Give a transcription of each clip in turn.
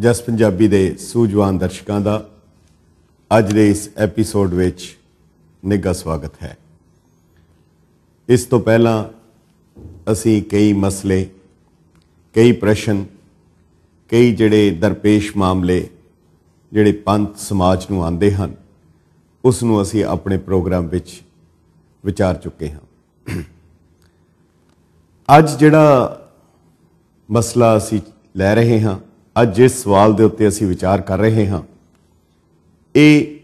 ਜਸ ਪੰਜਾਬੀ ਦੇ ਸੂਝਵਾਨ ਦਰਸ਼ਕਾਂ ਦਾ ਅੱਜ ਦੇ ਇਸ ਐਪੀਸੋਡ ਵਿੱਚ ਨਿੱਘਾ ਸਵਾਗਤ ਹੈ ਇਸ ਤੋਂ ਪਹਿਲਾਂ ਅਸੀਂ ਕਈ ਮਸਲੇ ਕਈ ਪ੍ਰਸ਼ਨ ਕਈ ਜਿਹੜੇ ਦਰਪੇਸ਼ ਮਾਮਲੇ ਜਿਹੜੇ ਪੰਥ ਸਮਾਜ ਨੂੰ ਆਉਂਦੇ ਹਨ ਉਸ ਨੂੰ ਅਸੀਂ ਆਪਣੇ ਪ੍ਰੋਗਰਾਮ ਵਿੱਚ ਵਿਚਾਰ ਚੁੱਕੇ ਹਾਂ ਅੱਜ ਜਿਹੜਾ ਮਸਲਾ ਅਸੀਂ ਲੈ ਰਹੇ ਹਾਂ ਅੱਜ ਜਿਸ ਸਵਾਲ ਦੇ ਉੱਤੇ ਅਸੀਂ ਵਿਚਾਰ ਕਰ ਰਹੇ ਹਾਂ ਇਹ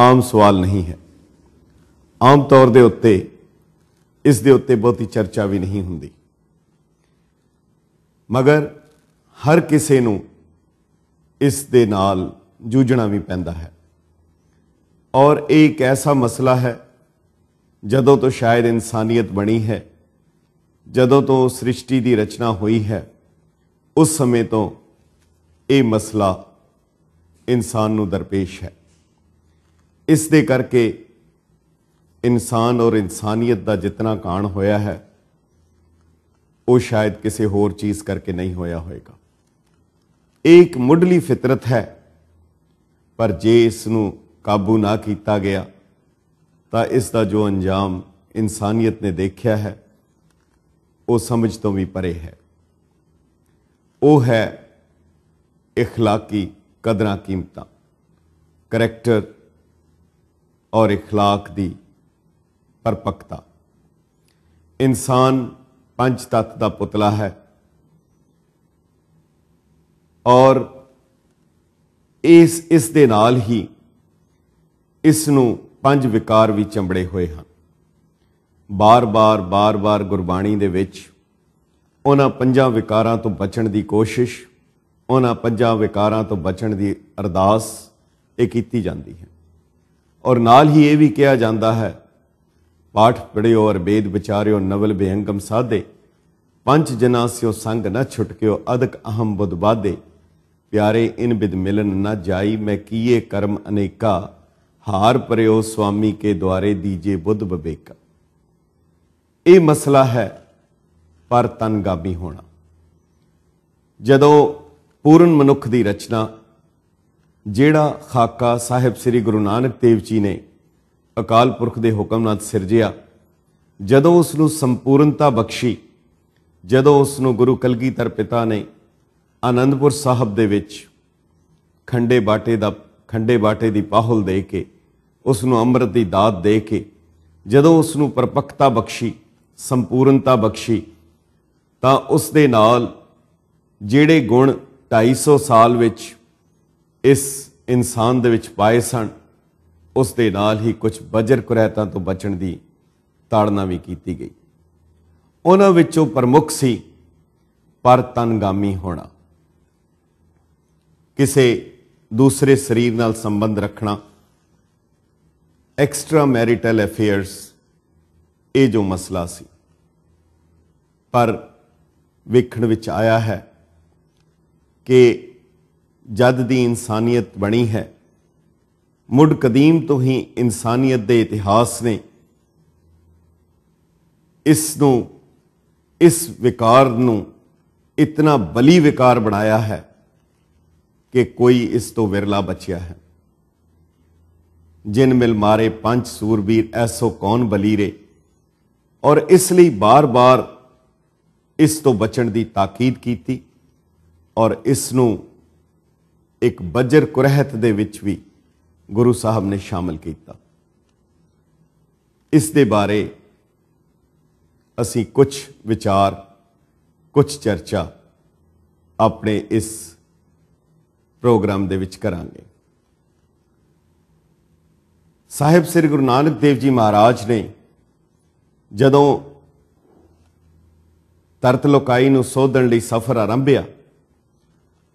ਆਮ ਸਵਾਲ ਨਹੀਂ ਹੈ ਆਮ ਤੌਰ ਦੇ ਉੱਤੇ ਇਸ ਦੇ ਉੱਤੇ ਬਹੁਤੀ ਚਰਚਾ ਵੀ ਨਹੀਂ ਹੁੰਦੀ ਮਗਰ ਹਰ ਕਿਸੇ ਨੂੰ ਇਸ ਦੇ ਨਾਲ ਜੂਝਣਾ ਵੀ ਪੈਂਦਾ ਹੈ ਔਰ ਇਹ ਇੱਕ ਐਸਾ ਮਸਲਾ ਹੈ ਜਦੋਂ ਤੋਂ ਸ਼ਾਇਦ ਇਨਸਾਨੀਅਤ ਬਣੀ ਹੈ ਜਦੋਂ ਤੋਂ ਸ੍ਰਿਸ਼ਟੀ ਦੀ ਰਚਨਾ ਹੋਈ ਹੈ ਉਸ ਸਮੇਂ ਤੋਂ ਇਹ ਮਸਲਾ ਇਨਸਾਨ ਨੂੰ ਦਰਪੇਸ਼ ਹੈ ਇਸ ਦੇ ਕਰਕੇ ਇਨਸਾਨ ਔਰ ਇਨਸਾਨੀਅਤ ਦਾ ਜਿੰਨਾ ਕਾਣ ਹੋਇਆ ਹੈ ਉਹ ਸ਼ਾਇਦ ਕਿਸੇ ਹੋਰ ਚੀਜ਼ ਕਰਕੇ ਨਹੀਂ ਹੋਇਆ ਹੋਵੇਗਾ ਇੱਕ ਮੁੱਢਲੀ ਫਿਤਰਤ ਹੈ ਪਰ ਜੇ ਇਸ ਨੂੰ ਕਾਬੂ ਨਾ ਕੀਤਾ ਗਿਆ ਤਾਂ ਇਸ ਦਾ ਜੋ ਅੰਜਾਮ ਇਨਸਾਨੀਅਤ ਨੇ ਦੇਖਿਆ ਹੈ ਉਹ ਸਮਝ ਤੋਂ ਵੀ ਪਰੇ ਹੈ ਉਹ ਹੈ اخلاقی ਕਦਰਾਂ ਕੀਮਤਾਂ ਕਰੈਕਟਰ ਔਰ اخلاق ਦੀ ਪਰਪਕਤਾ ਇਨਸਾਨ ਪੰਜ ਤੱਤ ਦਾ ਪੁਤਲਾ ਹੈ ਔਰ ਇਸ ਇਸ ਦੇ ਨਾਲ ਹੀ ਇਸ ਨੂੰ ਪੰਜ ਵਿਕਾਰ ਵੀ ਚੰਬੜੇ ਹੋਏ ਹਨ ਬਾਰ-ਬਾਰ ਬਾਰ-ਬਾਰ ਗੁਰਬਾਣੀ ਦੇ ਵਿੱਚ ਉਹਨਾਂ ਪੰਜਾਂ ਵਿਕਾਰਾਂ ਤੋਂ ਬਚਣ ਦੀ ਕੋਸ਼ਿਸ਼ ਉਹਨਾਂ ਪੰਜਾਂ ਵਿਕਾਰਾਂ ਤੋਂ ਬਚਣ ਦੀ ਅਰਦਾਸ ਇਹ ਕੀਤੀ ਜਾਂਦੀ ਹੈ ਔਰ ਨਾਲ ਹੀ ਇਹ ਵੀ ਕਿਹਾ ਜਾਂਦਾ ਹੈ ਪਾਠ ਪੜਿਓ ਔਰ ਵੇਦ ਵਿਚਾਰਿਓ ਨਵਲ ਬੇਅੰਗਮ ਸਾਧੇ ਪੰਜ ਜਨਾ ਸਿਓ ਸੰਗ ਨਾ ਛੁਟਕਿਓ ਅਦਕ ਅਹੰ ਬੁੱਧ ਬਾਦੇ ਪਿਆਰੇ ਇਨ ਬਿਦ ਮਿਲਨ ਨਾ ਜਾਈ ਮੈਂ ਕੀਏ ਕਰਮ ਅਨੇਕਾ ਹਾਰ ਪਰਿਓ ਸੁਆਮੀ ਕੇ ਦੁਆਰੇ ਦੀਜੇ ਬੁੱਧ ਬਵੇਕਾ ਇਹ ਮਸਲਾ ਹੈ ਪਰ ਤਨਗਾਮੀ ਹੋਣਾ ਜਦੋਂ ਪੂਰਨ ਮਨੁੱਖ ਦੀ ਰਚਨਾ ਜਿਹੜਾ ਖਾਕਾ ਸਾਹਿਬ ਸ੍ਰੀ ਗੁਰੂ ਨਾਨਕ ਦੇਵ ਜੀ ਨੇ ਅਕਾਲ ਪੁਰਖ ਦੇ ਹੁਕਮ ਨਾਲ ਸਿਰਜਿਆ ਜਦੋਂ ਉਸ ਨੂੰ ਸੰਪੂਰਨਤਾ ਬਖਸ਼ੀ ਜਦੋਂ ਉਸ ਨੂੰ ਗੁਰੂ ਕਲਗੀਧਰ ਪਿਤਾ ਨੇ ਆਨੰਦਪੁਰ ਸਾਹਿਬ ਦੇ ਵਿੱਚ ਖੰਡੇ ਬਾਟੇ ਦਾ ਖੰਡੇ ਬਾਟੇ ਦੀ ਪਾਹਲ ਦੇ ਕੇ ਉਸ ਨੂੰ ਅੰਮ੍ਰਿਤ ਦੀ ਦਾਤ ਦੇ ਕੇ ਜਦੋਂ ਉਸ ਨੂੰ ਪਰਪਕਤਾ ਬਖਸ਼ੀ ਸੰਪੂਰਨਤਾ ਬਖਸ਼ੀ ਤਾਂ ਉਸ ਦੇ ਨਾਲ ਜਿਹੜੇ ਗੁਣ 250 ਸਾਲ ਵਿੱਚ ਇਸ ਇਨਸਾਨ ਦੇ ਵਿੱਚ ਪਾਏ ਸਨ ਉਸ ਦੇ ਨਾਲ ਹੀ ਕੁਝ ਬਜਰ ਕੁਰੈਤਾਂ ਤੋਂ ਬਚਣ ਦੀ ਤਾੜਨਾ ਵੀ ਕੀਤੀ ਗਈ ਉਹਨਾਂ ਵਿੱਚੋਂ ਪ੍ਰਮੁੱਖ ਸੀ ਪਰ ਤਨਗਾਮੀ ਹੋਣਾ ਕਿਸੇ ਦੂਸਰੇ ਸਰੀਰ ਨਾਲ ਸੰਬੰਧ ਰੱਖਣਾ ਐਕਸਟਰਾ ਮੈਰਿਟਲ ਅਫੇਅਰਸ ਇਹ ਜੋ ਮਸਲਾ ਸੀ ਪਰ ਵੇਖਣ ਵਿੱਚ ਆਇਆ ਹੈ ਕਿ ਜਦ ਦੀ ਇਨਸਾਨੀਅਤ ਬਣੀ ਹੈ ਮੁੱਢ ਕਦੀਮ ਤੋਂ ਹੀ ਇਨਸਾਨੀਅਤ ਦੇ ਇਤਿਹਾਸ ਨੇ ਇਸ ਨੂੰ ਇਸ ਵਿਕਾਰ ਨੂੰ ਇਤਨਾ ਬਲੀ ਵਿਕਾਰ ਬਣਾਇਆ ਹੈ ਕਿ ਕੋਈ ਇਸ ਤੋਂ ਵਿਰਲਾ ਬਚਿਆ ਹੈ ਜਿਨ ਮਿਲ ਮਾਰੇ ਪੰਜ ਸੂਰਬੀਰ ਐਸੋ ਕੌਣ ਬਲੀਰੇ ਔਰ ਇਸ ਲਈ ਬਾਰ-ਬਾਰ ਇਸ ਤੋਂ ਬਚਣ ਦੀ ਤਾਕੀਦ ਕੀਤੀ ਔਰ ਇਸ ਨੂੰ ਇੱਕ ਬਜਰ ਕੁਰਹਿਤ ਦੇ ਵਿੱਚ ਵੀ ਗੁਰੂ ਸਾਹਿਬ ਨੇ ਸ਼ਾਮਲ ਕੀਤਾ ਇਸ ਦੇ ਬਾਰੇ ਅਸੀਂ ਕੁਝ ਵਿਚਾਰ ਕੁਝ ਚਰਚਾ ਆਪਣੇ ਇਸ ਪ੍ਰੋਗਰਾਮ ਦੇ ਵਿੱਚ ਕਰਾਂਗੇ ਸਾਹਿਬ ਸ੍ਰੀ ਗੁਰੂ ਨਾਨਕ ਦੇਵ ਜੀ ਮਹਾਰਾਜ ਨੇ ਜਦੋਂ ਤਰਤ ਲੋਕਾਈ ਨੂੰ ਸੋਧਣ ਲਈ ਸਫ਼ਰ ਆਰੰਭਿਆ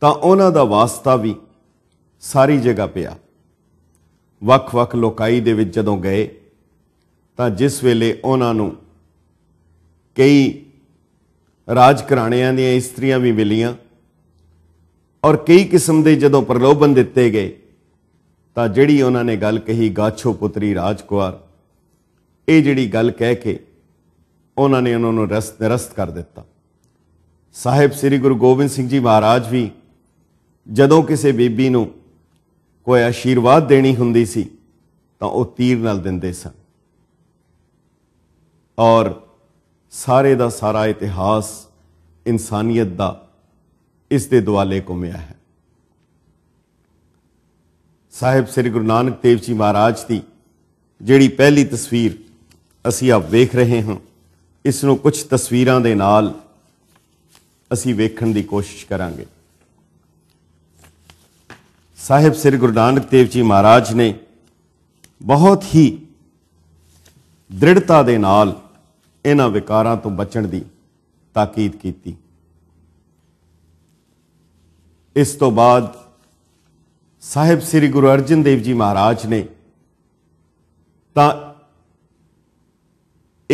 ਤਾਂ ਉਹਨਾਂ ਦਾ ਵਾਸਤਾ ਵੀ ਸਾਰੀ ਜਗ੍ਹਾ ਪਿਆ ਵੱਖ-ਵੱਖ ਲੋਕਾਈ ਦੇ ਵਿੱਚ ਜਦੋਂ ਗਏ ਤਾਂ ਜਿਸ ਵੇਲੇ ਉਹਨਾਂ ਨੂੰ ਕਈ ਰਾਜ ਘਰਾਣਿਆਂ ਦੀਆਂ ਇਸਤਰੀਆਂ ਵੀ ਮਿਲੀਆਂ ਔਰ ਕਈ ਕਿਸਮ ਦੇ ਜਦੋਂ ਪ੍ਰਲੋਭਨ ਦਿੱਤੇ ਗਏ ਤਾਂ ਜਿਹੜੀ ਉਹਨਾਂ ਨੇ ਗੱਲ ਕਹੀ ਗਾਛੋ ਪੁੱਤਰੀ ਰਾਜਕੁਮਾਰ ਇਹ ਜਿਹੜੀ ਗੱਲ ਕਹਿ ਕੇ ਉਹਨਾਂ ਨੇ ਉਹਨਾਂ ਨੂੰ ਰਸਤ ਨਿਰਸਤ ਕਰ ਦਿੱਤਾ ਸਾਹਿਬ ਸ੍ਰੀ ਗੁਰੂ ਗੋਬਿੰਦ ਸਿੰਘ ਜੀ ਮਹਾਰਾਜ ਵੀ ਜਦੋਂ ਕਿਸੇ ਬੀਬੀ ਨੂੰ ਕੋਈ ਆਸ਼ੀਰਵਾਦ ਦੇਣੀ ਹੁੰਦੀ ਸੀ ਤਾਂ ਉਹ ਤੀਰ ਨਾਲ ਦਿੰਦੇ ਸਨ ਔਰ ਸਾਰੇ ਦਾ ਸਾਰਾ ਇਤਿਹਾਸ ਇਨਸਾਨੀਅਤ ਦਾ ਇਸ ਦੇ ਦੁਆਲੇ ਘੁੰਮਿਆ ਹੈ ਸਾਹਿਬ ਸ੍ਰੀ ਗੁਰੂ ਨਾਨਕ ਦੇਵ ਜੀ ਮਹਾਰਾਜ ਦੀ ਜਿਹੜੀ ਪਹਿਲੀ ਤਸਵੀਰ ਅਸੀਂ ਆਪ ਵੇਖ ਰਹੇ ਹਾਂ ਇਸ ਨੂੰ ਕੁਝ ਤਸਵੀਰਾਂ ਦੇ ਨਾਲ ਅਸੀਂ ਵੇਖਣ ਦੀ ਕੋਸ਼ਿਸ਼ ਕਰਾਂਗੇ ਸਾਹਿਬ ਸ੍ਰੀ ਗੁਰੂ ਨਾਨਕ ਦੇਵ ਜੀ ਮਹਾਰਾਜ ਨੇ ਬਹੁਤ ਹੀ ਦ੍ਰਿੜਤਾ ਦੇ ਨਾਲ ਇਹਨਾਂ ਵਿਕਾਰਾਂ ਤੋਂ ਬਚਣ ਦੀ ਤਾਕੀਦ ਕੀਤੀ ਇਸ ਤੋਂ ਬਾਅਦ ਸਾਹਿਬ ਸ੍ਰੀ ਗੁਰੂ ਅਰਜਨ ਦੇਵ ਜੀ ਮਹਾਰਾਜ ਨੇ ਤਾਂ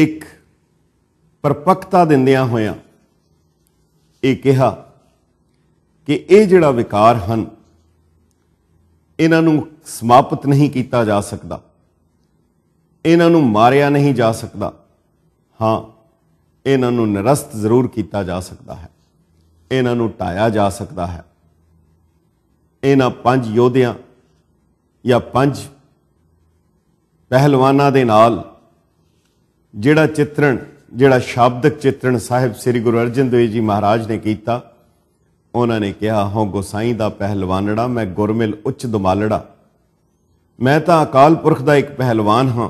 ਇੱਕ ਪਰਪਕਤਾ ਦਿੰਦਿਆਂ ਹੋਇਆਂ ਇਹ ਕਿਹਾ ਕਿ ਇਹ ਜਿਹੜਾ ਵਿਕਾਰ ਹਨ ਇਹਨਾਂ ਨੂੰ ਸਮਾਪਤ ਨਹੀਂ ਕੀਤਾ ਜਾ ਸਕਦਾ ਇਹਨਾਂ ਨੂੰ ਮਾਰਿਆ ਨਹੀਂ ਜਾ ਸਕਦਾ ਹਾਂ ਇਹਨਾਂ ਨੂੰ ਨਿਰਸਤ ਜ਼ਰੂਰ ਕੀਤਾ ਜਾ ਸਕਦਾ ਹੈ ਇਹਨਾਂ ਨੂੰ ਟਾਇਆ ਜਾ ਸਕਦਾ ਹੈ ਇਹਨਾਂ ਪੰਜ ਯੋਧਿਆਂ ਜਾਂ ਪੰਜ ਪਹਿਲਵਾਨਾਂ ਦੇ ਨਾਲ ਜਿਹੜਾ ਚਿੱਤਰਣ ਜਿਹੜਾ ਸ਼ਬਦਕ ਚਿਤਰਣ ਸਾਹਿਬ ਸ੍ਰੀ ਗੁਰੂ ਅਰਜਨ ਦੇਵ ਜੀ ਮਹਾਰਾਜ ਨੇ ਕੀਤਾ ਉਹਨਾਂ ਨੇ ਕਿਹਾ ਹਉ ਗੋਸਾਈ ਦਾ ਪਹਿਲਵਾਨੜਾ ਮੈਂ ਗੁਰਮਿਲ ਉੱਚ ਦਮਾਲੜਾ ਮੈਂ ਤਾਂ ਅਕਾਲ ਪੁਰਖ ਦਾ ਇੱਕ ਪਹਿਲਵਾਨ ਹਾਂ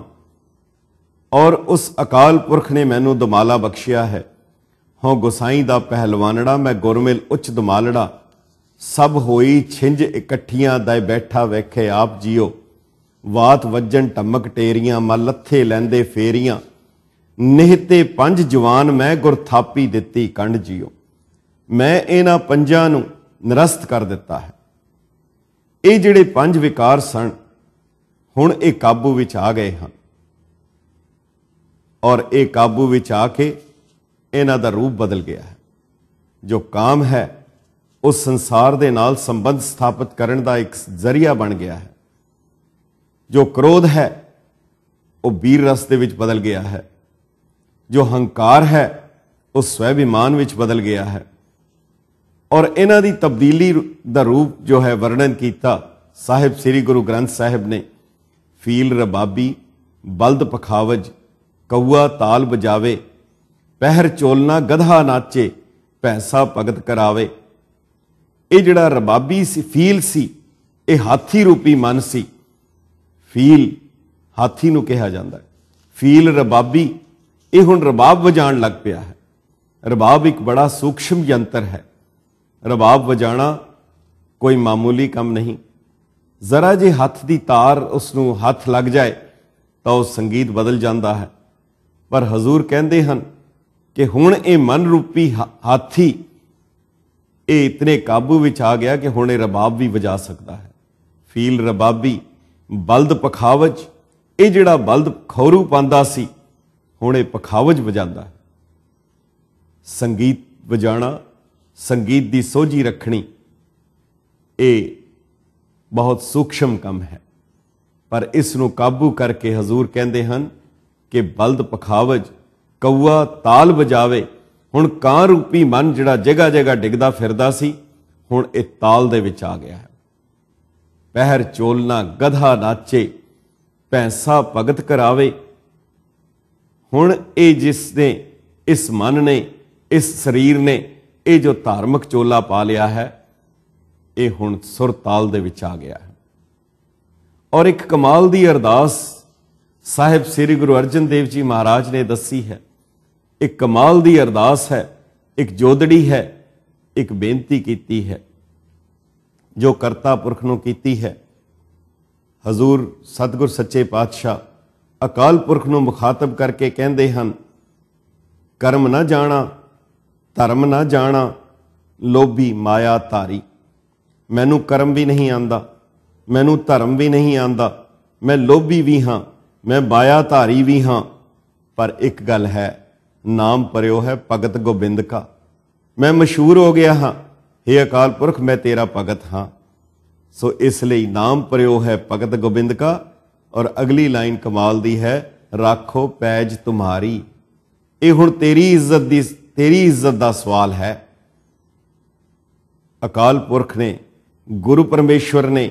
ਔਰ ਉਸ ਅਕਾਲ ਪੁਰਖ ਨੇ ਮੈਨੂੰ ਦਮਾਲਾ ਬਖਸ਼ਿਆ ਹੈ ਹਉ ਗੋਸਾਈ ਦਾ ਪਹਿਲਵਾਨੜਾ ਮੈਂ ਗੁਰਮਿਲ ਉੱਚ ਦਮਾਲੜਾ ਸਭ ਹੋਈ ਛਿੰਝ ਇਕੱਠੀਆਂ ਦਾ ਬੈਠਾ ਵੇਖੇ ਆਪ ਜੀਓ ਵਾਤ ਵੱਜਣ ਟਮਕ ਟੇਰੀਆਂ ਮਾ ਲੱਥੇ ਲੈਂਦੇ ਫੇਰੀਆਂ ਨਿਹਤੇ ਪੰਜ ਜਵਾਨ ਮੈਂ ਗੁਰ ਥਾਪੀ ਦਿੱਤੀ ਕੰਡ ਜਿਓ ਮੈਂ ਇਹਨਾਂ ਪੰਜਾਂ ਨੂੰ ਨਿਰਸਤ ਕਰ ਦਿੱਤਾ ਹੈ ਇਹ ਜਿਹੜੇ ਪੰਜ ਵਿਕਾਰ ਸਨ ਹੁਣ ਇਹ ਕਾਬੂ ਵਿੱਚ ਆ ਗਏ ਹਨ ਔਰ ਇਹ ਕਾਬੂ ਵਿੱਚ ਆ ਕੇ ਇਹਨਾਂ ਦਾ ਰੂਪ ਬਦਲ ਗਿਆ ਹੈ ਜੋ ਕਾਮ ਹੈ ਉਹ ਸੰਸਾਰ ਦੇ ਨਾਲ ਸੰਬੰਧ ਸਥਾਪਿਤ ਕਰਨ ਦਾ ਇੱਕ ਜ਼ਰੀਆ ਬਣ ਗਿਆ ਹੈ ਜੋ ਕ੍ਰੋਧ ਹੈ ਉਹ ਵੀਰ ਰਸ ਦੇ ਵਿੱਚ ਬਦਲ ਗਿਆ ਹੈ ਜੋ ਹੰਕਾਰ ਹੈ ਉਹ ਸਵੈ ਵਿਮਾਨ ਵਿੱਚ ਬਦਲ ਗਿਆ ਹੈ ਔਰ ਇਹਨਾਂ ਦੀ ਤਬਦੀਲੀ ਦਾ ਰੂਪ ਜੋ ਹੈ ਵਰਣਨ ਕੀਤਾ ਸਾਹਿਬ ਸ੍ਰੀ ਗੁਰੂ ਗ੍ਰੰਥ ਸਾਹਿਬ ਨੇ ਫੀਲ ਰਬਾਬੀ ਬਲਦ ਪਖਾਵਜ ਕਊਆ ਤਾਲ ਬਜਾਵੇ ਪਹਿਰ ਚੋਲਨਾ ਗਧਾ ਨਾਚੇ ਪੈਸਾ ਭਗਤ ਕਰਾਵੇ ਇਹ ਜਿਹੜਾ ਰਬਾਬੀ ਸੀ ਫੀਲ ਸੀ ਇਹ ਹਾਥੀ ਰੂਪੀ ਮਨ ਸੀ ਫੀਲ ਹਾਥੀ ਨੂੰ ਕਿਹਾ ਜਾਂਦਾ ਹੈ ਫੀਲ ਰਬਾਬੀ ਇਹ ਹੁਣ ਰਬਾਬ ਵਜਾਣ ਲੱਗ ਪਿਆ ਹੈ ਰਬਾਬ ਇੱਕ ਬੜਾ ਸੂਖਸ਼ਮ ਯੰਤਰ ਹੈ ਰਬਾਬ ਵਜਾਣਾ ਕੋਈ ਮਾਮੂਲੀ ਕੰਮ ਨਹੀਂ ਜ਼ਰਾ ਜੇ ਹੱਥ ਦੀ ਤਾਰ ਉਸ ਨੂੰ ਹੱਥ ਲੱਗ ਜਾਏ ਤਾਂ ਉਹ ਸੰਗੀਤ ਬਦਲ ਜਾਂਦਾ ਹੈ ਪਰ ਹਜ਼ੂਰ ਕਹਿੰਦੇ ਹਨ ਕਿ ਹੁਣ ਇਹ ਮਨ ਰੂਪੀ ਹਾਥੀ ਇਹ ਇਤਨੇ ਕਾਬੂ ਵਿੱਚ ਆ ਗਿਆ ਕਿ ਹੁਣ ਇਹ ਰਬਾਬ ਵੀ ਵਜਾ ਸਕਦਾ ਹੈ ਫੀਲ ਰਬਾਬੀ ਬਲਦ ਪਖਾਵਜ ਇਹ ਜਿਹੜਾ ਬਲਦ ਖੌਰੂ ਪਾਂਦਾ ਸੀ ਹੁਣ ਇਹ ਪਖਾਵਜ ਵਜਾਂਦਾ ਸੰਗੀਤ ਵਜਾਣਾ ਸੰਗੀਤ ਦੀ ਸੋਝੀ ਰੱਖਣੀ ਇਹ ਬਹੁਤ ਸੂਖਸ਼ਮ ਕੰਮ ਹੈ ਪਰ ਇਸ ਨੂੰ ਕਾਬੂ ਕਰਕੇ ਹਜ਼ੂਰ ਕਹਿੰਦੇ ਹਨ ਕਿ ਬਲਦ ਪਖਾਵਜ ਕੌਆ ਤਾਲ ਵਜਾਵੇ ਹੁਣ ਕਾਂ ਰੂਪੀ ਮਨ ਜਿਹੜਾ ਜਗਾ ਜਗਾ ਡਿੱਗਦਾ ਫਿਰਦਾ ਸੀ ਹੁਣ ਇਹ ਤਾਲ ਦੇ ਵਿੱਚ ਆ ਗਿਆ ਹੈ ਪਹਿਰ ਚੋਲਨਾ ਗਧਾ ਨਾਚੇ ਪੈਸਾ ਭਗਤ ਕਰਾਵੇ ਹੁਣ ਇਹ ਜਿਸ ਨੇ ਇਸ ਮਨ ਨੇ ਇਸ ਸਰੀਰ ਨੇ ਇਹ ਜੋ ਧਾਰਮਿਕ ਚੋਲਾ ਪਾ ਲਿਆ ਹੈ ਇਹ ਹੁਣ ਸੁਰਤਾਲ ਦੇ ਵਿੱਚ ਆ ਗਿਆ ਹੈ ਔਰ ਇੱਕ ਕਮਾਲ ਦੀ ਅਰਦਾਸ ਸਾਹਿਬ ਸ੍ਰੀ ਗੁਰੂ ਅਰਜਨ ਦੇਵ ਜੀ ਮਹਾਰਾਜ ਨੇ ਦੱਸੀ ਹੈ ਇੱਕ ਕਮਾਲ ਦੀ ਅਰਦਾਸ ਹੈ ਇੱਕ ਜੋਦੜੀ ਹੈ ਇੱਕ ਬੇਨਤੀ ਕੀਤੀ ਹੈ ਜੋ ਕਰਤਾ ਪੁਰਖ ਨੂੰ ਕੀਤੀ ਹੈ ਹਜ਼ੂਰ ਸਤਗੁਰ ਸੱਚੇ ਪਾਤਸ਼ਾਹ ਅਕਾਲ ਪੁਰਖ ਨੂੰ ਮੁਖਾਤਬ ਕਰਕੇ ਕਹਿੰਦੇ ਹਨ ਕਰਮ ਨਾ ਜਾਣਾ ਧਰਮ ਨਾ ਜਾਣਾ ਲੋਭੀ ਮਾਇਆ ਧਾਰੀ ਮੈਨੂੰ ਕਰਮ ਵੀ ਨਹੀਂ ਆਂਦਾ ਮੈਨੂੰ ਧਰਮ ਵੀ ਨਹੀਂ ਆਂਦਾ ਮੈਂ ਲੋਭੀ ਵੀ ਹਾਂ ਮੈਂ ਮਾਇਆ ਧਾਰੀ ਵੀ ਹਾਂ ਪਰ ਇੱਕ ਗੱਲ ਹੈ ਨਾਮ ਪਰਿਓ ਹੈ ਭਗਤ ਗੋਬਿੰਦ ਕਾ ਮੈਂ ਮਸ਼ਹੂਰ ਹੋ ਗਿਆ ਹਾਂ हे ਅਕਾਲ ਪੁਰਖ ਮੈਂ ਤੇਰਾ ਭਗਤ ਹਾਂ ਸੋ ਇਸ ਲਈ ਨਾਮ ਪਰਿਓ ਹੈ ਭਗਤ ਗੋਬਿੰਦ ਕਾ ਔਰ ਅਗਲੀ ਲਾਈਨ ਕਮਾਲ ਦੀ ਹੈ ਰੱਖੋ ਪੈਜ ਤੁਮਾਰੀ ਇਹ ਹੁਣ ਤੇਰੀ ਇੱਜ਼ਤ ਦੀ ਤੇਰੀ ਇੱਜ਼ਤ ਦਾ ਸਵਾਲ ਹੈ ਅਕਾਲ ਪੁਰਖ ਨੇ ਗੁਰੂ ਪਰਮੇਸ਼ਵਰ ਨੇ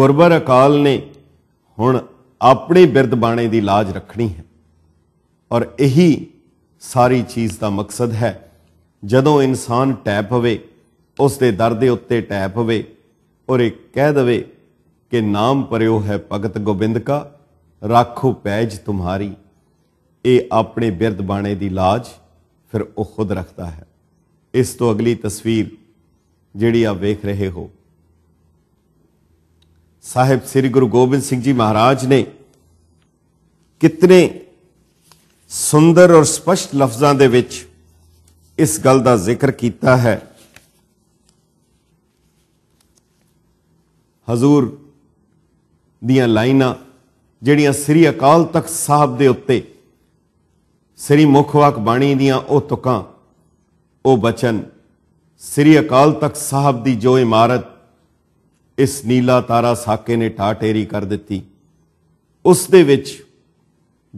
ਗੁਰਬਰ ਅਕਾਲ ਨੇ ਹੁਣ ਆਪਣੇ ਬਿਰਦ ਬਾਣੇ ਦੀ लाज ਰੱਖਣੀ ਹੈ ਔਰ ਇਹੀ ਸਾਰੀ ਚੀਜ਼ ਦਾ ਮਕਸਦ ਹੈ ਜਦੋਂ ਇਨਸਾਨ ਟੈਪ ਹੋਵੇ ਉਸ ਦੇ ਦਰ ਦੇ ਉੱਤੇ ਟੈਪ ਹੋਵੇ ਔਰ ਇਹ ਕਹਿ ਦਵੇ ਕਿ ਨਾਮ ਪਰਿਓ ਹੈ ਭਗਤ ਗੋਬਿੰਦ ਕਾ ਰਾਖੋ ਪੈਜ ਤੁਮਾਰੀ ਇਹ ਆਪਣੇ ਬਿਰਦ ਬਾਣੇ ਦੀ ਲਾਜ ਫਿਰ ਉਹ ਖੁਦ ਰੱਖਦਾ ਹੈ ਇਸ ਤੋਂ ਅਗਲੀ ਤਸਵੀਰ ਜਿਹੜੀ ਆ ਵੇਖ ਰਹੇ ਹੋ ਸਾਹਿਬ ਸ੍ਰੀ ਗੁਰੂ ਗੋਬਿੰਦ ਸਿੰਘ ਜੀ ਮਹਾਰਾਜ ਨੇ ਕਿਤਨੇ ਸੁੰਦਰ ਔਰ ਸਪਸ਼ਟ ਲਫ਼ਜ਼ਾਂ ਦੇ ਵਿੱਚ ਇਸ ਗੱਲ ਦਾ ਜ਼ਿਕਰ ਕੀਤਾ ਹੈ ਹਜ਼ੂਰ ਦੀਆਂ ਲਾਈਨਾਂ ਜਿਹੜੀਆਂ ਸ੍ਰੀ ਅਕਾਲ ਤਖਤ ਸਾਹਿਬ ਦੇ ਉੱਤੇ ਸ੍ਰੀ ਮੁਖਵਾਕ ਬਾਣੀ ਦੀਆਂ ਉਹ ਤੁਕਾਂ ਉਹ ਬਚਨ ਸ੍ਰੀ ਅਕਾਲ ਤਖਤ ਸਾਹਿਬ ਦੀ ਜੋ ਇਮਾਰਤ ਇਸ ਨੀਲਾ ਤਾਰਾ ਸਾਕੇ ਨੇ ਟਾਟੇਰੀ ਕਰ ਦਿੱਤੀ ਉਸ ਦੇ ਵਿੱਚ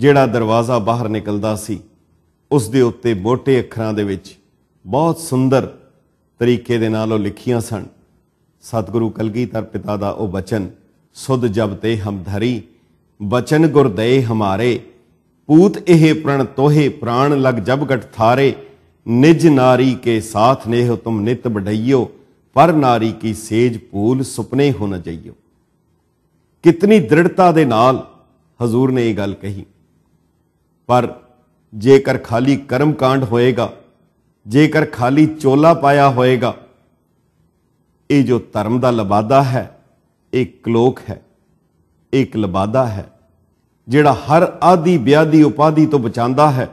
ਜਿਹੜਾ ਦਰਵਾਜ਼ਾ ਬਾਹਰ ਨਿਕਲਦਾ ਸੀ ਉਸ ਦੇ ਉੱਤੇ ਮੋٹے ਅੱਖਰਾਂ ਦੇ ਵਿੱਚ ਬਹੁਤ ਸੁੰਦਰ ਤਰੀਕੇ ਦੇ ਨਾਲ ਉਹ ਲਿਖੀਆਂ ਸਨ ਸਤਿਗੁਰੂ ਕਲਗੀਧਰ ਪਿਤਾ ਦਾ ਉਹ ਬਚਨ ਸੁਧ ਹਮ ਹਮਧਰੀ ਬਚਨ ਗੁਰ ਦੇ ਹਮਾਰੇ ਪੂਤ ਇਹ ਪ੍ਰਣ ਤੋਹੇ ਪ੍ਰਾਣ ਲਗ ਜਬ ਗਟ ਥਾਰੇ ਨਿਜ ਨਾਰੀ ਕੇ ਸਾਥ ਨੇਹ ਤੁਮ ਨਿਤ ਬਡਈਓ ਪਰ ਨਾਰੀ ਕੀ ਸੇਜ ਪੂਲ ਸੁਪਨੇ ਹੋ ਨਾ ਜਈਓ ਕਿਤਨੀ ਦ੍ਰਿੜਤਾ ਦੇ ਨਾਲ ਹਜ਼ੂਰ ਨੇ ਇਹ ਗੱਲ ਕਹੀ ਪਰ ਜੇਕਰ ਖਾਲੀ ਕਰਮ ਕਾਂਡ ਹੋਏਗਾ ਜੇਕਰ ਖਾਲੀ ਚੋਲਾ ਪਾਇਆ ਹੋਏਗਾ ਇਹ ਜੋ ਧਰਮ ਦਾ ਲਬਾਦਾ ਹੈ ਇੱਕ ਲੋਕ ਹੈ ਇੱਕ ਲਬਾਦਾ ਹੈ ਜਿਹੜਾ ਹਰ ਆਦੀ ਵਿਆਦੀ ਉਪਾਦੀ ਤੋਂ ਬਚਾਉਂਦਾ ਹੈ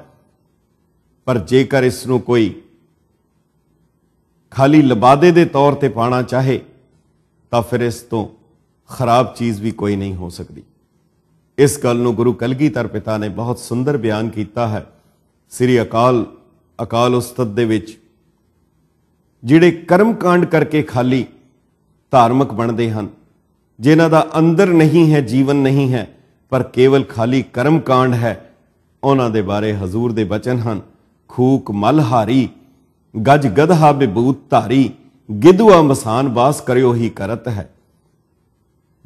ਪਰ ਜੇਕਰ ਇਸ ਨੂੰ ਕੋਈ ਖਾਲੀ ਲਬਾਦੇ ਦੇ ਤੌਰ ਤੇ ਪਾਣਾ ਚਾਹੇ ਤਾਂ ਫਿਰ ਇਸ ਤੋਂ ਖਰਾਬ ਚੀਜ਼ ਵੀ ਕੋਈ ਨਹੀਂ ਹੋ ਸਕਦੀ ਇਸ ਗੱਲ ਨੂੰ ਗੁਰੂ ਕਲਗੀਧਰ ਪਿਤਾ ਨੇ ਬਹੁਤ ਸੁੰਦਰ ਬਿਆਨ ਕੀਤਾ ਹੈ ਸ੍ਰੀ ਅਕਾਲ ਅਕਾਲ ਉਸਤਤ ਦੇ ਵਿੱਚ ਜਿਹੜੇ ਕਰਮ ਕਾਂਡ ਕਰਕੇ ਖਾਲੀ ਧਾਰਮਿਕ ਬਣਦੇ ਹਨ ਜਿਨ੍ਹਾਂ ਦਾ ਅੰਦਰ ਨਹੀਂ ਹੈ ਜੀਵਨ ਨਹੀਂ ਹੈ ਪਰ ਕੇਵਲ ਖਾਲੀ ਕਰਮ ਕਾਂਡ ਹੈ ਉਹਨਾਂ ਦੇ ਬਾਰੇ ਹਜ਼ੂਰ ਦੇ ਬਚਨ ਹਨ ਖੂਕ ਮਲਹਾਰੀ ਗਜ ਗਧਾ ਬਿਬੂਤ ਧਾਰੀ ਗਿਦਵਾ ਮਸਾਨ ਬਾਸ ਕਰਿਓ ਹੀ ਕਰਤ ਹੈ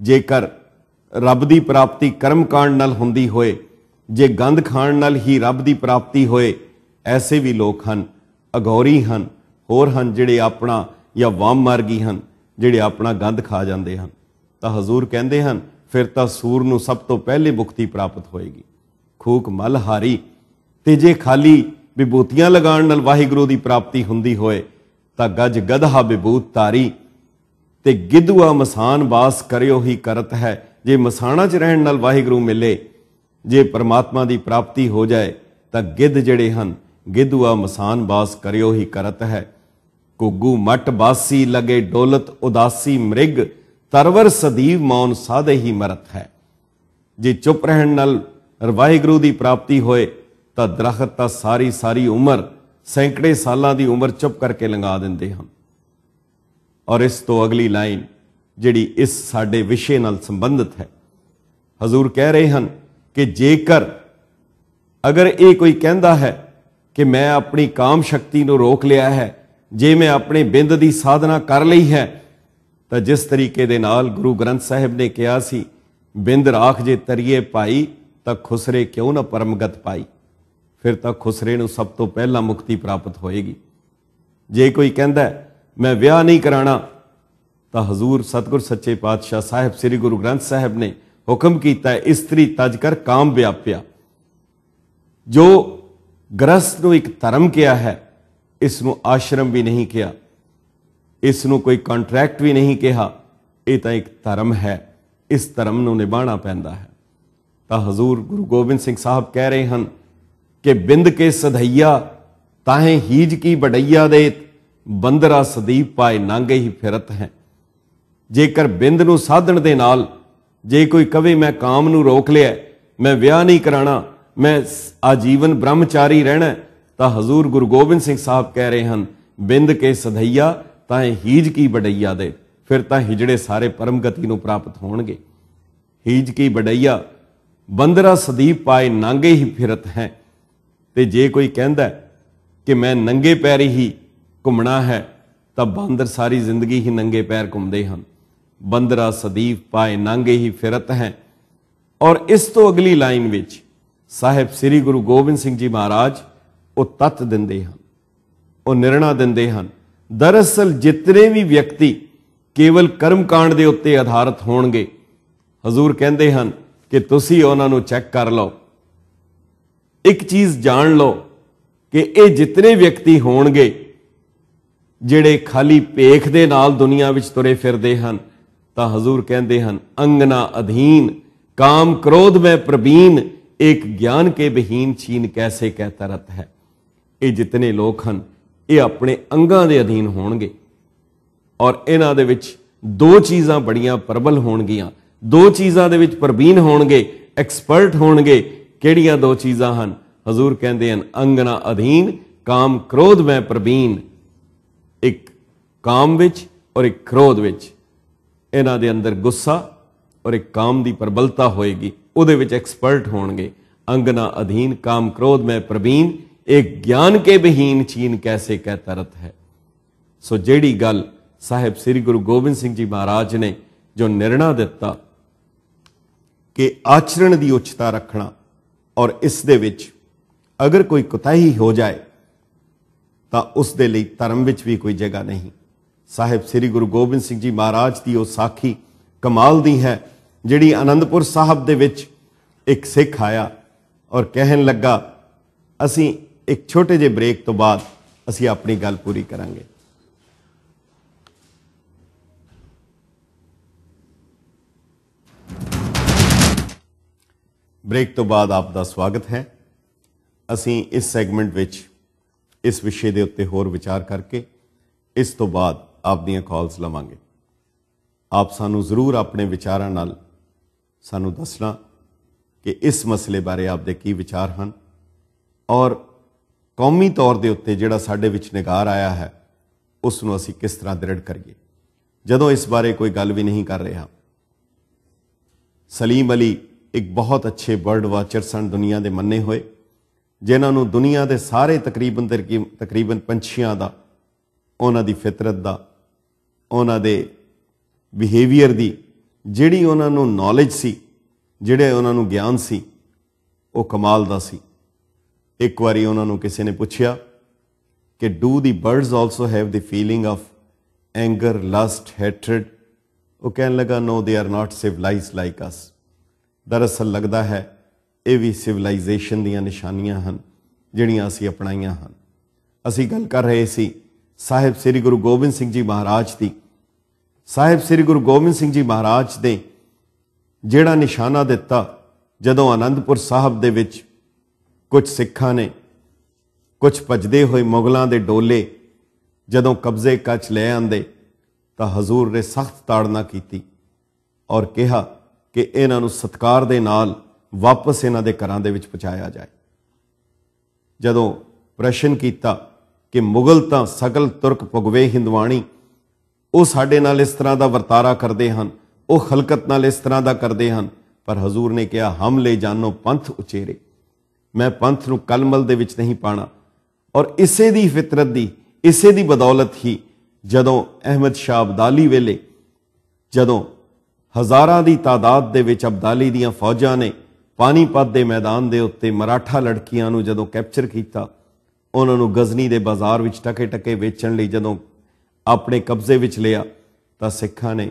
ਜੇਕਰ ਰੱਬ ਦੀ ਪ੍ਰਾਪਤੀ ਕਰਮ ਕਾਂਡ ਨਾਲ ਹੁੰਦੀ ਹੋਏ ਜੇ ਗੰਦ ਖਾਣ ਨਾਲ ਹੀ ਰੱਬ ਦੀ ਪ੍ਰਾਪਤੀ ਹੋਏ ਐਸੇ ਵੀ ਲੋਕ ਹਨ ਅਗੌਰੀ ਹਨ ਹੋਰ ਹਨ ਜਿਹੜੇ ਆਪਣਾ ਜਾਂ ਵਾਮ ਮਾਰਗੀ ਹਨ ਜਿਹੜੇ ਆਪਣਾ ਗੰਦ ਖਾ ਜਾਂਦੇ ਹਨ ਤਾਂ ਹਜ਼ੂਰ ਕਹਿੰਦੇ ਹਨ ਫਿਰ ਤਾਂ ਸੂਰ ਨੂੰ ਸਭ ਤੋਂ ਪਹਿਲੇ ਮੁਕਤੀ ਪ੍ਰਾਪਤ ਹੋਏਗੀ ਖੂਕ ਮਲ ਹਾਰੀ ਤੇ ਜੇ ਖਾਲੀ ਵਿਭੂਤੀਆਂ ਲਗਾਉਣ ਨਾਲ ਵਾਹਿਗੁਰੂ ਦੀ ਪ੍ਰਾਪਤੀ ਹੁੰਦੀ ਹੋਏ ਤਾਂ ਗੱਜ ਗਧਾ ਵਿਭੂਤ ਤਾਰੀ ਤੇ ਗਿੱਧੂਆ ਮਸਾਨ ਬਾਸ ਕਰਿਓ ਹੀ ਕਰਤ ਹੈ ਜੇ ਮਸਾਣਾ 'ਚ ਰਹਿਣ ਨਾਲ ਵਾਹਿਗੁਰੂ ਮਿਲੇ ਜੇ ਪਰਮਾਤਮਾ ਦੀ ਪ੍ਰਾਪਤੀ ਹੋ ਜਾਏ ਤਾਂ ਗਿੱਧ ਜਿਹੜੇ ਹਨ ਗਿੱਧੂਆ ਮਸਾਨ ਬਾਸ ਕਰਿਓ ਹੀ ਕਰਤ ਹੈ ਕੁੱਗੂ ਮਟ ਬਾਸੀ ਲਗੇ ਡੋਲਤ ਉਦਾਸੀ ਮ੍ਰਿਗ ਤਰਵਰ ਸਦੀਵ ਮੌਨ ਸਾਦੇ ਹੀ ਮਰਤ ਹੈ ਜੇ ਚੁੱਪ ਰਹਿਣ ਨਾਲ ਵਾਹਿਗੁਰੂ ਦੀ ਪ੍ਰਾਪਤੀ ਹੋਏ ਤਾਂ ਦਰਖਤ ਤਾਂ ਸਾਰੀ ਸਾਰੀ ਉਮਰ ਸੈਂਕੜੇ ਸਾਲਾਂ ਦੀ ਉਮਰ ਚੁੱਪ ਕਰਕੇ ਲੰਗਾ ਦਿੰਦੇ ਹਨ ਔਰ ਇਸ ਤੋਂ ਅਗਲੀ ਲਾਈਨ ਜਿਹੜੀ ਇਸ ਸਾਡੇ ਵਿਸ਼ੇ ਨਾਲ ਸੰਬੰਧਿਤ ਹੈ ਹਜ਼ੂਰ ਕਹਿ ਰਹੇ ਹਨ ਕਿ ਜੇਕਰ ਅਗਰ ਇਹ ਕੋਈ ਕਹਿੰਦਾ ਹੈ ਕਿ ਮੈਂ ਆਪਣੀ ਕਾਮ ਸ਼ਕਤੀ ਨੂੰ ਰੋਕ ਲਿਆ ਹੈ ਜੇ ਮੈਂ ਆਪਣੇ ਬਿੰਦ ਦੀ ਸਾਧਨਾ ਕਰ ਲਈ ਹੈ ਤਾਂ ਜਿਸ ਤਰੀਕੇ ਦੇ ਨਾਲ ਗੁਰੂ ਗ੍ਰੰਥ ਸਾਹਿਬ ਨੇ ਕਿਹਾ ਸੀ ਬਿੰਦ ਰਾਖ ਜੇ ਤਰੀਏ ਪਾਈ ਤਾਂ ਖੁਸਰੇ ਕਿਉਂ ਨਾ ਪਰਮਗਤ ਪਾਈ ਫਿਰ ਤਾਂ ਖੁਸਰੇ ਨੂੰ ਸਭ ਤੋਂ ਪਹਿਲਾਂ ਮੁਕਤੀ ਪ੍ਰਾਪਤ ਹੋਏਗੀ ਜੇ ਕੋਈ ਕਹਿੰਦਾ ਮੈਂ ਵਿਆਹ ਨਹੀਂ ਕਰਾਣਾ ਤਾਂ ਹਜ਼ੂਰ ਸਤਗੁਰ ਸੱਚੇ ਪਾਤਸ਼ਾਹ ਸਾਹਿਬ ਸ੍ਰੀ ਗੁਰੂ ਗ੍ਰੰਥ ਸਾਹਿਬ ਨੇ ਹੁਕਮ ਕੀਤਾ ਇਸਤਰੀ ਤਜ ਕਰ ਕਾਮ ਵਿਆਪਿਆ ਜੋ ਗ੍ਰਸਤ ਨੂੰ ਇੱਕ ਧਰਮ ਕਿਹਾ ਹੈ ਇਸ ਨੂੰ ਆਸ਼ਰਮ ਵੀ ਨਹੀਂ ਕਿਹਾ ਇਸ ਨੂੰ ਕੋਈ ਕੰਟਰੈਕਟ ਵੀ ਨਹੀਂ ਕਿਹਾ ਇਹ ਤਾਂ ਇੱਕ ਧਰਮ ਹੈ ਇਸ ਧਰਮ ਨੂੰ ਨਿਭਾਣਾ ਪੈਂਦਾ ਹੈ ਤਾਂ ਹਜ਼ੂਰ ਗੁਰੂ ਗੋਬਿੰਦ ਸਿੰਘ ਸਾਹਿਬ ਕਹਿ ਰਹੇ ਹਨ ਕਿ ਬਿੰਦ ਕੇ ਸਧਈਆ ਤਾਹੇ ਹੀਜ ਕੀ ਬੜਈਆ ਦੇ ਬੰਦਰਾ ਸਦੀਪ ਪਾਏ ਨੰਗੇ ਹੀ ਫਿਰਤ ਹੈ ਜੇਕਰ ਬਿੰਦ ਨੂੰ ਸਾਧਣ ਦੇ ਨਾਲ ਜੇ ਕੋਈ ਕਵੇ ਮੈਂ ਕਾਮ ਨੂੰ ਰੋਕ ਲਿਆ ਮੈਂ ਵਿਆਹ ਨਹੀਂ ਕਰਾਣਾ ਮੈਂ ਆ ਜੀਵਨ ਬ੍ਰਹਮਚਾਰੀ ਰਹਿਣਾ ਤਾਂ ਹਜ਼ੂਰ ਗੁਰੂ ਗੋਬਿੰਦ ਸਿੰਘ ਸਾਹਿਬ ਕਹਿ ਰਹੇ ਹਨ ਬਿੰਦ ਕੇ ਸਧਈਆ ਤਾਂ ਇਹ ਹੀਜ ਕੀ ਬੜਈਆ ਦੇ ਫਿਰ ਤਾਂ ਹਿਜੜੇ ਸਾਰੇ ਪਰਮ ਗਤੀ ਨੂੰ ਪ੍ਰਾਪਤ ਹੋਣਗੇ ਹੀਜ ਕੀ ਬੜਈਆ ਬੰਦਰਾ ਸਦੀਪ ਪਾਏ ਨੰਗੇ ਹੀ ਫਿਰਤ ਹੈ ਤੇ ਜੇ ਕੋਈ ਕਹਿੰਦਾ ਕਿ ਮੈਂ ਨੰਗੇ ਪੈਰ ਹੀ ਘੁੰਮਣਾ ਹੈ ਤਾਂ ਬੰਦਰ ਸਾਰੀ ਜ਼ਿੰਦਗੀ ਹੀ ਨੰਗੇ ਪੈਰ ਘੁੰਮਦੇ ਹਨ ਬੰਦਰਾ ਸਦੀਪ ਪਾਏ ਨੰਗੇ ਹੀ ਫਿਰਤ ਹੈ ਔਰ ਇਸ ਤੋਂ ਅਗਲੀ ਲਾਈਨ ਵਿੱਚ ਸਾਹਿਬ ਸ੍ਰੀ ਗੁਰੂ ਗੋਬਿੰਦ ਸਿੰਘ ਜੀ ਮਹਾਰਾਜ ਉਹ ਤਤ ਦਿੰਦੇ ਹਨ ਉਹ ਨਿਰਣਾ ਦਿੰਦੇ ਹਨ ਦਰਅਸਲ ਜਿਤਨੇ ਵੀ ਵਿਅਕਤੀ ਕੇਵਲ ਕਰਮ ਕਾਂਡ ਦੇ ਉੱਤੇ ਆਧਾਰਿਤ ਹੋਣਗੇ ਹਜ਼ੂਰ ਕਹਿੰਦੇ ਹਨ ਕਿ ਤੁਸੀਂ ਉਹਨਾਂ ਨੂੰ ਚੈੱਕ ਕਰ ਲਓ ਇੱਕ ਚੀਜ਼ ਜਾਣ ਲਓ ਕਿ ਇਹ ਜਿਤਨੇ ਵਿਅਕਤੀ ਹੋਣਗੇ ਜਿਹੜੇ ਖਾਲੀ ਪੇਖ ਦੇ ਨਾਲ ਦੁਨੀਆ ਵਿੱਚ ਤੁਰੇ ਫਿਰਦੇ ਹਨ ਤਾਂ ਹਜ਼ੂਰ ਕਹਿੰਦੇ ਹਨ ਅੰਗਨਾ ਅਧੀਨ ਕਾਮ ਕ੍ਰੋਧ ਮੈਂ ਪ੍ਰਬੀਨ ਇੱਕ ਗਿਆਨ ਕੇ ਬਹੀਨ ਛੀਨ ਕੈਸੇ ਕਹਿ ਤਰਤ ਹੈ ਇਹ ਜਿਤਨੇ ਲੋਕ ਹਨ ਇਹ ਆਪਣੇ ਅੰਗਾਂ ਦੇ ਅਧੀਨ ਹੋਣਗੇ ਔਰ ਇਹਨਾਂ ਦੇ ਵਿੱਚ ਦੋ ਚੀਜ਼ਾਂ ਬੜੀਆਂ ਪ੍ਰਬਲ ਹੋਣਗੀਆਂ ਦੋ ਚੀਜ਼ਾਂ ਦੇ ਵਿੱਚ ਪ੍ਰਵੀਨ ਹੋਣਗੇ ਐਕਸਪਰਟ ਹੋਣਗੇ ਕਿਹੜੀਆਂ ਦੋ ਚੀਜ਼ਾਂ ਹਨ ਹਜ਼ੂਰ ਕਹਿੰਦੇ ਹਨ ਅੰਗਨਾ ਅਧੀਨ ਕਾਮ ਕ੍ਰੋਧ ਮੈਂ ਪ੍ਰਵੀਨ ਇੱਕ ਕਾਮ ਵਿੱਚ ਔਰ ਇੱਕ ਕ੍ਰੋਧ ਵਿੱਚ ਇਹਨਾਂ ਦੇ ਅੰਦਰ ਗੁੱਸਾ ਔਰ ਇੱਕ ਕਾਮ ਦੀ ਪ੍ਰਬਲਤਾ ਹੋਏਗੀ ਉਹਦੇ ਵਿੱਚ ਐਕਸਪਰਟ ਹੋਣਗੇ ਅੰਗਨਾ ਅਧੀਨ ਕਾਮ ਕ੍ਰੋਧ ਮੈਂ ਪ੍ਰਵੀਨ ਇਹ ਗਿਆਨ ਕੇ ਬਹੀਨ ਚੀਨ ਕੈਸੇ ਕਹਿ ਤਰਤ ਹੈ ਸੋ ਜਿਹੜੀ ਗੱਲ ਸਾਹਿਬ ਸ੍ਰੀ ਗੁਰੂ ਗੋਬਿੰਦ ਸਿੰਘ ਜੀ ਮਹਾਰਾਜ ਨੇ ਜੋ ਨਿਰਣਾ ਦਿੱਤਾ ਕਿ ਆਚਰਣ ਦੀ ਉਚਤਾ ਰੱਖਣਾ ਔਰ ਇਸ ਦੇ ਵਿੱਚ ਅਗਰ ਕੋਈ ਕੁਤਾਹੀ ਹੋ ਜਾਏ ਤਾਂ ਉਸ ਦੇ ਲਈ ਧਰਮ ਵਿੱਚ ਵੀ ਕੋਈ ਜਗ੍ਹਾ ਨਹੀਂ ਸਾਹਿਬ ਸ੍ਰੀ ਗੁਰੂ ਗੋਬਿੰਦ ਸਿੰਘ ਜੀ ਮਹਾਰਾਜ ਦੀ ਉਹ ਸਾਖੀ ਕਮਾਲ ਦੀ ਹੈ ਜਿਹੜੀ ਅਨੰਦਪੁਰ ਸਾਹਿਬ ਦੇ ਵਿੱਚ ਇੱਕ ਸਿੱਖ ਆਇਆ ਔਰ ਕਹਿਣ ਲੱਗਾ ਅਸੀਂ ਇੱਕ ਛੋਟੇ ਜਿਹੇ ਬ੍ਰੇਕ ਤੋਂ ਬਾਅਦ ਅਸੀਂ ਆਪਣੀ ਗੱਲ ਪੂਰੀ ਕਰਾਂਗੇ ਬ੍ਰੇਕ ਤੋਂ ਬਾਅਦ ਆਪ ਦਾ ਸਵਾਗਤ ਹੈ ਅਸੀਂ ਇਸ ਸੈਗਮੈਂਟ ਵਿੱਚ ਇਸ ਵਿਸ਼ੇ ਦੇ ਉੱਤੇ ਹੋਰ ਵਿਚਾਰ ਕਰਕੇ ਇਸ ਤੋਂ ਬਾਅਦ ਆਪ ਦੀਆਂ ਕਾਲਸ ਲਵਾਂਗੇ ਆਪ ਸਾਨੂੰ ਜ਼ਰੂਰ ਆਪਣੇ ਵਿਚਾਰਾਂ ਨਾਲ ਸਾਨੂੰ ਦੱਸਣਾ ਕਿ ਇਸ ਮਸਲੇ ਬਾਰੇ ਆਪ ਦੇ ਕੀ ਵਿਚਾਰ ਹਨ ਔਰ ਕੌਮੀ ਤੌਰ ਦੇ ਉੱਤੇ ਜਿਹੜਾ ਸਾਡੇ ਵਿੱਚ ਨਿਗਾਰ ਆਇਆ ਹੈ ਉਸ ਨੂੰ ਅਸੀਂ ਕਿਸ ਤਰ੍ਹਾਂ ਦ੍ਰਿੜ ਕਰੀਏ ਜਦੋਂ ਇਸ ਬਾਰੇ ਕੋਈ ਗੱਲ ਵੀ ਨਹੀਂ ਕਰ ਰਿਹਾ ਸਲੀਮ ਅਲੀ ਇੱਕ ਬਹੁਤ ਅੱਛੇ ਬਰਡ ਵਾਚਰ ਸਨ ਦੁਨੀਆ ਦੇ ਮੰਨੇ ਹੋਏ ਜਿਨ੍ਹਾਂ ਨੂੰ ਦੁਨੀਆ ਦੇ ਸਾਰੇ ਤਕਰੀਬਨ ਤਕਰੀਬਨ ਪੰਛੀਆਂ ਦਾ ਉਹਨਾਂ ਦੀ ਫਿਤਰਤ ਦਾ ਉਹਨਾਂ ਦੇ ਬਿਹੇਵੀਅਰ ਦੀ ਜਿਹੜੀ ਉਹਨਾਂ ਨੂੰ ਨੌਲੇਜ ਸੀ ਜਿਹੜੇ ਉਹਨਾਂ ਨੂੰ ਗਿਆਨ ਸੀ ਉਹ ਕਮਾਲ ਦਾ ਸੀ ਇੱਕ ਵਾਰੀ ਉਹਨਾਂ ਨੂੰ ਕਿਸੇ ਨੇ ਪੁੱਛਿਆ ਕਿ do the birds also have the feeling of anger lust hatred ਉਹ ਕਹਿਣ ਲੱਗਾ no they are not civilised like us ਦਰਅਸਲ ਲੱਗਦਾ ਹੈ ਇਹ ਵੀ ਸਿਵਲਾਈਜੇਸ਼ਨ ਦੀਆਂ ਨਿਸ਼ਾਨੀਆਂ ਹਨ ਜਿਹੜੀਆਂ ਅਸੀਂ ਅਪਣਾਈਆਂ ਹਨ ਅਸੀਂ ਗੱਲ ਕਰ ਰਹੇ ਸੀ ਸਾਹਿਬ ਸ੍ਰੀ ਗੁਰੂ ਗੋਬਿੰਦ ਸਿੰਘ ਜੀ ਮਹਾਰਾਜ ਦੀ ਸਾਹਿਬ ਸ੍ਰੀ ਗੁਰੂ ਗੋਬਿੰਦ ਸਿੰਘ ਜੀ ਮਹਾਰਾਜ ਦੇ ਜਿਹੜਾ ਨਿਸ਼ਾਨਾ ਦਿੱਤਾ ਜਦੋਂ ਆਨੰਦਪੁਰ ਸਾਹਿਬ ਦੇ ਵਿੱਚ ਕੁਝ ਸਿੱਖਾਂ ਨੇ ਕੁਝ ਭਜਦੇ ਹੋਏ ਮੁਗਲਾਂ ਦੇ ਡੋਲੇ ਜਦੋਂ ਕਬਜ਼ੇ ਕੱਚ ਲੈ ਆਂਦੇ ਤਾਂ ਹਜ਼ੂਰ ਨੇ ਸਖਤ ਤਾੜਨਾ ਕੀਤੀ ਔਰ ਕਿਹਾ ਕਿ ਇਹਨਾਂ ਨੂੰ ਸਤਕਾਰ ਦੇ ਨਾਲ ਵਾਪਸ ਇਹਨਾਂ ਦੇ ਘਰਾਂ ਦੇ ਵਿੱਚ ਪਹੁੰਚਾਇਆ ਜਾਏ ਜਦੋਂ ਪ੍ਰਸ਼ਨ ਕੀਤਾ ਕਿ ਮੁਗਲ ਤਾਂ ਸਗਲ ਤੁਰਕ ਭਗਵੇ ਹਿੰਦਵਾਣੀ ਉਹ ਸਾਡੇ ਨਾਲ ਇਸ ਤਰ੍ਹਾਂ ਦਾ ਵਰਤਾਰਾ ਕਰਦੇ ਹਨ ਉਹ ਖਲਕਤ ਨਾਲ ਇਸ ਤਰ੍ਹਾਂ ਦਾ ਕਰਦੇ ਹਨ ਪਰ ਹਜ਼ੂਰ ਨੇ ਕਿਹਾ ਹਮ ਲੈ ਜਾਨੋ ਪੰਥ ਉਚੇਰੇ ਮੈਂ ਪੰਥ ਨੂੰ ਕਲਮਲ ਦੇ ਵਿੱਚ ਨਹੀਂ ਪਾਣਾ ਔਰ ਇਸੇ ਦੀ ਫਿਤਰਤ ਦੀ ਇਸੇ ਦੀ ਬਦੌਲਤ ਹੀ ਜਦੋਂ ਅਹਿਮਦ ਸ਼ਾਹ ਅਬਦਾਲੀ ਵੇਲੇ ਜਦੋਂ ਹਜ਼ਾਰਾਂ ਦੀ ਤਾਦਾਦ ਦੇ ਵਿੱਚ ਅਬਦਾਲੀ ਦੀਆਂ ਫੌਜਾਂ ਨੇ ਪਾਣੀਪਤ ਦੇ ਮੈਦਾਨ ਦੇ ਉੱਤੇ ਮਰਾਠਾ ਲੜਕੀਆਂ ਨੂੰ ਜਦੋਂ ਕੈਪਚਰ ਕੀਤਾ ਉਹਨਾਂ ਨੂੰ ਗਜ਼ਨੀ ਦੇ ਬਾਜ਼ਾਰ ਵਿੱਚ ਟਕੇ ਟਕੇ ਵੇਚਣ ਲਈ ਜਦੋਂ ਆਪਣੇ ਕਬਜ਼ੇ ਵਿੱਚ ਲਿਆ ਤਾਂ ਸਿੱਖਾਂ ਨੇ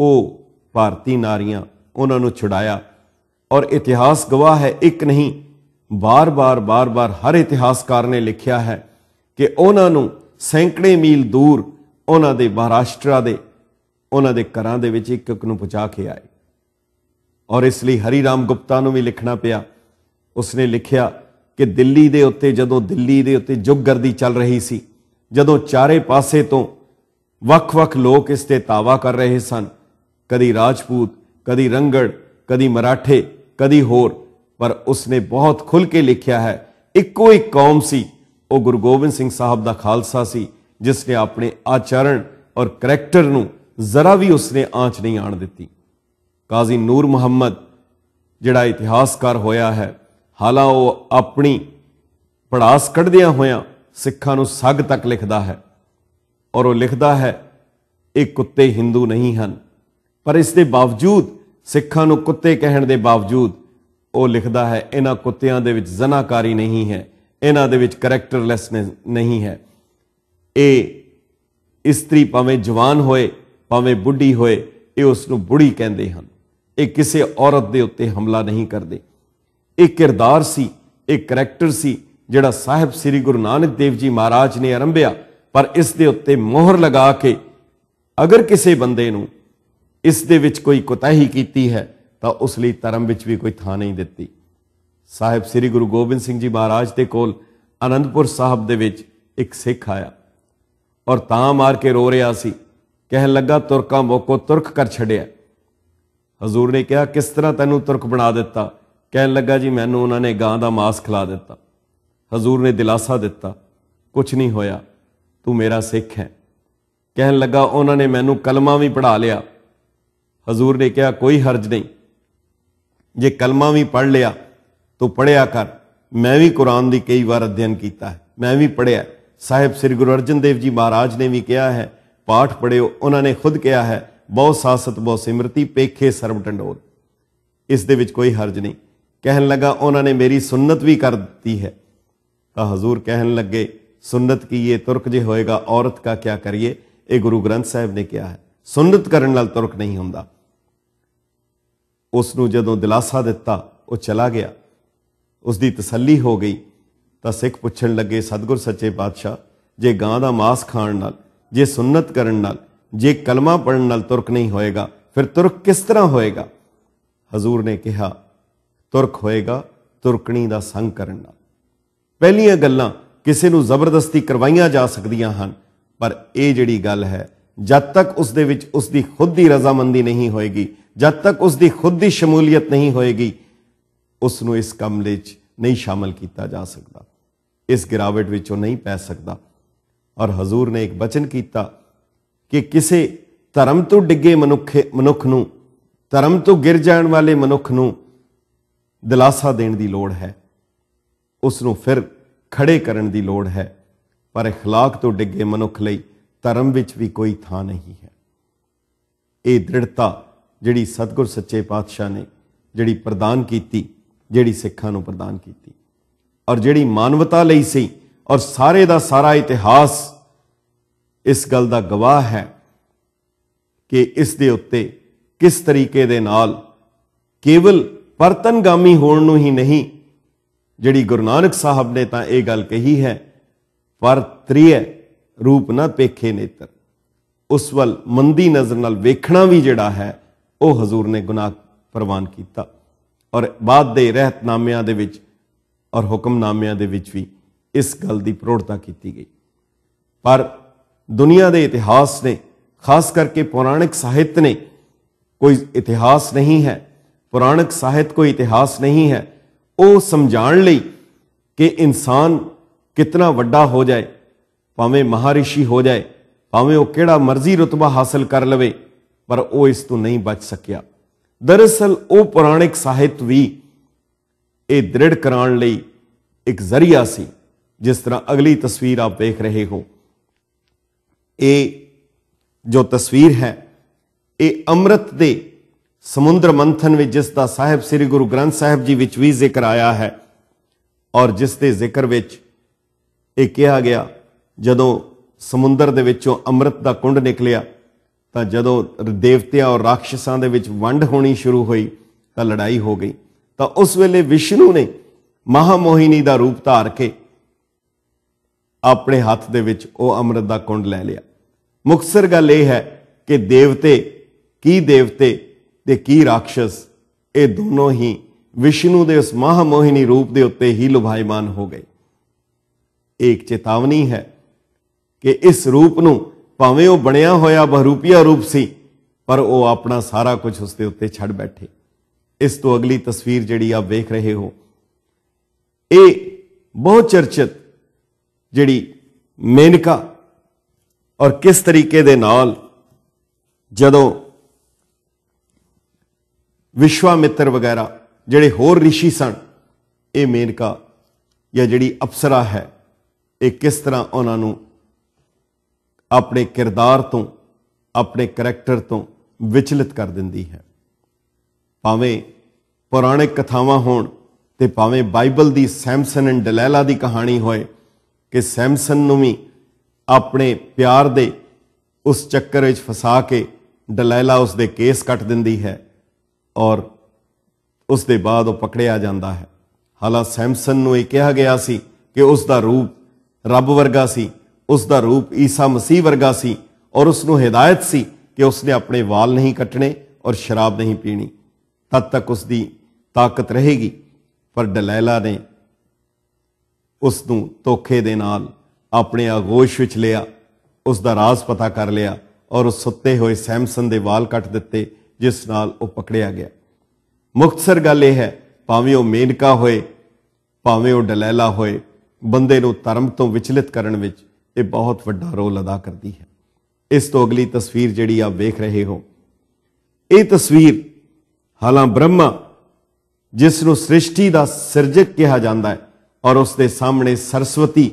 ਉਹ ਭਾਰਤੀ ਨਾਰੀਆਂ ਉਹਨਾਂ ਨੂੰ ਛੁਡਾਇਆ ਔਰ ਇਤਿਹਾਸ ਗਵਾਹ ਹੈ ਇੱਕ ਨਹੀਂ ਬਾਰ-ਬਾਰ ਬਾਰ-ਬਾਰ ਹਰ ਇਤਿਹਾਸਕਾਰ ਨੇ ਲਿਖਿਆ ਹੈ ਕਿ ਉਹਨਾਂ ਨੂੰ ਸੈਂਕੜੇ ਮੀਲ ਦੂਰ ਉਹਨਾਂ ਦੇ ਮਹਾਰਾਸ਼ਟਰਾ ਦੇ ਉਹਨਾਂ ਦੇ ਘਰਾਂ ਦੇ ਵਿੱਚ ਇੱਕ ਇੱਕ ਨੂੰ ਪਹੁੰਚਾ ਕੇ ਆਏ ਔਰ ਇਸ ਲਈ ਹਰੀ ਰਾਮ ਗੁਪਤਾ ਨੂੰ ਵੀ ਲਿਖਣਾ ਪਿਆ ਉਸਨੇ ਲਿਖਿਆ ਕਿ ਦਿੱਲੀ ਦੇ ਉੱਤੇ ਜਦੋਂ ਦਿੱਲੀ ਦੇ ਉੱਤੇ ਜੁਗਰਦੀ ਚੱਲ ਰਹੀ ਸੀ ਜਦੋਂ ਚਾਰੇ ਪਾਸੇ ਤੋਂ ਵੱਖ-ਵੱਖ ਲੋਕ ਇਸ ਤੇ ਤਾਵਾ ਕਰ ਰਹੇ ਸਨ ਕਦੀ ਰਾਜਪੂਤ ਕਦੀ ਰੰਗੜ ਕਦੀ ਮਰਾਠੇ ਕਦੀ ਹੋਰ ਪਰ ਉਸਨੇ ਬਹੁਤ ਖੁੱਲ ਕੇ ਲਿਖਿਆ ਹੈ ਇੱਕੋ ਇੱਕ ਕੌਮ ਸੀ ਉਹ ਗੁਰੂ ਗੋਬਿੰਦ ਸਿੰਘ ਸਾਹਿਬ ਦਾ ਖਾਲਸਾ ਸੀ ਜਿਸ ਨੇ ਆਪਣੇ ਆਚਰਣ ਔਰ ਕੈਰੈਕਟਰ ਨੂੰ ਜ਼ਰਾ ਵੀ ਉਸਨੇ ਆਂਚ ਨਹੀਂ ਆਣ ਦਿੱਤੀ ਕਾਜ਼ੀ ਨੂਰ ਮੁਹੰਮਦ ਜਿਹੜਾ ਇਤਿਹਾਸਕਾਰ ਹੋਇਆ ਹੈ ਹਾਲਾਂ ਉਹ ਆਪਣੀ ਪੜਾਸ ਕੱਢਦਿਆਂ ਹੋਇਆਂ ਸਿੱਖਾਂ ਨੂੰ ਸੱਗ ਤੱਕ ਲਿਖਦਾ ਹੈ ਔਰ ਉਹ ਲਿਖਦਾ ਹੈ ਇਹ ਕੁੱਤੇ ਹਿੰਦੂ ਨਹੀਂ ਹਨ ਪਰ ਇਸ ਦੇ ਬਾਵਜੂਦ ਸਿੱਖਾਂ ਨੂੰ ਕੁੱਤੇ ਕਹਿਣ ਦੇ ਬਾਵਜੂਦ ਉਹ ਲਿਖਦਾ ਹੈ ਇਹਨਾਂ ਕੁੱਤਿਆਂ ਦੇ ਵਿੱਚ ਜ਼ਨਾਕਾਰੀ ਨਹੀਂ ਹੈ ਇਹਨਾਂ ਦੇ ਵਿੱਚ ਕੈਰੈਕਟਰਲੈਸ ਨਹੀਂ ਹੈ ਇਹ ਇਸਤਰੀ ਭਾਵੇਂ ਜਵਾਨ ਹੋਏ ਭਾਵੇਂ ਬੁੱਢੀ ਹੋਏ ਇਹ ਉਸ ਨੂੰ ਬੁੜੀ ਕਹਿੰਦੇ ਹਨ ਇਹ ਕਿਸੇ ਔਰਤ ਦੇ ਉੱਤੇ ਹਮਲਾ ਨਹੀਂ ਕਰਦੇ ਇਹ ਕਿਰਦਾਰ ਸੀ ਇਹ ਕੈਰੈਕਟਰ ਸੀ ਜਿਹੜਾ ਸਾਹਿਬ ਸ੍ਰੀ ਗੁਰੂ ਨਾਨਕ ਦੇਵ ਜੀ ਮਹਾਰਾਜ ਨੇ ਅਰੰਭਿਆ ਪਰ ਇਸ ਦੇ ਉੱਤੇ ਮੋਹਰ ਲਗਾ ਕੇ ਅਗਰ ਕਿਸੇ ਬੰਦੇ ਨੂੰ ਇਸ ਦੇ ਵਿੱਚ ਕੋਈ ਕੁਤਾਹੀ ਕੀਤੀ ਹੈ ਤਾਂ ਉਸ ਲਈ ਧਰਮ ਵਿੱਚ ਵੀ ਕੋਈ ਥਾਂ ਨਹੀਂ ਦਿੱਤੀ ਸਾਹਿਬ ਸ੍ਰੀ ਗੁਰੂ ਗੋਬਿੰਦ ਸਿੰਘ ਜੀ ਮਹਾਰਾਜ ਦੇ ਕੋਲ ਅਨੰਦਪੁਰ ਸਾਹਿਬ ਦੇ ਵਿੱਚ ਇੱਕ ਸਿੱਖ ਆਇਆ ਔਰ ਤਾਂ ਮਾਰ ਕੇ ਰੋ ਰਿਹਾ ਸੀ ਕਹਿਣ ਲੱਗਾ ਤੁਰਕਾਂ ਮੋਕੋ ਤੁਰਕ ਕਰ ਛੜਿਆ ਹਜ਼ੂਰ ਨੇ ਕਿਹਾ ਕਿਸ ਤਰ੍ਹਾਂ ਤੈਨੂੰ ਤੁਰਕ ਬਣਾ ਦਿੱਤਾ ਕਹਿਣ ਲੱਗਾ ਜੀ ਮੈਨੂੰ ਉਹਨਾਂ ਨੇ ਗਾਂ ਦਾ ਮਾਸ ਖਿਲਾ ਦਿੱਤਾ ਹਜ਼ੂਰ ਨੇ ਦਿਲਾਸਾ ਦਿੱਤਾ ਕੁਝ ਨਹੀਂ ਹੋਇਆ ਤੂੰ ਮੇਰਾ ਸਿੱਖ ਹੈ ਕਹਿਣ ਲੱਗਾ ਉਹਨਾਂ ਨੇ ਮੈਨੂੰ ਕਲਮਾ ਵੀ ਪੜਾ ਲਿਆ ਹਜ਼ੂਰ ਨੇ ਕਿਹਾ ਕੋਈ ਹਰਜ ਨਹੀਂ ਜੇ ਕਲਮਾ ਵੀ ਪੜ ਲਿਆ ਤੋ ਪੜਿਆ ਕਰ ਮੈਂ ਵੀ ਕੁਰਾਨ ਦੀ ਕਈ ਵਾਰ ਅਧਿਐਨ ਕੀਤਾ ਹੈ ਮੈਂ ਵੀ ਪੜਿਆ ਸਾਹਿਬ ਸ੍ਰੀ ਗੁਰੂ ਅਰਜਨ ਦੇਵ ਜੀ ਮਹਾਰਾਜ ਨੇ ਵੀ ਕਿਹਾ ਹੈ ਪਾਠ ਪੜਿਓ ਉਹਨਾਂ ਨੇ ਖੁਦ ਕਿਹਾ ਹੈ ਬਹੁ ਸਾਸਤ ਬਹੁ ਸਿਮਰਤੀ ਪੇਖੇ ਸਰਬ ਟੰਡੋਲ ਇਸ ਦੇ ਵਿੱਚ ਕੋਈ ਹਰਜ ਨਹੀਂ ਕਹਿਣ ਲੱਗਾ ਉਹਨਾਂ ਨੇ ਮੇਰੀ ਸੁੰਨਤ ਵੀ ਕਰ ਦਿੱਤੀ ਹੈ ਤਾਂ ਹਜ਼ੂਰ ਕਹਿਣ ਲੱਗੇ ਸੁੰਨਤ ਕੀ ਇਹ ਤੁਰਕ ਜੇ ਹੋਏਗਾ ਔਰਤ ਕਾ ਕੀ ਕਰੀਏ ਇਹ ਗੁਰੂ ਗ੍ਰੰਥ ਸਾਹਿਬ ਨੇ ਕਿਹਾ ਹੈ ਸੁੰਨਤ ਕਰਨ ਨਾਲ ਤੁਰਕ ਨਹੀਂ ਹੁੰਦਾ ਉਸ ਨੂੰ ਜਦੋਂ ਦਿਲਾਸਾ ਦਿੱਤਾ ਉਹ ਚਲਾ ਗਿਆ ਉਸ ਦੀ ਤਸੱਲੀ ਹੋ ਗਈ ਤਾਂ ਸਿੱਖ ਪੁੱਛਣ ਲੱਗੇ ਸਤਗੁਰ ਸੱਚੇ ਪਾਤਸ਼ਾਹ ਜੇ ਗਾਂ ਦਾ ਮਾਸ ਖਾਣ ਨਾਲ ਜੇ ਸੁੰਨਤ ਕਰਨ ਨਾਲ ਜੇ ਕਲਮਾ ਪੜਨ ਨਾਲ ਤੁਰਕ ਨਹੀਂ ਹੋਏਗਾ ਫਿਰ ਤੁਰਕ ਕਿਸ ਤਰ੍ਹਾਂ ਹੋਏਗਾ ਹਜ਼ੂਰ ਨੇ ਕਿਹਾ ਤੁਰਕ ਹੋਏਗਾ ਤੁਰਕਣੀ ਦਾ ਸੰਗ ਕਰਨ ਨਾਲ ਪਹਿਲੀਆਂ ਗੱਲਾਂ ਕਿਸੇ ਨੂੰ ਜ਼ਬਰਦਸਤੀ ਕਰਵਾਈਆਂ ਜਾ ਸਕਦੀਆਂ ਹਨ ਪਰ ਇਹ ਜਿਹੜੀ ਗੱਲ ਹੈ ਜਦ ਤੱਕ ਉਸ ਦੇ ਵਿੱਚ ਉਸ ਦੀ ਖੁਦ ਦੀ ਰਜ਼ਾਮੰਦੀ ਨਹੀਂ ਹੋਏਗੀ ਜਦ ਤੱਕ ਉਸ ਦੀ ਖੁਦ ਦੀ ਸ਼ਮੂਲੀਅਤ ਨਹੀਂ ਹੋਏਗੀ ਉਸ ਨੂੰ ਇਸ ਕੰਮ ਵਿੱਚ ਨਹੀਂ ਸ਼ਾਮਲ ਕੀਤਾ ਜਾ ਸਕਦਾ ਇਸ ਗਿਰਾਵਟ ਵਿੱਚੋਂ ਨਹੀਂ ਪੈ ਸਕਦਾ ਔਰ ਹਜ਼ੂਰ ਨੇ ਇੱਕ ਬਚਨ ਕੀਤਾ ਕਿ ਕਿਸੇ ਧਰਮ ਤੋਂ ਡਿੱਗੇ ਮਨੁੱਖ ਮਨੁੱਖ ਨੂੰ ਧਰਮ ਤੋਂ ਗਿਰ ਜਾਣ ਵਾਲੇ ਮਨੁੱਖ ਨੂੰ ਦਿਲਾਸਾ ਦੇਣ ਦੀ ਲੋੜ ਹੈ ਉਸ ਨੂੰ ਫਿਰ ਖੜੇ ਕਰਨ ਦੀ ਲੋੜ ਹੈ ਪਰ اخلاق ਤੋਂ ਡਿੱਗੇ ਮਨੁੱਖ ਲਈ ਧਰਮ ਵਿੱਚ ਵੀ ਕੋਈ ਥਾਂ ਨਹੀਂ ਹੈ ਇਹ ਦ੍ਰਿੜਤਾ ਜਿਹੜੀ ਸਤਗੁਰ ਸੱਚੇ ਪਾਤਸ਼ਾਹ ਨੇ ਜਿਹੜੀ ਪ੍ਰਦਾਨ ਕੀਤੀ ਜਿਹੜੀ ਸਿੱਖਾਂ ਨੂੰ ਪ੍ਰਦਾਨ ਕੀਤੀ ਔਰ ਜਿਹੜੀ ਮਾਨਵਤਾ ਲਈ ਸੀ ਔਰ ਸਾਰੇ ਦਾ ਸਾਰਾ ਇਤਿਹਾਸ ਇਸ ਗੱਲ ਦਾ ਗਵਾਹ ਹੈ ਕਿ ਇਸ ਦੇ ਉੱਤੇ ਕਿਸ ਤਰੀਕੇ ਦੇ ਨਾਲ ਕੇਵਲ ਪਰਤਨਗਾਮੀ ਹੋਣ ਨੂੰ ਹੀ ਨਹੀਂ ਜਿਹੜੀ ਗੁਰੂ ਨਾਨਕ ਸਾਹਿਬ ਨੇ ਤਾਂ ਇਹ ਗੱਲ ਕਹੀ ਹੈ ਪਰ ਤ੍ਰਿਯ ਰੂਪ ਨਾ ਪੇਖੇ ਨੇਤਰ ਉਸ ਵੱਲ ਮੰਦੀ ਨਜ਼ਰ ਨਾਲ ਵੇਖਣਾ ਵੀ ਜਿਹੜਾ ਹੈ ਉਹ ਹਜ਼ੂਰ ਨੇ ਗੁਨਾਹ ਪ੍ਰਵਾਨ ਕੀਤਾ ਔਰ ਬਾਅਦ ਦੇ ਰਹਿਤਨਾਮਿਆਂ ਦੇ ਵਿੱਚ ਔਰ ਹੁਕਮਨਾਮਿਆਂ ਦੇ ਵਿੱਚ ਵੀ ਇਸ ਗੱਲ ਦੀ ਪ੍ਰੋੜਤਾ ਕੀਤੀ ਗਈ ਪਰ ਦੁਨੀਆ ਦੇ ਇਤਿਹਾਸ ਨੇ ਖਾਸ ਕਰਕੇ ਪੌਰਾਣਿਕ ਸਾਹਿਤ ਨੇ ਕੋਈ ਇਤਿਹਾਸ ਨਹੀਂ ਹੈ ਪੌਰਾਣਿਕ ਸਾਹਿਤ ਕੋਈ ਇਤਿਹਾਸ ਨਹੀਂ ਹੈ ਉਹ ਸਮਝਾਉਣ ਲਈ ਕਿ ਇਨਸਾਨ ਕਿਤਨਾ ਵੱਡਾ ਹੋ ਜਾਏ ਭਾਵੇਂ ਮਹਾਰਿਸ਼ੀ ਹੋ ਜਾਏ ਭਾਵੇਂ ਉਹ ਕਿਹੜਾ ਮਰਜ਼ੀ ਰਤਬਾ ਹਾਸਲ ਕਰ ਲਵੇ ਪਰ ਉਹ ਇਸ ਤੋਂ ਨਹੀਂ ਬਚ ਸਕਿਆ ਦਰਅਸਲ ਉਹ ਪੁਰਾਣਿਕ ਸਾਹਿਤ ਵੀ ਇਹ ਦ੍ਰਿੜ ਕਰਾਉਣ ਲਈ ਇੱਕ ਜ਼ਰੀਆ ਸੀ ਜਿਸ ਤਰ੍ਹਾਂ ਅਗਲੀ ਤਸਵੀਰ ਆਪ ਦੇਖ ਰਹੇ ਹੋ ਇਹ ਜੋ ਤਸਵੀਰ ਹੈ ਇਹ ਅੰਮ੍ਰਿਤ ਦੇ ਸਮੁੰਦਰ ਮੰਥਨ ਵਿੱਚ ਜਿਸ ਦਾ ਸਾਹਿਬ ਸ੍ਰੀ ਗੁਰੂ ਗ੍ਰੰਥ ਸਾਹਿਬ ਜੀ ਵਿੱਚ ਵੀ ਜ਼ਿਕਰ ਆਇਆ ਹੈ ਔਰ ਜਿਸ ਦੇ ਜ਼ਿਕਰ ਵਿੱਚ ਇਹ ਕਿਹਾ ਗਿਆ ਜਦੋਂ ਸਮੁੰਦਰ ਦੇ ਵਿੱਚੋਂ ਅੰਮ੍ਰਿਤ ਦਾ ਕੁੰਡ ਨਿਕਲਿਆ ਤਾਂ ਜਦੋਂ ਦੇਵਤਿਆਂ ਔਰ ਰਾਖਸ਼ਾਂ ਦੇ ਵਿੱਚ ਵੰਡ ਹੋਣੀ ਸ਼ੁਰੂ ਹੋਈ ਤਾਂ ਲੜਾਈ ਹੋ ਗਈ ਤਾਂ ਉਸ ਵੇਲੇ ਵਿਸ਼ਨੂੰ ਨੇ ਮਹਾਮੋਹਿਨੀ ਦਾ ਰੂਪ ਧਾਰ ਕੇ ਆਪਣੇ ਹੱਥ ਦੇ ਵਿੱਚ ਉਹ ਅੰਮ੍ਰਿਤ ਦਾ ਕੁੰਡ ਲੈ ਲਿਆ ਮੁਕਸਰ ਗੱਲ ਇਹ ਹੈ ਕਿ ਦੇਵਤੇ ਕੀ ਦੇਵਤੇ ਤੇ ਕੀ ਰਾਖਸ਼ਸ ਇਹ ਦੋਨੋਂ ਹੀ ਵਿਸ਼ਨੂੰ ਦੇ ਉਸ ਮਹਾਮੋਹਿਨੀ ਰੂਪ ਦੇ ਉੱਤੇ ਹੀ ਲੁਭਾਇਮਾਨ ਹੋ ਗਏ ਇੱਕ ਚੇਤਾਵਨੀ ਹੈ ਕਿ ਇਸ ਰੂਪ ਨੂੰ ਭਾਵੇਂ ਉਹ ਬਣਿਆ ਹੋਇਆ ਬਹਰੂਪੀਆ ਰੂਪ ਸੀ ਪਰ ਉਹ ਆਪਣਾ ਸਾਰਾ ਕੁਝ ਉਸ ਦੇ ਉੱਤੇ ਛੱਡ ਬੈਠੇ ਇਸ ਤੋਂ ਅਗਲੀ ਤਸਵੀਰ ਜਿਹੜੀ ਆਪ ਵੇਖ ਰਹੇ ਹੋ ਇਹ ਬਹੁਤ ਚਰਚਿਤ ਜਿਹੜੀ ਮੇਨਕਾ ਔਰ ਕਿਸ ਤਰੀਕੇ ਦੇ ਨਾਲ ਜਦੋਂ ਵਿਸ਼ਵਾਮਿੱਤਰ ਵਗੈਰਾ ਜਿਹੜੇ ਹੋਰ ઋષਿ ਸਨ ਇਹ ਮੇਨਕਾ ਜਾਂ ਜਿਹੜੀ ਅਪਸਰਾ ਹੈ ਇਹ ਕਿਸ ਤਰ੍ਹਾਂ ਉਹਨਾਂ ਨੂੰ ਆਪਣੇ ਕਿਰਦਾਰ ਤੋਂ ਆਪਣੇ ਕੈਰੈਕਟਰ ਤੋਂ ਵਿਚਲਿਤ ਕਰ ਦਿੰਦੀ ਹੈ ਭਾਵੇਂ ਪੁਰਾਣੇ ਕਥਾਵਾਂ ਹੋਣ ਤੇ ਭਾਵੇਂ ਬਾਈਬਲ ਦੀ ਸੈਮਸਨ ਐਂਡ ਡਲੈਲਾ ਦੀ ਕਹਾਣੀ ਹੋਏ ਕਿ ਸੈਮਸਨ ਨੂੰ ਵੀ ਆਪਣੇ ਪਿਆਰ ਦੇ ਉਸ ਚੱਕਰ ਵਿੱਚ ਫਸਾ ਕੇ ਡਲੈਲਾ ਉਸ ਦੇ ਕੇਸ ਕੱਟ ਦਿੰਦੀ ਹੈ ਔਰ ਉਸ ਦੇ ਬਾਅਦ ਉਹ ਪਕੜਿਆ ਜਾਂਦਾ ਹੈ ਹਾਲਾ ਸੈਮਸਨ ਨੂੰ ਇਹ ਕਿਹਾ ਗਿਆ ਸੀ ਕਿ ਉਸ ਦਾ ਰੂਪ ਰੱਬ ਵਰਗਾ ਸੀ ਉਸ ਦਾ ਰੂਪ ਈਸਾ ਮਸੀਹ ਵਰਗਾ ਸੀ ਔਰ ਉਸ ਨੂੰ ਹਿਦਾਇਤ ਸੀ ਕਿ ਉਸ ਨੇ ਆਪਣੇ ਵਾਲ ਨਹੀਂ ਕੱਟਣੇ ਔਰ ਸ਼ਰਾਬ ਨਹੀਂ ਪੀਣੀ ਤਦ ਤੱਕ ਉਸ ਦੀ ਤਾਕਤ ਰਹੇਗੀ ਪਰ ਡਲੈਲਾ ਨੇ ਉਸ ਨੂੰ ਧੋਖੇ ਦੇ ਨਾਲ ਆਪਣੇ ਆਗੋਸ਼ ਵਿੱਚ ਲਿਆ ਉਸ ਦਾ ਰਾਜ਼ ਪਤਾ ਕਰ ਲਿਆ ਔਰ ਉਸ ਸੁੱਤੇ ਹੋਏ ਸੈਮਸਨ ਦੇ ਵਾਲ ਕੱਟ ਦਿੱਤੇ ਜਿਸ ਨਾਲ ਉਹ ਪਕੜਿਆ ਗਿਆ ਮੁਖਤਸਰ ਗੱਲ ਇਹ ਹੈ ਭਾਵੇਂ ਉਹ ਮੇਨਕਾ ਹੋਏ ਭਾਵੇਂ ਉਹ ਡਲੈਲਾ ਹੋਏ ਬੰਦੇ ਨੂੰ ਧਰਮ ਤੋਂ ਵਿਚਲਿਤ ਕਰਨ ਵਿੱਚ ਇਹ ਬਹੁਤ ਵੱਡਾ ਰੋਲ ਅਦਾ ਕਰਦੀ ਹੈ ਇਸ ਤੋਂ ਅਗਲੀ ਤਸਵੀਰ ਜਿਹੜੀ ਆਪ ਵੇਖ ਰਹੇ ਹੋ ਇਹ ਤਸਵੀਰ ਹਾਲਾਂ ਬ੍ਰਹਮਾ ਜਿਸ ਨੂੰ ਸ੍ਰਿਸ਼ਟੀ ਦਾ ਸਿਰਜਕ ਕਿਹਾ ਜਾਂਦਾ ਹੈ ਔਰ ਉਸ ਦੇ ਸਾਹਮਣੇ ਸਰਸਵਤੀ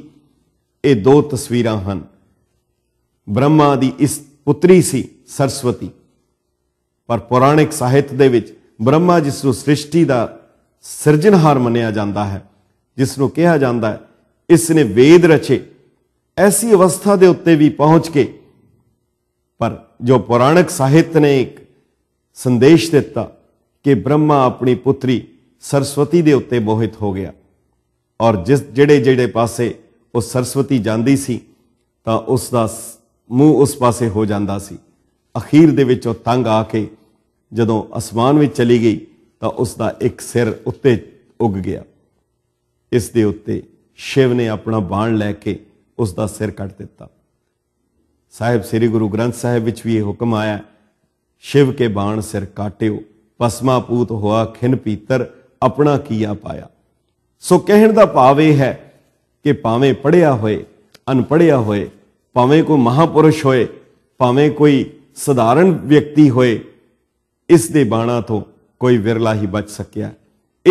ਇਹ ਦੋ ਤਸਵੀਰਾਂ ਹਨ ਬ੍ਰਹਮਾ ਦੀ ਇਸ ਪੁੱਤਰੀ ਸੀ ਸਰਸਵਤੀ ਪਰ ਪੁਰਾਣਿਕ ਸਾਹਿਤ ਦੇ ਵਿੱਚ ਬ੍ਰਹਮਾ ਜਿਸ ਨੂੰ ਸ੍ਰਿਸ਼ਟੀ ਦਾ ਸਿਰਜਣਹਾਰ ਮੰਨਿਆ ਜਾਂਦਾ ਹੈ ਜਿਸ ਨੂੰ ਕਿਹਾ ਜਾਂਦਾ ਹੈ ਇਸ ਨੇ ਵੇਦ ਰਚੇ ਐਸੀ ਅਵਸਥਾ ਦੇ ਉੱਤੇ ਵੀ ਪਹੁੰਚ ਕੇ ਪਰ ਜੋ ਪੁਰਾਣਕ ਸਾਹਿਤ ਨੇ ਇੱਕ ਸੰਦੇਸ਼ ਦਿੱਤਾ ਕਿ ਬ੍ਰਹਮਾ ਆਪਣੀ ਪੁੱਤਰੀ ਸਰਸਵਤੀ ਦੇ ਉੱਤੇ ਮੋਹਿਤ ਹੋ ਗਿਆ ਔਰ ਜਿਸ ਜਿਹੜੇ ਜਿਹੜੇ ਪਾਸੇ ਉਹ ਸਰਸਵਤੀ ਜਾਂਦੀ ਸੀ ਤਾਂ ਉਸ ਦਾ ਮੂੰਹ ਉਸ ਪਾਸੇ ਹੋ ਜਾਂਦਾ ਸੀ ਅਖੀਰ ਦੇ ਵਿੱਚ ਉਹ ਤੰਗ ਆ ਕੇ ਜਦੋਂ ਅਸਮਾਨ ਵਿੱਚ ਚਲੀ ਗਈ ਤਾਂ ਉਸ ਦਾ ਇੱਕ ਸਿਰ ਉੱਤੇ ਉੱਗ ਗਿਆ ਇਸ ਦੇ ਉੱਤੇ ਸ਼ਿਵ ਨੇ ਆਪਣਾ ਬਾਣ ਲੈ ਕੇ ਉਸ ਦਾ ਸਿਰ ਕੱਟ ਦਿੱਤਾ ਸਾਹਿਬ ਸ੍ਰੀ ਗੁਰੂ ਗ੍ਰੰਥ ਸਾਹਿਬ ਵਿੱਚ ਵੀ ਇਹ ਹੁਕਮ ਆਇਆ ਸ਼ਿਵ ਕੇ ਬਾਣ ਸਿਰ ਕਾਟਿਓ ਪਸਮਾ ਪੂਤ ਹੋਆ ਖਿਨ ਪੀਤਰ ਆਪਣਾ ਕੀਆ ਪਾਇਆ ਸੋ ਕਹਿਣ ਦਾ ਭਾਵ ਇਹ ਹੈ ਕਿ ਭਾਵੇਂ ਪੜਿਆ ਹੋਏ ਅਨਪੜਿਆ ਹੋਏ ਭਾਵੇਂ ਕੋਈ ਮਹਾਪੁਰਸ਼ ਹੋਏ ਭਾਵੇਂ ਕੋਈ ਸਧਾਰਨ ਵਿਅਕਤੀ ਹੋਏ ਇਸ ਦੇ ਬਾਣਾ ਤੋਂ ਕੋਈ ਵਿਰਲਾ ਹੀ ਬਚ ਸਕਿਆ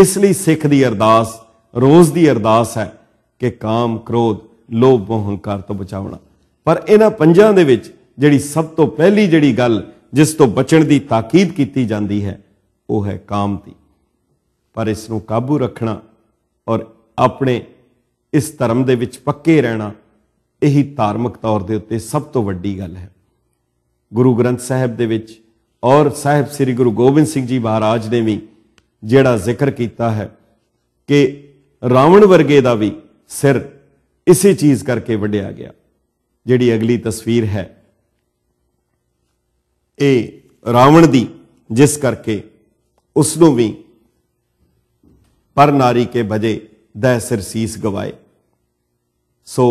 ਇਸ ਲਈ ਸਿੱਖ ਦੀ ਅਰਦਾਸ ਰੋਜ਼ ਦੀ ਅਰਦਾਸ ਹੈ ਕਿ ਕਾਮ ਕ੍ਰੋਧ ਲੋਭ ਮੋਹ ਹੰਕਾਰ ਤੋਂ ਬਚਾਉਣਾ ਪਰ ਇਹਨਾਂ ਪੰਜਾਂ ਦੇ ਵਿੱਚ ਜਿਹੜੀ ਸਭ ਤੋਂ ਪਹਿਲੀ ਜਿਹੜੀ ਗੱਲ ਜਿਸ ਤੋਂ ਬਚਣ ਦੀ ਤਾਕੀਦ ਕੀਤੀ ਜਾਂਦੀ ਹੈ ਉਹ ਹੈ ਕਾਮ ਦੀ ਪਰ ਇਸ ਨੂੰ ਕਾਬੂ ਰੱਖਣਾ ਔਰ ਆਪਣੇ ਇਸ ਧਰਮ ਦੇ ਵਿੱਚ ਪੱਕੇ ਰਹਿਣਾ ਇਹੀ ਧਾਰਮਿਕ ਤੌਰ ਦੇ ਉੱਤੇ ਸਭ ਤੋਂ ਵੱਡੀ ਗੱਲ ਹੈ ਗੁਰੂ ਗ੍ਰੰਥ ਸਾਹਿਬ ਦੇ ਵਿੱਚ ਔਰ ਸਾਹਿਬ ਸ੍ਰੀ ਗੁਰੂ ਗੋਬਿੰਦ ਸਿੰਘ ਜੀ ਮਹਾਰਾਜ ਨੇ ਵੀ ਜਿਹੜਾ ਜ਼ਿਕਰ ਕੀਤਾ ਹੈ ਕਿ ਰਾਵਣ ਵਰਗੇ ਦਾ ਵੀ ਸਿਰ ਇਸੇ ਚੀਜ਼ ਕਰਕੇ ਵੱਡਿਆ ਗਿਆ ਜਿਹੜੀ ਅਗਲੀ ਤਸਵੀਰ ਹੈ ਇਹ ਰਾਵਣ ਦੀ ਜਿਸ ਕਰਕੇ ਉਸ ਨੂੰ ਵੀ ਪਰ ਨਾਰੀ ਕੇ ਭਜੇ ਦਹ ਸਿਰ ਸੀਸ ਗਵਾਏ ਸੋ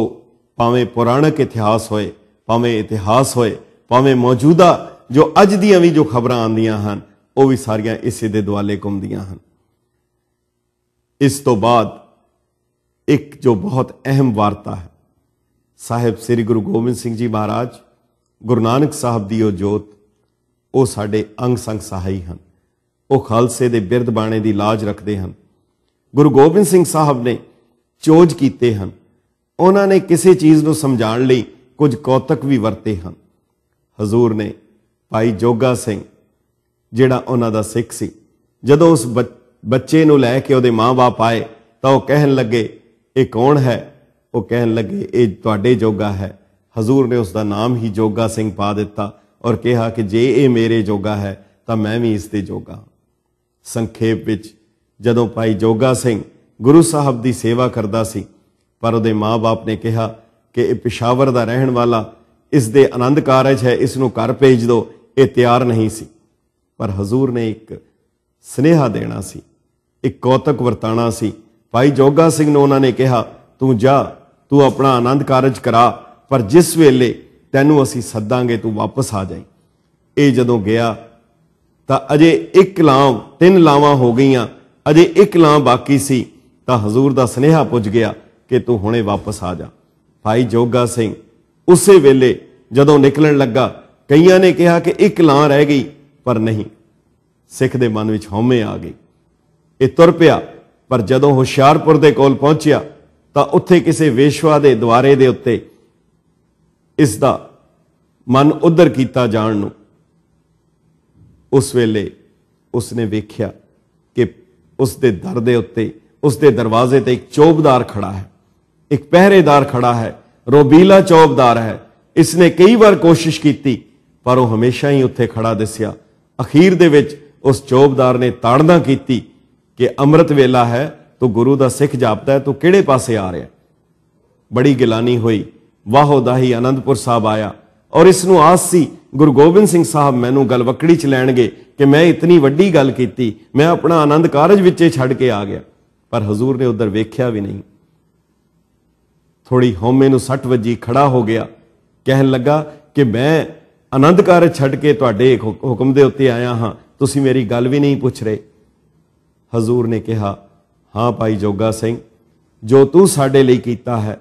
ਭਾਵੇਂ ਪੁਰਾਣਕ ਇਤਿਹਾਸ ਹੋਏ ਭਾਵੇਂ ਇਤਿਹਾਸ ਹੋਏ ਭਾਵੇਂ ਮੌਜੂਦਾ ਜੋ ਅੱਜ ਦੀਆਂ ਵੀ ਜੋ ਖਬਰਾਂ ਆਉਂਦੀਆਂ ਹਨ ਉਹ ਵੀ ਸਾਰੀਆਂ ਇਸੇ ਦੇ ਦੁਆਲੇ ਘੁੰਮਦੀਆਂ ਹਨ ਇਸ ਤੋਂ ਬਾਅਦ ਇੱਕ ਜੋ ਬਹੁਤ ਅਹਿਮ ਵਾਰਤਾ ਹੈ ਸਾਹਿਬ ਸ੍ਰੀ ਗੁਰੂ ਗੋਬਿੰਦ ਸਿੰਘ ਜੀ ਮਹਾਰਾਜ ਗੁਰੂ ਨਾਨਕ ਸਾਹਿਬ ਦੀ ਉਹ ਜੋਤ ਉਹ ਸਾਡੇ ਅੰਗ ਸੰਗ ਸਹਾਈ ਹਨ ਉਹ ਖਾਲਸੇ ਦੇ ਬਿਰਦ ਬਾਣੇ ਦੀ लाज ਰੱਖਦੇ ਹਨ ਗੁਰੂ ਗੋਬਿੰਦ ਸਿੰਘ ਸਾਹਿਬ ਨੇ ਚੋਜ ਕੀਤੇ ਹਨ ਉਹਨਾਂ ਨੇ ਕਿਸੇ ਚੀਜ਼ ਨੂੰ ਸਮਝਾਉਣ ਲਈ ਕੁਝ ਕੌਤਕ ਵੀ ਵਰਤੇ ਹਨ ਹਜ਼ੂਰ ਨੇ ਭਾਈ ਜੋਗਾ ਸਿੰਘ ਜਿਹੜਾ ਉਹਨਾਂ ਦਾ ਸਿੱਖ ਸੀ ਜਦੋਂ ਉਸ ਬੱਚੇ ਨੂੰ ਲੈ ਕੇ ਉਹਦੇ ਮਾਪੇ ਆਏ ਤਾਂ ਉਹ ਕਹਿਣ ਲੱਗੇ ਇਹ ਕੌਣ ਹੈ ਉਹ ਕਹਿਣ ਲੱਗੇ ਇਹ ਤੁਹਾਡੇ ਜੋਗਾ ਹੈ ਹਜ਼ੂਰ ਨੇ ਉਸ ਦਾ ਨਾਮ ਹੀ ਜੋਗਾ ਸਿੰਘ ਪਾ ਦਿੱਤਾ ਔਰ ਕਿਹਾ ਕਿ ਜੇ ਇਹ ਮੇਰੇ ਜੋਗਾ ਹੈ ਤਾਂ ਮੈਂ ਵੀ ਇਸ ਦੇ ਜੋਗਾ ਸੰਖੇਪ ਵਿੱਚ ਜਦੋਂ ਭਾਈ ਜੋਗਾ ਸਿੰਘ ਗੁਰੂ ਸਾਹਿਬ ਦੀ ਸੇਵਾ ਕਰਦਾ ਸੀ ਪਰ ਉਹਦੇ ਮਾਪੇ ਨੇ ਕਿਹਾ ਕਿ ਇਹ ਪਿਸ਼ਾਵਰ ਦਾ ਰਹਿਣ ਵਾਲਾ ਇਸ ਦੇ ਆਨੰਦ ਕਾਰਜ ਹੈ ਇਸ ਨੂੰ ਘਰ ਭੇਜ ਦਿਓ ਇਹ ਤਿਆਰ ਨਹੀਂ ਸੀ ਪਰ ਹਜ਼ੂਰ ਨੇ ਇੱਕ ਸਨੇਹਾ ਦੇਣਾ ਸੀ ਇੱਕ ਕੌਤਕ ਵਰਤਾਣਾ ਸੀ ਭਾਈ ਜੋਗਾ ਸਿੰਘ ਨੂੰ ਉਹਨਾਂ ਨੇ ਕਿਹਾ ਤੂੰ ਜਾ ਤੂੰ ਆਪਣਾ ਆਨੰਦ ਕਾਰਜ ਕਰਾ ਪਰ ਜਿਸ ਵੇਲੇ ਤੈਨੂੰ ਅਸੀਂ ਸੱਦਾਂਗੇ ਤੂੰ ਵਾਪਸ ਆ ਜਾਈ ਇਹ ਜਦੋਂ ਗਿਆ ਤਾਂ ਅਜੇ ਇੱਕ ਲਾਂਵ ਤਿੰਨ ਲਾਵਾਂ ਹੋ ਗਈਆਂ ਅਜੇ ਇੱਕ ਲਾਂ ਬਾਕੀ ਸੀ ਤਾਂ ਹਜ਼ੂਰ ਦਾ ਸਨੇਹਾ ਪੁੱਜ ਗਿਆ ਕਿ ਤੂੰ ਹੁਣੇ ਵਾਪਸ ਆ ਜਾ ਭਾਈ ਜੋਗਾ ਸਿੰਘ ਉਸੇ ਵੇਲੇ ਜਦੋਂ ਨਿਕਲਣ ਲੱਗਾ ਕਈਆਂ ਨੇ ਕਿਹਾ ਕਿ ਇੱਕ ਲਾਂ ਰਹਿ ਗਈ ਪਰ ਨਹੀਂ ਸਿੱਖ ਦੇ ਮਨ ਵਿੱਚ ਹਉਮੈ ਆ ਗਈ ਇਹ ਤੁਰ ਪਿਆ ਪਰ ਜਦੋਂ ਹੁਸ਼ਿਆਰਪੁਰ ਦੇ ਕੋਲ ਪਹੁੰਚਿਆ ਤਾਂ ਉੱਥੇ ਕਿਸੇ ਵੇਸ਼ਵਾ ਦੇ ਦਵਾਰੇ ਦੇ ਉੱਤੇ ਇਸ ਦਾ ਮਨ ਉਧਰ ਕੀਤਾ ਜਾਣ ਨੂੰ ਉਸ ਵੇਲੇ ਉਸਨੇ ਵੇਖਿਆ ਕਿ ਉਸ ਦੇ ਦਰ ਦੇ ਉੱਤੇ ਉਸ ਦੇ ਦਰਵਾਜ਼ੇ ਤੇ ਇੱਕ ਚੌਬਦਾਰ ਖੜਾ ਹੈ ਇੱਕ ਪਹਿਰੇਦਾਰ ਖੜਾ ਹੈ ਰੋਬੀਲਾ ਚੌਬਦਾਰ ਹੈ ਇਸਨੇ ਕਈ ਵਾਰ ਕੋਸ਼ਿਸ਼ ਕੀਤੀ ਪਰ ਉਹ ਹਮੇਸ਼ਾ ਹੀ ਉੱਥੇ ਖੜਾ ਦਿਸਿਆ ਅਖੀਰ ਦੇ ਵਿੱਚ ਉਸ ਚੌਬਦਾਰ ਨੇ ਤਾੜਨਾ ਕੀਤੀ ਕਿ ਅੰਮ੍ਰਿਤ ਵੇਲਾ ਹੈ ਤੋ ਗੁਰੂ ਦਾ ਸਿੱਖ ਜਾਪਦਾ ਹੈ ਤੋ ਕਿਹੜੇ ਪਾਸੇ ਆ ਰਿਹਾ ਬੜੀ ਗਿਲਾਨੀ ਹੋਈ ਵਾਹੋ ਦਾਹੀ ਅਨੰਦਪੁਰ ਸਾਹਿਬ ਆਇਆ ਔਰ ਇਸ ਨੂੰ ਆਸ ਸੀ ਗੁਰੂ ਗੋਬਿੰਦ ਸਿੰਘ ਸਾਹਿਬ ਮੈਨੂੰ ਗਲ ਵਕੜੀ ਚ ਲੈਣਗੇ ਕਿ ਮੈਂ ਇਤਨੀ ਵੱਡੀ ਗੱਲ ਕੀਤੀ ਮੈਂ ਆਪਣਾ ਆਨੰਦ ਕਾਰਜ ਵਿੱਚੇ ਛੱਡ ਕੇ ਆ ਗਿਆ ਪਰ ਹਜ਼ੂਰ ਨੇ ਉਧਰ ਵੇਖਿਆ ਵੀ ਨਹੀਂ ਥੋੜੀ ਹਉਮੈ ਨੂੰ ਸੱਟ ਵੱਜੀ ਖੜਾ ਹੋ ਗਿਆ ਕਹਿਣ ਲੱਗਾ ਕਿ ਮੈਂ ਆਨੰਦ ਕਾਰਜ ਛੱਡ ਕੇ ਤੁਹਾਡੇ ਹੁਕਮ ਦੇ ਉੱਤੇ ਆਇਆ ਹਾਂ ਤੁਸੀਂ ਮੇਰੀ ਗੱਲ ਵੀ ਨਹੀਂ ਪੁੱਛ ਰਹੇ ਹਜ਼ੂਰ ਨੇ ਕਿਹਾ ਹਾਂ ਭਾਈ ਜੋਗਾ ਸਿੰਘ ਜੋ ਤੂੰ ਸਾਡੇ ਲਈ ਕੀਤਾ ਹੈ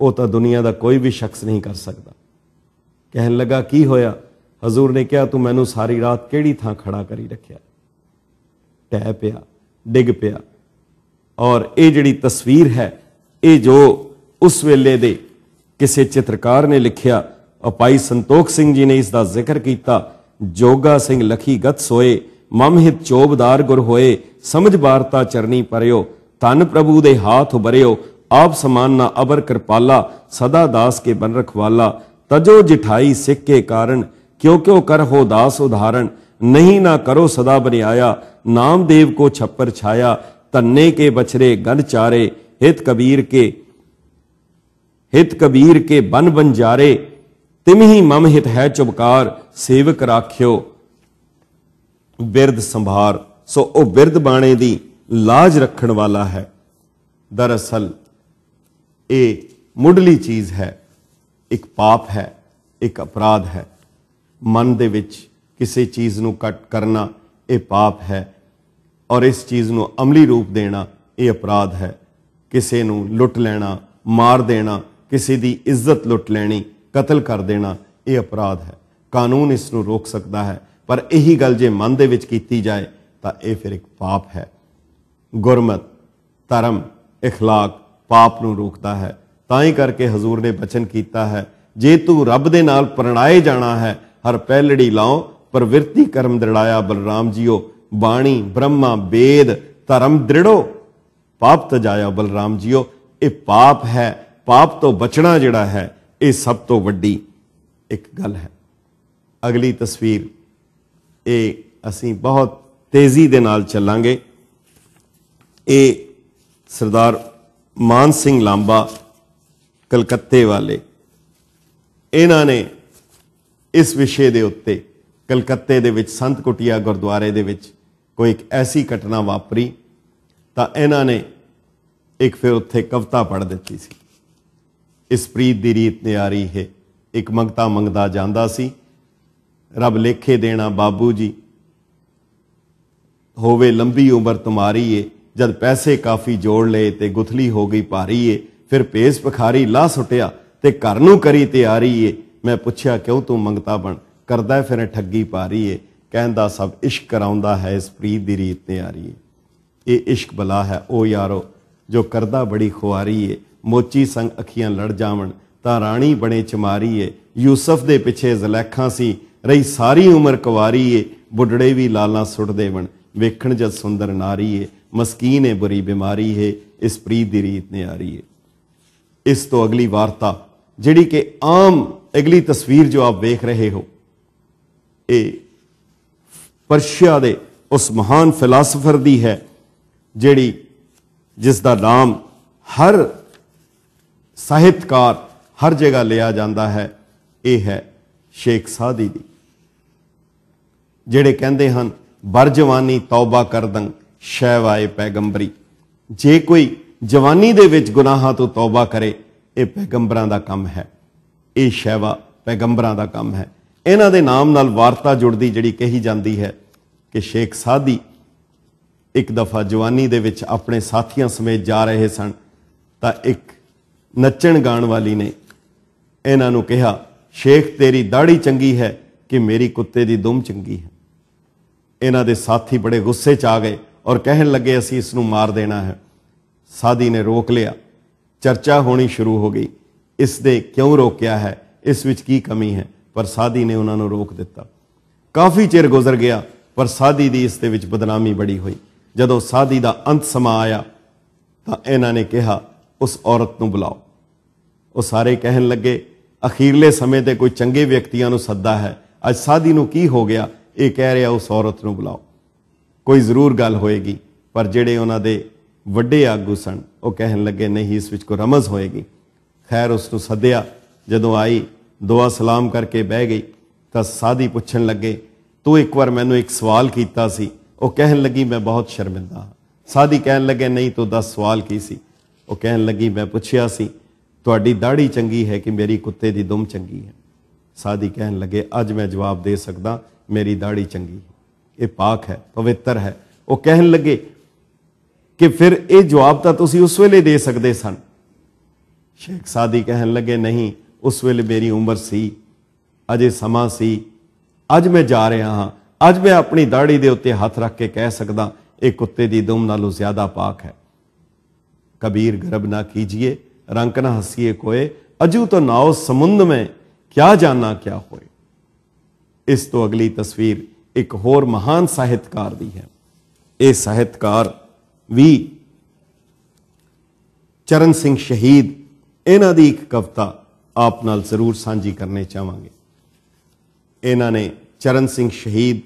ਉਹ ਤਾਂ ਦੁਨੀਆ ਦਾ ਕੋਈ ਵੀ ਸ਼ਖਸ ਨਹੀਂ ਕਰ ਸਕਦਾ ਕਹਿਣ ਲੱਗਾ ਕੀ ਹੋਇਆ ਹਜ਼ੂਰ ਨੇ ਕਿਹਾ ਤੂੰ ਮੈਨੂੰ ਸਾਰੀ ਰਾਤ ਕਿਹੜੀ ਥਾਂ ਖੜਾ ਕਰੀ ਰੱਖਿਆ ਟਹਿ ਪਿਆ ਡਿੱਗ ਪਿਆ ਔਰ ਇਹ ਜਿਹੜੀ ਤਸਵੀਰ ਹੈ ਇਹ ਜੋ ਉਸ ਵੇਲੇ ਦੇ ਕਿਸੇ ਚਿੱਤਰਕਾਰ ਨੇ ਲਿਖਿਆ ਅਪਾਈ ਸੰਤੋਖ ਸਿੰਘ ਜੀ ਨੇ ਇਸ ਦਾ ਜ਼ਿਕਰ ਕੀਤਾ ਜੋਗਾ ਸਿੰਘ ਲਖੀ ਗਤ ਸੋਏ ਮਮਹਿਤ ਚੋਬਦਾਰ ਗੁਰ ਹੋਏ समझ बारता चरणी परयो धन प्रभु दे हाथ ਬਰਿਓ आप समान ना अबर कृपाला सदा दास के बन रखवाला तजो जिठाई सिख के कारण क्यों क्यों कर हो दास उदाहरण नहीं ना करो सदा बनियाया नामदेव को छप्पर छाया तन्ने के बछरे गन चारे हित कबीर के हित कबीर के बन जारे तिम ही मम हित है चुबकार सेवक राख्यो बिरद संभार ਸੋ ਉਹ ਬਿਰਧ ਬਾਣੇ ਦੀ ਲਾਜ ਰੱਖਣ ਵਾਲਾ ਹੈ ਦਰਅਸਲ ਇਹ ਮੁੱਢਲੀ ਚੀਜ਼ ਹੈ ਇੱਕ ਪਾਪ ਹੈ ਇੱਕ ਅਪਰਾਧ ਹੈ ਮਨ ਦੇ ਵਿੱਚ ਕਿਸੇ ਚੀਜ਼ ਨੂੰ ਕੱਟ ਕਰਨਾ ਇਹ ਪਾਪ ਹੈ ਔਰ ਇਸ ਚੀਜ਼ ਨੂੰ ਅਮਲੀ ਰੂਪ ਦੇਣਾ ਇਹ ਅਪਰਾਧ ਹੈ ਕਿਸੇ ਨੂੰ ਲੁੱਟ ਲੈਣਾ ਮਾਰ ਦੇਣਾ ਕਿਸੇ ਦੀ ਇੱਜ਼ਤ ਲੁੱਟ ਲੈਣੀ ਕਤਲ ਕਰ ਦੇਣਾ ਇਹ ਅਪਰਾਧ ਹੈ ਕਾਨੂੰਨ ਇਸ ਨੂੰ ਰੋਕ ਸਕਦਾ ਹੈ ਪਰ ਇਹੀ ਗੱਲ ਜੇ ਮਨ ਦੇ ਵਿੱਚ ਕੀਤੀ ਜਾਏ ਤਾਂ ਇਹ ਫਿਰ ਇੱਕ ਪਾਪ ਹੈ ਗੁਰਮਤ ਧਰਮ اخلاق ਪਾਪ ਨੂੰ ਰੋਕਦਾ ਹੈ ਤਾਂ ਹੀ ਕਰਕੇ ਹਜ਼ੂਰ ਨੇ ਬਚਨ ਕੀਤਾ ਹੈ ਜੇ ਤੂੰ ਰੱਬ ਦੇ ਨਾਲ ਪਰਣਾਏ ਜਾਣਾ ਹੈ ਹਰ ਪਹਿਲੜੀ ਲਾਓ ਪ੍ਰਵਿਰਤੀ ਕਰਮ ਦਰੜਾਇਆ ਬਲਰਾਮ ਜੀਓ ਬਾਣੀ ਬ੍ਰਹਮਾ ਵੇਦ ਧਰਮ ਦ੍ਰਿੜੋ ਪਾਪ ਤਜਾਇਆ ਬਲਰਾਮ ਜੀਓ ਇਹ ਪਾਪ ਹੈ ਪਾਪ ਤੋਂ ਬਚਣਾ ਜਿਹੜਾ ਹੈ ਇਹ ਸਭ ਤੋਂ ਵੱਡੀ ਇੱਕ ਗੱਲ ਹੈ ਅਗਲੀ ਤਸਵੀਰ ਇਹ ਅਸੀਂ ਬਹੁਤ ਤੇਜ਼ੀ ਦੇ ਨਾਲ ਚੱਲਾਂਗੇ ਇਹ ਸਰਦਾਰ ਮਾਨ ਸਿੰਘ ਲਾਂਬਾ ਕਲਕੱਤੇ ਵਾਲੇ ਇਹਨਾਂ ਨੇ ਇਸ ਵਿਸ਼ੇ ਦੇ ਉੱਤੇ ਕਲਕੱਤੇ ਦੇ ਵਿੱਚ ਸੰਤ ਕੁਟਿਆ ਗੁਰਦੁਆਰੇ ਦੇ ਵਿੱਚ ਕੋਈ ਇੱਕ ਐਸੀ ਘਟਨਾ ਵਾਪਰੀ ਤਾਂ ਇਹਨਾਂ ਨੇ ਇੱਕ ਫਿਰ ਉੱਥੇ ਕਵਿਤਾ ਪੜ੍ਹ ਦਿੱਤੀ ਸੀ ਇਸ ਪ੍ਰੀਤ ਦੀ ਰੀਤ ਨਿਆਰੀ ਹੈ ਇੱਕ ਮੰਗਤਾ ਮੰਗਦਾ ਜਾਂਦਾ ਸੀ ਰੱਬ ਲੇਖੇ ਦੇਣਾ ਬਾਬੂ ਜੀ ਹੋਵੇ ਲੰਬੀ ਉਮਰ ਤੁਮਾਰੀ ਏ ਜਦ ਪੈਸੇ ਕਾਫੀ ਜੋੜ ਲਏ ਤੇ ਗੁਥਲੀ ਹੋ ਗਈ ਭਾਰੀ ਏ ਫਿਰ ਪੇਸ ਪਖਾਰੀ ਲਾ ਸੁਟਿਆ ਤੇ ਘਰ ਨੂੰ ਕਰੀ ਤਿਆਰੀ ਏ ਮੈਂ ਪੁੱਛਿਆ ਕਿਉਂ ਤੂੰ ਮੰਗਤਾ ਬਣ ਕਰਦਾ ਫਿਰ ਠੱਗੀ ਪਾਰੀ ਏ ਕਹਿੰਦਾ ਸਭ ਇਸ਼ਕ ਕਰਾਉਂਦਾ ਹੈ ਇਸ ਪ੍ਰੀਤ ਦੀ ਰੀਤ ਤੇ ਆ ਰਹੀ ਏ ਇਹ ਇਸ਼ਕ ਬਲਾ ਹੈ ਉਹ ਯਾਰੋ ਜੋ ਕਰਦਾ ਬੜੀ ਖੁਆਰੀ ਏ ਮੋਚੀ ਸੰਗ ਅੱਖੀਆਂ ਲੜ ਜਾਵਣ ਤਾਂ ਰਾਣੀ ਬਣੇ ਚਮਾਰੀ ਏ ਯੂਸਫ ਦੇ ਪਿੱਛੇ ਜ਼ਲੈਖਾਂ ਸੀ ਰਹੀ ਸਾਰੀ ਉਮਰ ਕੁਵਾਰੀ ਏ ਬੁੱਢੜੇ ਵੀ ਲਾਲਾਂ ਸੁੱਟ ਦੇਵਣ ਵੇਖਣ ਜਦ ਸੁੰਦਰ ਨਾਰੀ ਏ ਮਸਕੀਨ ਏ ਬੁਰੀ ਬਿਮਾਰੀ ਏ ਇਸ ਪ੍ਰੀਤ ਦੀ ਰੀਤ ਨੇ ਆ ਰਹੀ ਏ ਇਸ ਤੋਂ ਅਗਲੀ ਵਾਰਤਾ ਜਿਹੜੀ ਕਿ ਆਮ ਅਗਲੀ ਤਸਵੀਰ ਜੋ ਆਪ ਵੇਖ ਰਹੇ ਹੋ ਇਹ ਪਰਸ਼ੀਆ ਦੇ ਉਸ ਮਹਾਨ ਫਿਲਾਸਫਰ ਦੀ ਹੈ ਜਿਹੜੀ ਜਿਸ ਦਾ ਨਾਮ ਹਰ ਸਾਹਿਤਕਾਰ ਹਰ ਜਗ੍ਹਾ ਲਿਆ ਜਾਂਦਾ ਹੈ ਇਹ ਹੈ ਸ਼ੇਖ ਸਾਦੀ ਦੀ ਜਿਹੜੇ ਕਹਿੰਦੇ ਹਨ ਬਰ ਜਵਾਨੀ ਤੌਬਾ ਕਰ ਦੰ ਸ਼ੈਵਾਏ ਪੈਗੰਬਰੀ ਜੇ ਕੋਈ ਜਵਾਨੀ ਦੇ ਵਿੱਚ ਗੁਨਾਹਾਂ ਤੋਂ ਤੌਬਾ ਕਰੇ ਇਹ ਪੈਗੰਬਰਾਂ ਦਾ ਕੰਮ ਹੈ ਇਹ ਸ਼ੈਵਾ ਪੈਗੰਬਰਾਂ ਦਾ ਕੰਮ ਹੈ ਇਹਨਾਂ ਦੇ ਨਾਮ ਨਾਲ ਵਾਰਤਾ ਜੁੜਦੀ ਜਿਹੜੀ ਕਹੀ ਜਾਂਦੀ ਹੈ ਕਿ ਸ਼ੇਖ ਸਾਦੀ ਇੱਕ ਦਫਾ ਜਵਾਨੀ ਦੇ ਵਿੱਚ ਆਪਣੇ ਸਾਥੀਆਂ ਸਮੇਤ ਜਾ ਰਹੇ ਸਨ ਤਾਂ ਇੱਕ ਨੱਚਣ ਗਾਣ ਵਾਲੀ ਨੇ ਇਹਨਾਂ ਨੂੰ ਕਿਹਾ ਸ਼ੇਖ ਤੇਰੀ ਦਾੜੀ ਚੰਗੀ ਹੈ ਕਿ ਮੇਰੀ ਕੁੱਤੇ ਦੀ ਦੁੰਮ ਚੰਗੀ ਹੈ ਇਹਨਾਂ ਦੇ ਸਾਥੀ ਬੜੇ ਗੁੱਸੇ 'ਚ ਆ ਗਏ ਔਰ ਕਹਿਣ ਲੱਗੇ ਅਸੀਂ ਇਸ ਨੂੰ ਮਾਰ ਦੇਣਾ ਹੈ ਸਾਦੀ ਨੇ ਰੋਕ ਲਿਆ ਚਰਚਾ ਹੋਣੀ ਸ਼ੁਰੂ ਹੋ ਗਈ ਇਸ ਦੇ ਕਿਉਂ ਰੋਕਿਆ ਹੈ ਇਸ ਵਿੱਚ ਕੀ ਕਮੀ ਹੈ ਪਰ ਸਾਦੀ ਨੇ ਉਹਨਾਂ ਨੂੰ ਰੋਕ ਦਿੱਤਾ ਕਾਫੀ ਚਿਰ ਗੁਜ਼ਰ ਗਿਆ ਪਰ ਸਾਦੀ ਦੀ ਇਸ ਦੇ ਵਿੱਚ ਬਦਨਾਮੀ ਬੜੀ ਹੋਈ ਜਦੋਂ ਸਾਦੀ ਦਾ ਅੰਤ ਸਮਾ ਆਇਆ ਤਾਂ ਇਹਨਾਂ ਨੇ ਕਿਹਾ ਉਸ ਔਰਤ ਨੂੰ ਬੁਲਾਓ ਉਹ ਸਾਰੇ ਕਹਿਣ ਲੱਗੇ ਅਖੀਰਲੇ ਸਮੇਂ ਤੇ ਕੋਈ ਚੰਗੇ ਵਿਅਕਤੀਆਂ ਨੂੰ ਸੱਦਾ ਹੈ ਅੱਜ ਸਾਦੀ ਨੂੰ ਕੀ ਹੋ ਗਿਆ ਇਹ ਕਹਿ ਰਿਹਾ ਉਸ ਔਰਤ ਨੂੰ ਬੁਲਾਓ ਕੋਈ ਜ਼ਰੂਰ ਗੱਲ ਹੋਏਗੀ ਪਰ ਜਿਹੜੇ ਉਹਨਾਂ ਦੇ ਵੱਡੇ ਆਗੂ ਸਨ ਉਹ ਕਹਿਣ ਲੱਗੇ ਨਹੀਂ ਇਸ ਵਿੱਚ ਕੋ ਰਮਜ਼ ਹੋਏਗੀ ਖੈਰ ਉਸ ਨੂੰ ਸੱਦਿਆ ਜਦੋਂ ਆਈ ਦੁਆ ਸਲਾਮ ਕਰਕੇ ਬਹਿ ਗਈ ਤਾਂ ਸਾਦੀ ਪੁੱਛਣ ਲੱਗੇ ਤੂੰ ਇੱਕ ਵਾਰ ਮੈਨੂੰ ਇੱਕ ਸਵਾਲ ਕੀਤਾ ਸੀ ਉਹ ਕਹਿਣ ਲੱਗੀ ਮੈਂ ਬਹੁਤ ਸ਼ਰਮਿੰਦਾ ਸਾਦੀ ਕਹਿਣ ਲੱਗੇ ਨਹੀਂ ਤੂੰ ਦੱਸ ਸਵਾਲ ਕੀ ਸੀ ਉਹ ਕਹਿਣ ਲੱਗੀ ਮੈਂ ਪੁੱਛਿਆ ਸੀ ਤੁਹਾਡੀ ਦਾੜੀ ਚੰਗੀ ਹੈ ਕਿ ਮੇਰੀ ਕੁੱਤੇ ਦੀ ਦੁੰਮ ਚੰਗੀ ਹੈ ਸਾਦੀ ਕਹਿਣ ਲੱਗੇ ਅੱਜ ਮੈਂ ਜਵਾਬ ਦੇ ਸਕਦਾ ਮੇਰੀ ਦਾੜੀ ਚੰਗੀ ਇਹ ਪਾਕ ਹੈ ਪਵਿੱਤਰ ਹੈ ਉਹ ਕਹਿਣ ਲੱਗੇ ਕਿ ਫਿਰ ਇਹ ਜਵਾਬ ਤਾਂ ਤੁਸੀਂ ਉਸ ਵੇਲੇ ਦੇ ਸਕਦੇ ਸਨ ਸ਼ੇਖ ਸਾਦੀ ਕਹਿਣ ਲੱਗੇ ਨਹੀਂ ਉਸ ਵੇਲੇ ਮੇਰੀ ਉਮਰ ਸੀ ਅਜੇ ਸਮਾਂ ਸੀ ਅੱਜ ਮੈਂ ਜਾ ਰਿਹਾ ਹਾਂ ਅੱਜ ਮੈਂ ਆਪਣੀ ਦਾੜੀ ਦੇ ਉੱਤੇ ਹੱਥ ਰੱਖ ਕੇ ਕਹਿ ਸਕਦਾ ਇਹ ਕੁੱਤੇ ਦੀ ਦਮ ਨਾਲੋਂ ਜ਼ਿਆਦਾ ਪਾਕ ਹੈ ਕਬੀਰ ਗਰਬ ਨਾ ਕੀਜੀਏ ਰੰਕ ਨਾ ਹਸੀਏ ਕੋਏ ਅਜੂ ਤੋ ਨਾਉ ਸਮੁੰਦ ਮੈਂ ਕਿਆ ਜਾਨਾ ਕਿਆ ਹੋਏ ਇਸ ਤੋਂ ਅਗਲੀ ਤਸਵੀਰ ਇੱਕ ਹੋਰ ਮਹਾਨ ਸਾਹਿਤਕਾਰ ਦੀ ਹੈ ਇਹ ਸਾਹਿਤਕਾਰ ਵੀ ਚਰਨ ਸਿੰਘ ਸ਼ਹੀਦ ਇਹਨਾਂ ਦੀ ਇੱਕ ਕਵਿਤਾ ਆਪ ਨਾਲ ਜ਼ਰੂਰ ਸਾਂਝੀ ਕਰਨੇ ਚਾਹਾਂਗੇ ਇਹਨਾਂ ਨੇ ਚਰਨ ਸਿੰਘ ਸ਼ਹੀਦ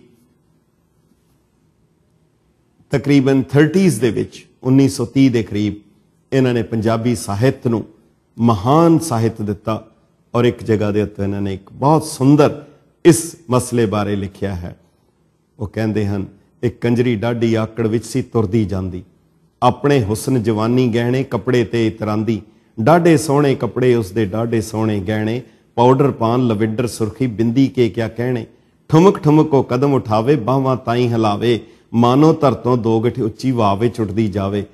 ਤਕਰੀਬਨ 30s ਦੇ ਵਿੱਚ 1930 ਦੇ ਕਰੀਬ ਇਹਨਾਂ ਨੇ ਪੰਜਾਬੀ ਸਾਹਿਤ ਨੂੰ ਮਹਾਨ ਸਾਹਿਤ ਦਿੱਤਾ ਔਰ ਇੱਕ ਜਗ੍ਹਾ ਦੇ ਉੱਤੇ ਇਹਨਾਂ ਨੇ ਇੱਕ ਬਹੁਤ ਸੁੰਦਰ ਇਸ ਮਸਲੇ ਬਾਰੇ ਲਿਖਿਆ ਹੈ ਉਹ ਕਹਿੰਦੇ ਹਨ ਇੱਕ ਕੰਜਰੀ ਡਾਢੀ ਆਕੜ ਵਿੱਚ ਸੀ ਤੁਰਦੀ ਜਾਂਦੀ ਆਪਣੇ ਹੁਸਨ ਜਵਾਨੀ ਗਹਿਣੇ ਕੱਪੜੇ ਤੇ ਇਤਰਾਂਦੀ ਡਾਢੇ ਸੋਹਣੇ ਕੱਪੜੇ ਉਸਦੇ ਡਾਢੇ ਸੋਹਣੇ ਗਹਿਣੇ ਪਾਊਡਰ ਪਾਨ ਲਵਿੰਡਰ ਸੁਰਖੀ ਬਿੰਦੀ ਕੇ ਕਿਆ ਕਹਿਣੇ ਠੁਮਕ ਠੁਮਕ ਉਹ ਕਦਮ ਉਠਾਵੇ ਬਾਹਾਂ ਤਾਈ ਹਲਾਵੇ ਮਾਨੋ ਧਰਤੋਂ ਦੋ ਗਠ ਉੱਚੀ ਵਾਵੇ ਚੁੱਟਦੀ ਜਾਵੇ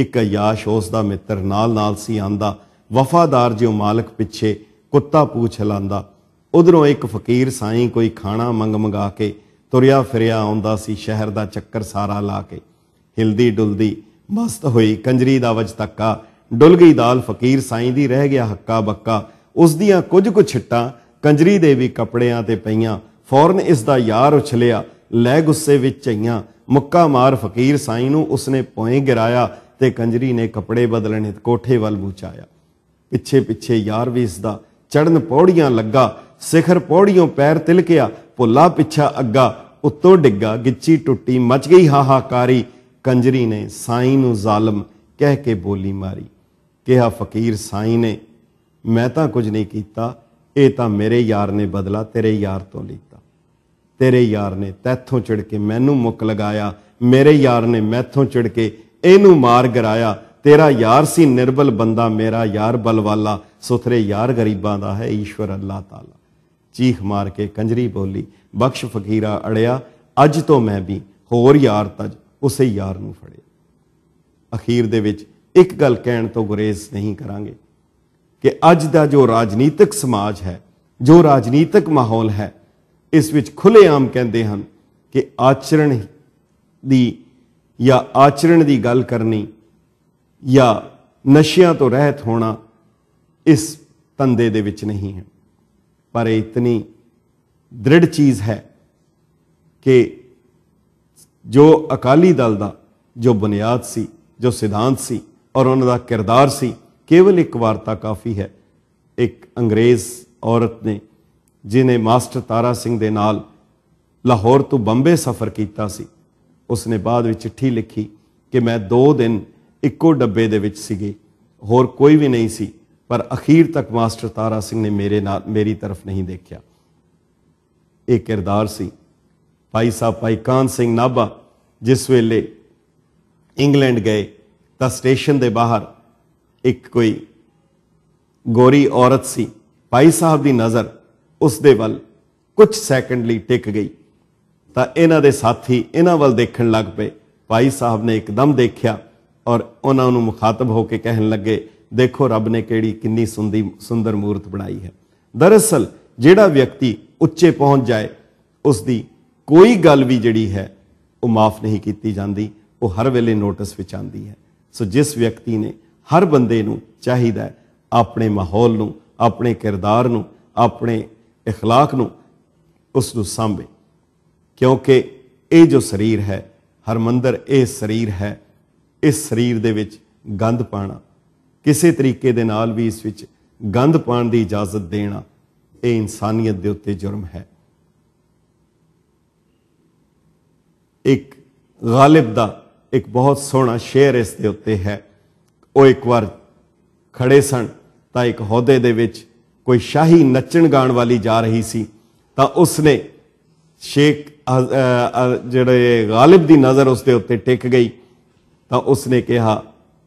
ਇੱਕ ਆਯਾਸ਼ ਉਸ ਦਾ ਮਿੱਤਰ ਨਾਲ ਨਾਲ ਸੀ ਆਂਦਾ ਵਫਾਦਾਰ ਜਿਉ ਮਾਲਕ ਪਿੱਛੇ ਕੁੱਤਾ ਪੂਛ ਲਾਂਦਾ ਉਧਰੋਂ ਇੱਕ ਫਕੀਰ ਸਾਈਂ ਕੋਈ ਖਾਣਾ ਮੰਗ ਮੰਗਾ ਕੇ ਤੁਰਿਆ ਫਿਰਿਆ ਆਉਂਦਾ ਸੀ ਸ਼ਹਿਰ ਦਾ ਚੱਕਰ ਸਾਰਾ ਲਾ ਕੇ ਹਿਲਦੀ ਡੁਲਦੀ ਮਸਤ ਹੋਈ ਕੰਜਰੀ ਦਾ ਵਜ ਤੱਕਾ ਡੁੱਲ ਗਈ ਦਾਲ ਫਕੀਰ ਸਾਈਂ ਦੀ ਰਹਿ ਗਿਆ ਹੱਕਾ ਬੱਕਾ ਉਸ ਦੀਆਂ ਕੁਝ ਕੁ ਛਿੱਟਾਂ ਕੰਜਰੀ ਦੇ ਵੀ ਕੱਪੜਿਆਂ ਤੇ ਪਈਆਂ ਫੌਰਨ ਇਸ ਦਾ ਯਾਰ ਉਛਲਿਆ ਲੈ ਗੁੱਸੇ ਵਿੱਚ ਚਈਆਂ ਮੁੱਕਾ ਮਾਰ ਫਕੀਰ ਸਾਈਂ ਨੂੰ ਉਸਨੇ ਪੋਏ ਗਿਰਾਇਆ ਤੇ ਕੰਜਰੀ ਨੇ ਕੱਪੜੇ ਬਦਲਣੇ ਕੋਠੇ ਵੱਲ ਬੁਚਾਇਆ ਪਿੱਛੇ ਪਿੱਛੇ ਯਾਰ ਵੀ ਇਸ ਦਾ ਚੜਨ ਪੌੜੀਆਂ ਲੱਗਾ ਸਿਖਰ ਪੌੜੀਆਂ ਪੈਰ ਤਿਲਕਿਆ ਭੁੱਲਾ ਪਿੱਛਾ ਅੱਗਾ ਉੱਤੋਂ ਡਿੱਗਾ ਗਿੱਚੀ ਟੁੱਟੀ ਮਚ ਗਈ ਹਾਹਾਕਾਰੀ ਕੰਜਰੀ ਨੇ ਸਾਈਂ ਨੂੰ ਜ਼ਾਲਮ ਕਹਿ ਕੇ ਬੋਲੀ ਮਾਰੀ ਕਿਹਾ ਫਕੀਰ ਸਾਈਂ ਨੇ ਮੈਂ ਤਾਂ ਕੁਝ ਨਹੀਂ ਕੀਤਾ ਇਹ ਤਾਂ ਮੇਰੇ ਯਾਰ ਨੇ ਬਦਲਾ ਤੇਰੇ ਯਾਰ ਤੋਂ ਲੀਤਾ ਤੇਰੇ ਯਾਰ ਨੇ ਤੈਥੋਂ ਚਿੜ ਕੇ ਮੈਨੂੰ ਮੁੱਕ ਲਗਾਇਆ ਮੇਰੇ ਯਾਰ ਨੇ ਮੈਥੋਂ ਚਿੜ ਕੇ ਇਹਨੂੰ ਮਾਰ ਗਰਾਇਆ ਤੇਰਾ ਯਾਰ ਸੀ ਨਿਰਬਲ ਬੰਦਾ ਮੇਰਾ ਯਾਰ ਬਲਵਾਲਾ ਸੁਥਰੇ ਯਾਰ ਗਰੀਬਾਂ ਦਾ ਹੈ ਈਸ਼ਵਰ ਅੱਲਾਹ ਤਾਲਾ ਚੀਖ ਮਾਰ ਕੇ ਕੰਜਰੀ ਬੋਲੀ ਬਖਸ਼ ਫਕੀਰਾ ਅੜਿਆ ਅੱਜ ਤੋਂ ਮੈਂ ਵੀ ਹੋਰ ਯਾਰ ਤਜ ਉਸੇ ਯਾਰ ਨੂੰ ਫੜਿਆ ਅਖੀਰ ਦੇ ਵਿੱਚ ਇੱਕ ਗੱਲ ਕਹਿਣ ਤੋਂ ਗੁਰੇਜ਼ ਨਹੀਂ ਕਰਾਂਗੇ ਕਿ ਅੱਜ ਦਾ ਜੋ ਰਾਜਨੀਤਿਕ ਸਮਾਜ ਹੈ ਜੋ ਰਾਜਨੀਤਿਕ ਮਾਹੌਲ ਹੈ ਇਸ ਵਿੱਚ ਖੁੱਲੇਆਮ ਕਹਿੰਦੇ ਹਨ ਕਿ ਆਚਰਣ ਦੀ ਜਾਂ ਆਚਰਣ ਦੀ ਗੱਲ ਕਰਨੀ ਜਾਂ ਨਸ਼ਿਆਂ ਤੋਂ ਰਹਿਤ ਹੋਣਾ ਇਸ ਤੰਦੇ ਦੇ ਵਿੱਚ ਨਹੀਂ ਹੈ पर ਇਤਨੀ ਦ੍ਰਿੜ ਚੀਜ਼ ਹੈ ਕਿ ਜੋ ਅਕਾਲੀ ਦਲ ਦਾ ਜੋ ਬੁਨਿਆਦ ਸੀ ਜੋ ਸਿਧਾਂਤ ਸੀ ਔਰ ਉਹਨਾਂ ਦਾ ਕਿਰਦਾਰ ਸੀ ਕੇਵਲ ਇੱਕ ਵਾਰ ਤਾਂ ਕਾਫੀ ਹੈ ਇੱਕ ਅੰਗਰੇਜ਼ ਔਰਤ ਨੇ ਜਿਨੇ ਮਾਸਟਰ ਤਾਰਾ ਸਿੰਘ ਦੇ ਨਾਲ ਲਾਹੌਰ ਤੋਂ ਬੰਬੇ ਸਫ਼ਰ ਕੀਤਾ ਸੀ ਉਸਨੇ ਬਾਅਦ ਵਿੱਚ ਚਿੱਠੀ ਲਿਖੀ ਕਿ ਮੈਂ 2 ਦਿਨ ਇੱਕੋ ਡੱਬੇ ਦੇ ਵਿੱਚ ਸੀਗੇ ਹੋਰ ਕੋਈ ਵੀ ਨਹੀਂ ਸੀ ਪਰ ਅਖੀਰ ਤੱਕ ਮਾਸਟਰ ਤਾਰਾ ਸਿੰਘ ਨੇ ਮੇਰੇ ਨਾਲ ਮੇਰੀ ਤਰਫ ਨਹੀਂ ਦੇਖਿਆ ਇਹ ਕਿਰਦਾਰ ਸੀ ਭਾਈ ਸਾਹਿਬ ਭਾਈ ਕਾਨ ਸਿੰਘ ਨਾਬਾ ਜਿਸ ਵੇਲੇ ਇੰਗਲੈਂਡ ਗਏ ਤਾਂ ਸਟੇਸ਼ਨ ਦੇ ਬਾਹਰ ਇੱਕ ਕੋਈ ਗੋਰੀ ਔਰਤ ਸੀ ਭਾਈ ਸਾਹਿਬ ਦੀ ਨਜ਼ਰ ਉਸ ਦੇ ਵੱਲ ਕੁਝ ਸੈਕਿੰਡ ਲਈ ਟਿਕ ਗਈ ਤਾਂ ਇਹਨਾਂ ਦੇ ਸਾਥੀ ਇਹਨਾਂ ਵੱਲ ਦੇਖਣ ਲੱਗ ਪਏ ਭਾਈ ਸਾਹਿਬ ਨੇ ਇੱਕਦਮ ਦੇਖਿਆ ਔਰ ਉਹਨਾਂ ਨੂੰ ਮੁਖਾਤਬ ਹੋ ਕੇ ਕਹਿਣ ਲੱਗੇ ਦੇਖੋ ਰੱਬ ਨੇ ਕਿਹੜੀ ਕਿੰਨੀ ਸੁੰਦੀ ਸੁੰਦਰ ਮੂਰਤ ਬਣਾਈ ਹੈ ਦਰਅਸਲ ਜਿਹੜਾ ਵਿਅਕਤੀ ਉੱਚੇ ਪਹੁੰਚ ਜਾਏ ਉਸ ਦੀ ਕੋਈ ਗੱਲ ਵੀ ਜਿਹੜੀ ਹੈ ਉਹ ਮਾਫ ਨਹੀਂ ਕੀਤੀ ਜਾਂਦੀ ਉਹ ਹਰ ਵੇਲੇ ਨੋਟਿਸ ਵਿੱਚ ਆਂਦੀ ਹੈ ਸੋ ਜਿਸ ਵਿਅਕਤੀ ਨੇ ਹਰ ਬੰਦੇ ਨੂੰ ਚਾਹੀਦਾ ਹੈ ਆਪਣੇ ਮਾਹੌਲ ਨੂੰ ਆਪਣੇ ਕਿਰਦਾਰ ਨੂੰ ਆਪਣੇ اخلاق ਨੂੰ ਉਸ ਨੂੰ ਸਾਂਭੇ ਕਿਉਂਕਿ ਇਹ ਜੋ ਸਰੀਰ ਹੈ ਹਰਮੰਦਰ ਇਹ ਸਰੀਰ ਹੈ ਇਸ ਸਰੀਰ ਦੇ ਵਿੱਚ ਗੰਦ ਪਾਣਾ ਕਿਸੇ ਤਰੀਕੇ ਦੇ ਨਾਲ ਵੀ ਇਸ ਵਿੱਚ ਗੰਦ ਪਾਣ ਦੀ ਇਜਾਜ਼ਤ ਦੇਣਾ ਇਹ ਇਨਸਾਨੀਅਤ ਦੇ ਉੱਤੇ ਜੁਰਮ ਹੈ ਇੱਕ ਗਾਲਿਬ ਦਾ ਇੱਕ ਬਹੁਤ ਸੋਹਣਾ ਸ਼ੇਰ ਇਸ ਦੇ ਉੱਤੇ ਹੈ ਉਹ ਇੱਕ ਵਾਰ ਖੜੇ ਸਨ ਤਾਂ ਇੱਕ ਹੌਦੇ ਦੇ ਵਿੱਚ ਕੋਈ ਸ਼ਾਹੀ ਨੱਚਣ ਗਾਣ ਵਾਲੀ ਜਾ ਰਹੀ ਸੀ ਤਾਂ ਉਸ ਨੇ ਸ਼ੇਖ ਜਿਹੜੇ ਗਾਲਿਬ ਦੀ ਨਜ਼ਰ ਉਸ ਦੇ ਉੱਤੇ ਟਿਕ ਗਈ ਤਾਂ ਉਸ ਨੇ ਕਿਹਾ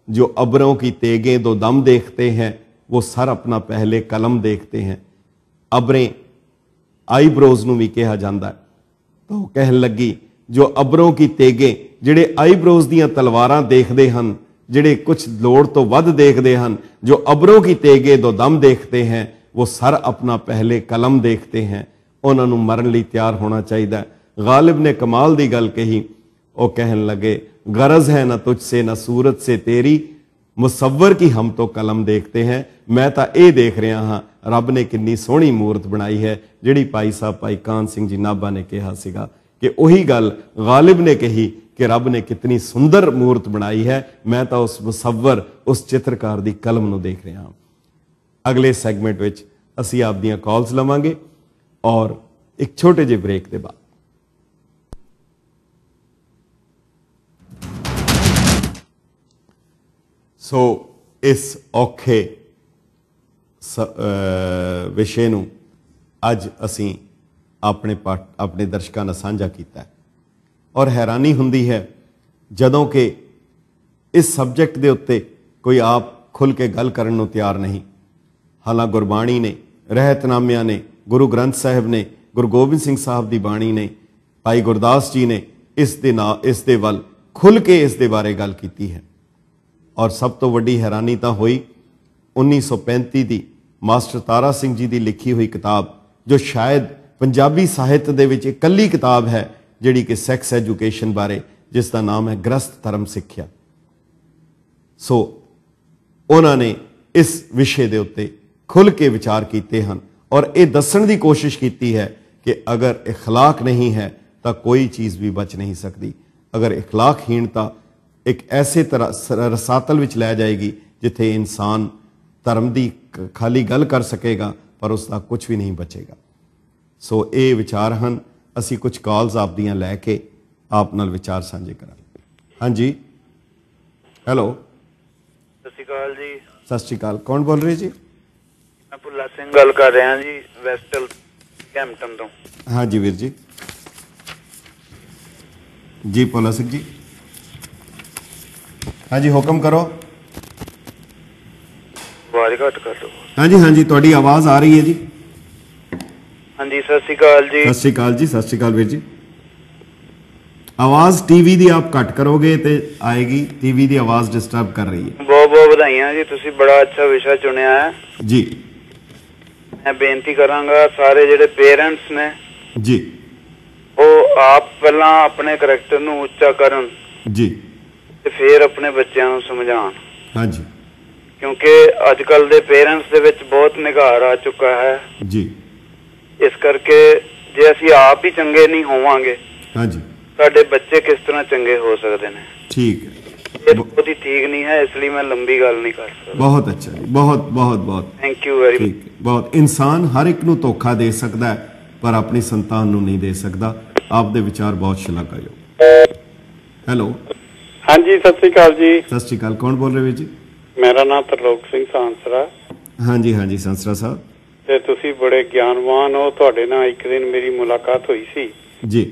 जो अबरों की तेगें दो दम देखते हैं वो सर ਆਪਣਾ ਪਹਿਲੇ ਕਲਮ ਦੇਖਤੇ ਹੈ ਅਬਰੇ ਆਈਬ੍ਰੋਜ਼ ਨੂੰ ਵੀ ਕਿਹਾ ਜਾਂਦਾ ਹੈ ਤਾਂ ਉਹ ਕਹਿਣ ਲੱਗੀ ਜੋ ਅਬਰੋਂ ਕੀ ਤੇਗੇ ਜਿਹੜੇ ਆਈਬ੍ਰੋਜ਼ ਦੀਆਂ ਤਲਵਾਰਾਂ ਦੇਖਦੇ ਹਨ ਜਿਹੜੇ ਕੁਝ ਲੋੜ ਤੋਂ ਵੱਧ ਦੇਖਦੇ ਹਨ ਜੋ ਅਬਰੋਂ ਕੀ ਤੇਗੇ ਦੋ ਦਮ ਦੇਖਤੇ ਹੈ ਉਹ ਸਰ ਆਪਣਾ ਪਹਿਲੇ ਕਲਮ ਦੇਖਤੇ ਹੈ ਉਹਨਾਂ ਨੂੰ ਮਰਨ ਲਈ ਤਿਆਰ ਹੋਣਾ ਚਾਹੀਦਾ ਗਾਲਿਬ ਨੇ ਕਮਾਲ ਦੀ ਗੱਲ ਕਹੀ ਉਹ ਕਹਿਣ ਲੱਗੇ ਗਰਜ਼ ਹੈ ਨਾ ਤੁਝ ਸੇ ਨਾ ਸੂਰਤ ਸੇ ਤੇਰੀ ਮੁਸਵਰ ਕੀ ਹਮ ਤੋ ਕਲਮ ਦੇਖਤੇ ਹੈ ਮੈਂ ਤਾਂ ਇਹ ਦੇਖ ਰਿਹਾ ਹਾਂ ਰੱਬ ਨੇ ਕਿੰਨੀ ਸੋਹਣੀ ਮੂਰਤ ਬਣਾਈ ਹੈ ਜਿਹੜੀ ਪਾਈ ਸਾਹਿਬ ਪਾਈ ਕਾਨ ਸਿੰਘ ਜੀ ਨਾਬਾ ਨੇ ਕਿਹਾ ਸੀਗਾ ਕਿ ਉਹੀ ਗੱਲ ਗਾਲਿਬ ਨੇ ਕਹੀ ਕਿ ਰੱਬ ਨੇ ਕਿੰਨੀ ਸੁੰਦਰ ਮੂਰਤ ਬਣਾਈ ਹੈ ਮੈਂ ਤਾਂ ਉਸ ਮੁਸਵਰ ਉਸ ਚਿੱਤਰਕਾਰ ਦੀ ਕਲਮ ਨੂੰ ਦੇਖ ਰਿਹਾ ਹਾਂ ਅਗਲੇ ਸੈਗਮੈਂਟ ਵਿੱਚ ਅਸੀਂ ਆਪ ਦੀਆਂ ਕਾਲਸ ਲਵਾਂਗੇ ਔਰ ਇੱਕ ਛੋਟੇ ਜਿਹੇ ਬ੍ਰੇਕ ਦੇ ਬਾਅਦ ਸੋ ਇਸ ਔਖੇ ਵਿਸ਼ੇ ਨੂੰ ਅੱਜ ਅਸੀਂ ਆਪਣੇ ਆਪਣੇ ਦਰਸ਼ਕਾਂ ਨਾਲ ਸਾਂਝਾ ਕੀਤਾ ਔਰ ਹੈਰਾਨੀ ਹੁੰਦੀ ਹੈ ਜਦੋਂ ਕਿ ਇਸ ਸਬਜੈਕਟ ਦੇ ਉੱਤੇ ਕੋਈ ਆਪ ਖੁੱਲ ਕੇ ਗੱਲ ਕਰਨ ਨੂੰ ਤਿਆਰ ਨਹੀਂ ਹਾਲਾਂ ਗੁਰਬਾਣੀ ਨੇ ਰਹਿਤਨਾਮਿਆਂ ਨੇ ਗੁਰੂ ਗ੍ਰੰਥ ਸਾਹਿਬ ਨੇ ਗੁਰੂ ਗੋਬਿੰਦ ਸਿੰਘ ਸਾਹਿਬ ਦੀ ਬਾਣੀ ਨੇ ਭਾਈ ਗੁਰਦਾਸ ਜੀ ਨੇ ਇਸ ਦੇ ਨਾਲ ਇਸ ਦੇ ਵੱਲ ਖੁੱਲ ਕੇ ਇਸ ਦੇ ਬਾਰੇ ਗੱਲ ਕੀਤੀ ਹੈ ਔਰ ਸਭ ਤੋਂ ਵੱਡੀ ਹੈਰਾਨੀ ਤਾਂ ਹੋਈ 1935 ਦੀ ਮਾਸਟਰ ਤਾਰਾ ਸਿੰਘ ਜੀ ਦੀ ਲਿਖੀ ਹੋਈ ਕਿਤਾਬ ਜੋ ਸ਼ਾਇਦ ਪੰਜਾਬੀ ਸਾਹਿਤ ਦੇ ਵਿੱਚ ਇਕੱਲੀ ਕਿਤਾਬ ਹੈ ਜਿਹੜੀ ਕਿ ਸੈਕਸ ਐਜੂਕੇਸ਼ਨ ਬਾਰੇ ਜਿਸ ਦਾ ਨਾਮ ਹੈ ਗ੍ਰਸਤ ਧਰਮ ਸਿੱਖਿਆ ਸੋ ਉਹਨਾਂ ਨੇ ਇਸ ਵਿਸ਼ੇ ਦੇ ਉੱਤੇ ਖੁੱਲ ਕੇ ਵਿਚਾਰ ਕੀਤੇ ਹਨ ਔਰ ਇਹ ਦੱਸਣ ਦੀ ਕੋਸ਼ਿਸ਼ ਕੀਤੀ ਹੈ ਕਿ ਅਗਰ اخلاق ਨਹੀਂ ਹੈ ਤਾਂ ਕੋਈ ਚੀਜ਼ ਵੀ ਬਚ ਨਹੀਂ ਸਕਦੀ ਅਗਰ اخلاقਹੀਣਤਾ ਇੱਕ ਐਸੇ ਤਰ੍ਹਾਂ ਰਸਾਤਲ ਵਿੱਚ ਲੈ ਜਾਏਗੀ ਜਿੱਥੇ ਇਨਸਾਨ ਧਰਮ ਦੀ ਖਾਲੀ ਗੱਲ ਕਰ ਸਕੇਗਾ ਪਰ ਉਸ ਦਾ ਕੁਝ ਵੀ ਨਹੀਂ ਬਚੇਗਾ ਸੋ ਇਹ ਵਿਚਾਰ ਹਨ ਅਸੀਂ ਕੁਝ ਕਾਲਸ ਆਪਦੀਆਂ ਲੈ ਕੇ ਆਪ ਨਾਲ ਵਿਚਾਰ ਸਾਂਝੇ ਕਰਾਂਗੇ ਹਾਂਜੀ ਹੈਲੋ ਸਤਿ ਸ਼੍ਰੀ ਅਕਾਲ ਜੀ ਸਤਿ ਸ਼੍ਰੀ ਅਕਾਲ ਕੌਣ ਬੋਲ ਰਹੇ ਜੀ ਮੈਂ ਪੁੱਲਾ ਸਿੰਘ ਗੱਲ ਕਰ ਰਿਹਾ ਜੀ ਵੈਸਟਲ ਕੈਂਪਟਨ ਤੋਂ ਹਾਂਜੀ ਵੀਰ ਜੀ ਜੀ ਪੁੱਲਾ ਸਿੰਘ ਜੀ ਹਾਂਜੀ ਹੁਕਮ ਕਰੋ ਵਾਰੀ ਘਟ ਕਰ ਦੋ ਹਾਂਜੀ ਹਾਂਜੀ ਤੁਹਾਡੀ ਆਵਾਜ਼ ਆ ਰਹੀ ਹੈ ਜੀ ਹਾਂਜੀ ਸਤਿ ਸ਼੍ਰੀ ਅਕਾਲ ਜੀ ਸਤਿ ਸ਼੍ਰੀ ਅਕਾਲ ਜੀ ਸਤਿ ਸ਼੍ਰੀ ਅਕਾਲ ਵੀਰ ਜੀ ਆਵਾਜ਼ ਟੀਵੀ ਦੀ ਆਪ ਕੱਟ ਕਰੋਗੇ ਤੇ ਆਏਗੀ ਟੀਵੀ ਦੀ ਆਵਾਜ਼ ਡਿਸਟਰਬ ਕਰ ਰਹੀ ਹੈ ਬਹੁਤ ਬਹੁਤ ਵਧਾਈਆਂ ਜੀ ਤੁਸੀਂ ਬੜਾ ਅੱਛਾ ਵਿਸ਼ਾ ਚੁਣਿਆ ਹੈ ਜੀ ਮੈਂ ਬੇਨਤੀ ਕਰਾਂਗਾ ਸਾਰੇ ਜਿਹੜੇ ਪੇਰੈਂਟਸ ਨੇ ਜੀ ਉਹ ਆਪ ਪਹਿਲਾਂ ਆਪਣੇ ਕਰੈਕਟਰ ਨੂੰ ਉੱਚਾ ਕਰਨ ਜੀ ਤੇ ਫਿਰ ਆਪਣੇ ਬੱਚਿਆਂ ਨੂੰ ਸਮਝਾਉਣ ਹਾਂਜੀ ਕਿਉਂਕਿ ਅੱਜ ਕੱਲ ਦੇ ਪੇਰੈਂਟਸ ਦੇ ਵਿੱਚ ਬਹੁਤ ਨਿਗਾਰ ਆ ਚੁੱਕਾ ਹੈ ਜੀ ਇਸ ਕਰਕੇ ਜੇ ਅਸੀਂ ਆਪ ਹੀ ਚੰਗੇ ਨਹੀਂ ਹੋਵਾਂਗੇ ਹਾਂਜੀ ਸਾਡੇ ਬੱਚੇ ਕਿਸ ਤਰ੍ਹਾਂ ਚੰਗੇ ਹੋ ਸਕਦੇ ਨੇ ਠੀਕ ਹੈ ਇਹ ਬਹੁਤ ਹੀ ਠੀਕ ਨਹੀਂ ਹੈ ਇਸ ਲਈ ਮੈਂ ਲੰਬੀ ਗੱਲ ਨਹੀਂ ਕਰ ਸਕਦਾ ਬਹੁਤ ਅੱਛਾ ਬਹੁਤ ਬਹੁਤ ਬਹੁਤ ਥੈਂਕ ਯੂ ਵੈਰੀ ਮਚ ਬਹੁਤ ਇਨਸਾਨ ਹਰ ਇੱਕ ਨੂੰ ਧੋਖਾ ਦੇ ਸਕਦਾ ਹੈ ਪਰ ਆਪਣੀ ਸੰਤਾਨ ਨੂੰ ਨਹੀਂ ਦੇ ਸਕਦਾ ਆਪ ਦੇ ਵਿਚਾਰ ਬਹੁਤ ਸ਼ਲਾਘਾਯੋਗ ਹੈਲੋ ਹਾਂਜੀ ਸਤਿ ਸ੍ਰੀ ਅਕਾਲ ਜੀ ਸਤਿ ਸ੍ਰੀ ਅਕਾਲ ਕੌਣ ਬੋਲ ਰਹੇ ਵੀਰ ਜੀ ਮੇਰਾ ਨਾਮ ਤਰਲੋਕ ਸਿੰਘ ਸਾਂਸਰਾ ਹਾਂਜੀ ਹਾਂਜੀ ਸੰਸਰਾ ਸਾਹਿਬ ਤੇ ਤੁਸੀਂ ਬੜੇ ਗਿਆਨਵਾਨ ਹੋ ਤੁਹਾਡੇ ਨਾਲ ਇੱਕ ਦਿਨ ਮੇਰੀ ਮੁਲਾਕਾਤ ਹੋਈ ਸੀ ਜੀ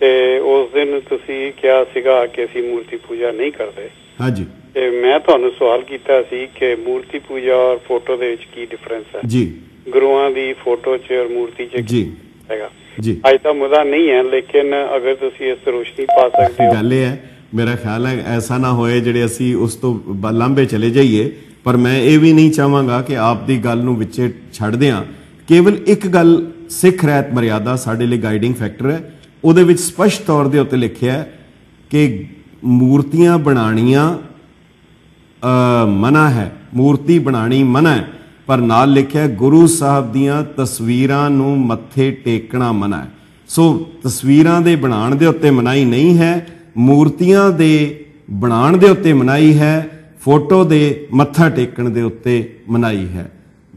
ਤੇ ਉਸ ਦਿਨ ਤੁਸੀਂ ਕਿਹਾ ਸੀਗਾ ਕਿ ਅਸੀਂ ਮੂਰਤੀ ਪੂਜਾ ਨਹੀਂ ਕਰਦੇ ਹਾਂਜੀ ਤੇ ਮੈਂ ਤੁਹਾਨੂੰ ਸਵਾਲ ਕੀਤਾ ਸੀ ਕਿ ਮੂਰਤੀ ਪੂਜਾ ਔਰ ਫੋਟੋ ਦੇ ਵਿੱਚ ਕੀ ਡਿਫਰੈਂਸ ਹੈ ਜੀ ਗੁਰੂਆਂ ਦੀ ਫੋਟੋ 'ਚ ਔਰ ਮੂਰਤੀ 'ਚ ਜੀ ਹੈਗਾ ਜੀ ਅਜੇ ਤਾਂ ਮੁੱਦਾ ਨਹੀਂ ਹੈ ਲੇਕਿਨ ਅਗਰ ਤੁਸੀਂ ਇਸ ਰੋਸ਼ਨੀ ਪਾ ਸਕਦੇ ਹੋ ਗੱਲ ਇਹ ਹੈ ਮੇਰਾ ਖਿਆਲ ਹੈ ਐਸਾ ਨਾ ਹੋਏ ਜਿਹੜੇ ਅਸੀਂ ਉਸ ਤੋਂ ਲੰਬੇ ਚਲੇ ਜਾਈਏ ਪਰ ਮੈਂ ਇਹ ਵੀ ਨਹੀਂ ਚਾਹਾਂਗਾ ਕਿ ਆਪ ਦੀ ਗੱਲ ਨੂੰ ਵਿੱਚੇ ਛੱਡ ਦਿਆਂ ਕੇਵਲ ਇੱਕ ਗੱਲ ਸਿੱਖ ਰਹਿਤ ਮਰਿਆਦਾ ਸਾਡੇ ਲਈ ਗਾਈਡਿੰਗ ਫੈਕਟਰ ਹੈ ਉਹਦੇ ਵਿੱਚ ਸਪਸ਼ਟ ਤੌਰ ਦੇ ਉੱਤੇ ਲਿਖਿਆ ਹੈ ਕਿ ਮੂਰਤੀਆਂ ਬਣਾਣੀਆਂ ਮਨਾ ਹੈ ਮੂਰਤੀ ਬਣਾਣੀ ਮਨਾ ਹੈ ਪਰ ਨਾਲ ਲਿਖਿਆ ਗੁਰੂ ਸਾਹਿਬ ਦੀਆਂ ਤਸਵੀਰਾਂ ਨੂੰ ਮੱਥੇ ਟੇਕਣਾ ਮਨਾ ਹੈ ਸੋ ਤਸਵੀਰਾਂ ਦੇ ਬਣਾਉਣ ਦੇ ਉੱਤੇ ਮਨਾਹੀ ਨਹੀਂ ਹੈ ਮੂਰਤੀਆਂ ਦੇ ਬਣਾਉਣ ਦੇ ਉੱਤੇ ਮਨਾਈ ਹੈ ਫੋਟੋ ਦੇ ਮੱਥਾ ਟੇਕਣ ਦੇ ਉੱਤੇ ਮਨਾਈ ਹੈ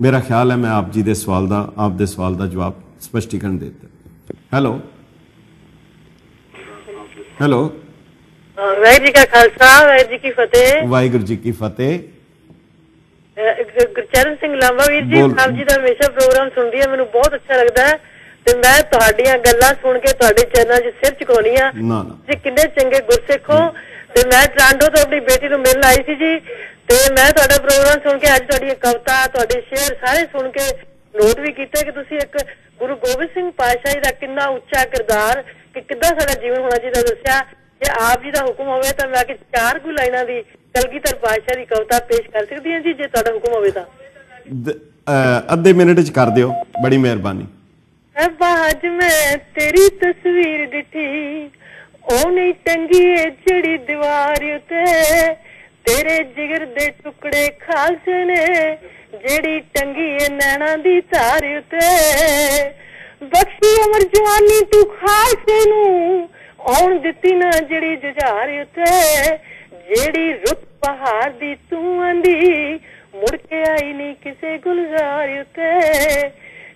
ਮੇਰਾ ਖਿਆਲ ਹੈ ਮੈਂ ਆਪ ਜੀ ਦੇ ਸਵਾਲ ਦਾ ਆਪ ਦੇ ਸਵਾਲ ਦਾ ਜਵਾਬ ਸਪਸ਼ਟੀਕਰਨ ਦੇ ਦਿੱਤਾ ਹੈਲੋ ਹੈਲੋ ਵਾਹਿਗੁਰੂ ਜੀ ਦਾ ਖਾਲਸਾ ਵਾਹਿਗੁਰੂ ਜੀ ਕੀ ਫਤਿਹ ਵਾਹਿਗੁਰੂ ਜੀ ਕੀ ਫਤਿਹ ਗੁਰਚਰਨ ਸਿੰਘ ਲਾਂਬਾ ਵੀਰ ਜੀ ਸਾਹਿਬ ਜੀ ਦਾ ਹਮੇਸ਼ਾ ਪ੍ਰੋਗਰਾਮ ਸੁਣਦੀ ਹੈ ਮੈਨੂੰ ਬਹੁਤ ਅੱਛਾ ਲੱਗਦਾ ਹੈ ਤੇ ਮੈਂ ਤੁਹਾਡੀਆਂ ਗੱਲਾਂ ਸੁਣ ਕੇ ਤੁਹਾਡੇ ਚਰਨਾਂ 'ਚ ਸਿਰ ਝੁਕਾਉਣੀ ਆ ਤੁਸੀਂ ਕਿੰਨੇ ਚੰਗੇ ਗੁਰਸਿੱਖ ਹੋ ਤੇ ਮੈਂ ਟਰਾਂਡੋ ਤੋਂ ਆਪਣੀ ਬੇਟੀ ਨੂੰ ਮਿਲਣ ਆਈ ਸੀ ਜੀ ਤੇ ਮੈਂ ਤੁਹਾਡਾ ਪ੍ਰੋਗਰਾਮ ਸੁਣ ਕੇ ਅੱਜ ਤੁਹਾਡੀ ਕਵਿਤਾ ਤੁਹਾਡੇ ਸ਼ੇਰ ਸਾਰੇ ਸੁਣ ਕੇ ਨੋਟ ਵੀ ਕੀਤਾ ਕਿ ਤੁਸੀਂ ਇੱਕ ਗੁਰੂ ਗੋਬਿੰਦ ਸਿੰਘ ਪਾਤਸ਼ਾਹ ਜੀ ਦਾ ਕਿੰਨਾ ਉੱਚਾ ਕਿਰਦਾਰ ਕਿ ਕਿੱਦਾਂ ਸਾਡਾ ਜੀਵਨ ਹੋਣਾ ਚਾਹੀਦਾ ਦੱਸਿਆ ਜੇ ਆਪ ਜੀ ਦਾ ਹੁਕਮ ਹੋਵੇ ਤਾਂ ਮੈਂ ਕਿ ਚਾਰ ਗੁ ਲਾਈਨਾਂ ਦੀ ਕਲਗੀਧਰ ਪਾਤਸ਼ਾਹ ਦੀ ਕਵਿਤਾ ਪੇਸ਼ ਕਰ ਸਕਦੀ ਹਾਂ ਜੀ ਜੇ ਤੁਹਾਡਾ ਹੁਕਮ ਹੋਵੇ ਤਾਂ ਅੱਧੇ ਮਿੰਟ ਚ ਕਰ ਦਿਓ ਬੜੀ ਮਿਹਰਬਾਨੀ ਬਾਜ ਮੈਂ ਤੇਰੀ ਤਸਵੀਰ ਦਿੱਤੀ ਉਹ ਨਹੀਂ ਟੰਗੀ ਏ ਜਿਹੜੀ ਦੀਵਾਰ ਉਤੇ ਤੇਰੇ ਜਿਗਰ ਦੇ ਟੁਕੜੇ ਖਾਲਸੇ ਨੇ ਜਿਹੜੀ ਟੰਗੀ ਏ ਨੈਣਾ ਦੀ ਧਾਰ ਉਤੇ ਬਖਸ਼ੀ ਅਮਰ ਜਵਾਨੀ ਤੂੰ ਖਾਲਸੇ ਨੂੰ ਔਣ ਦਿੱਤੀ ਨਾ ਜਿਹੜੀ ਜੁਝਾਰ ਉਤੇ ਜਿਹੜੀ ਰੁੱਤ ਪਹਾੜ ਦੀ ਤੂੰ ਆਂਦੀ ਮੁੜ ਕੇ ਆਈ ਨਹੀਂ ਕਿਸੇ ਗੁਲਜ਼ਾਰ ਉਤੇ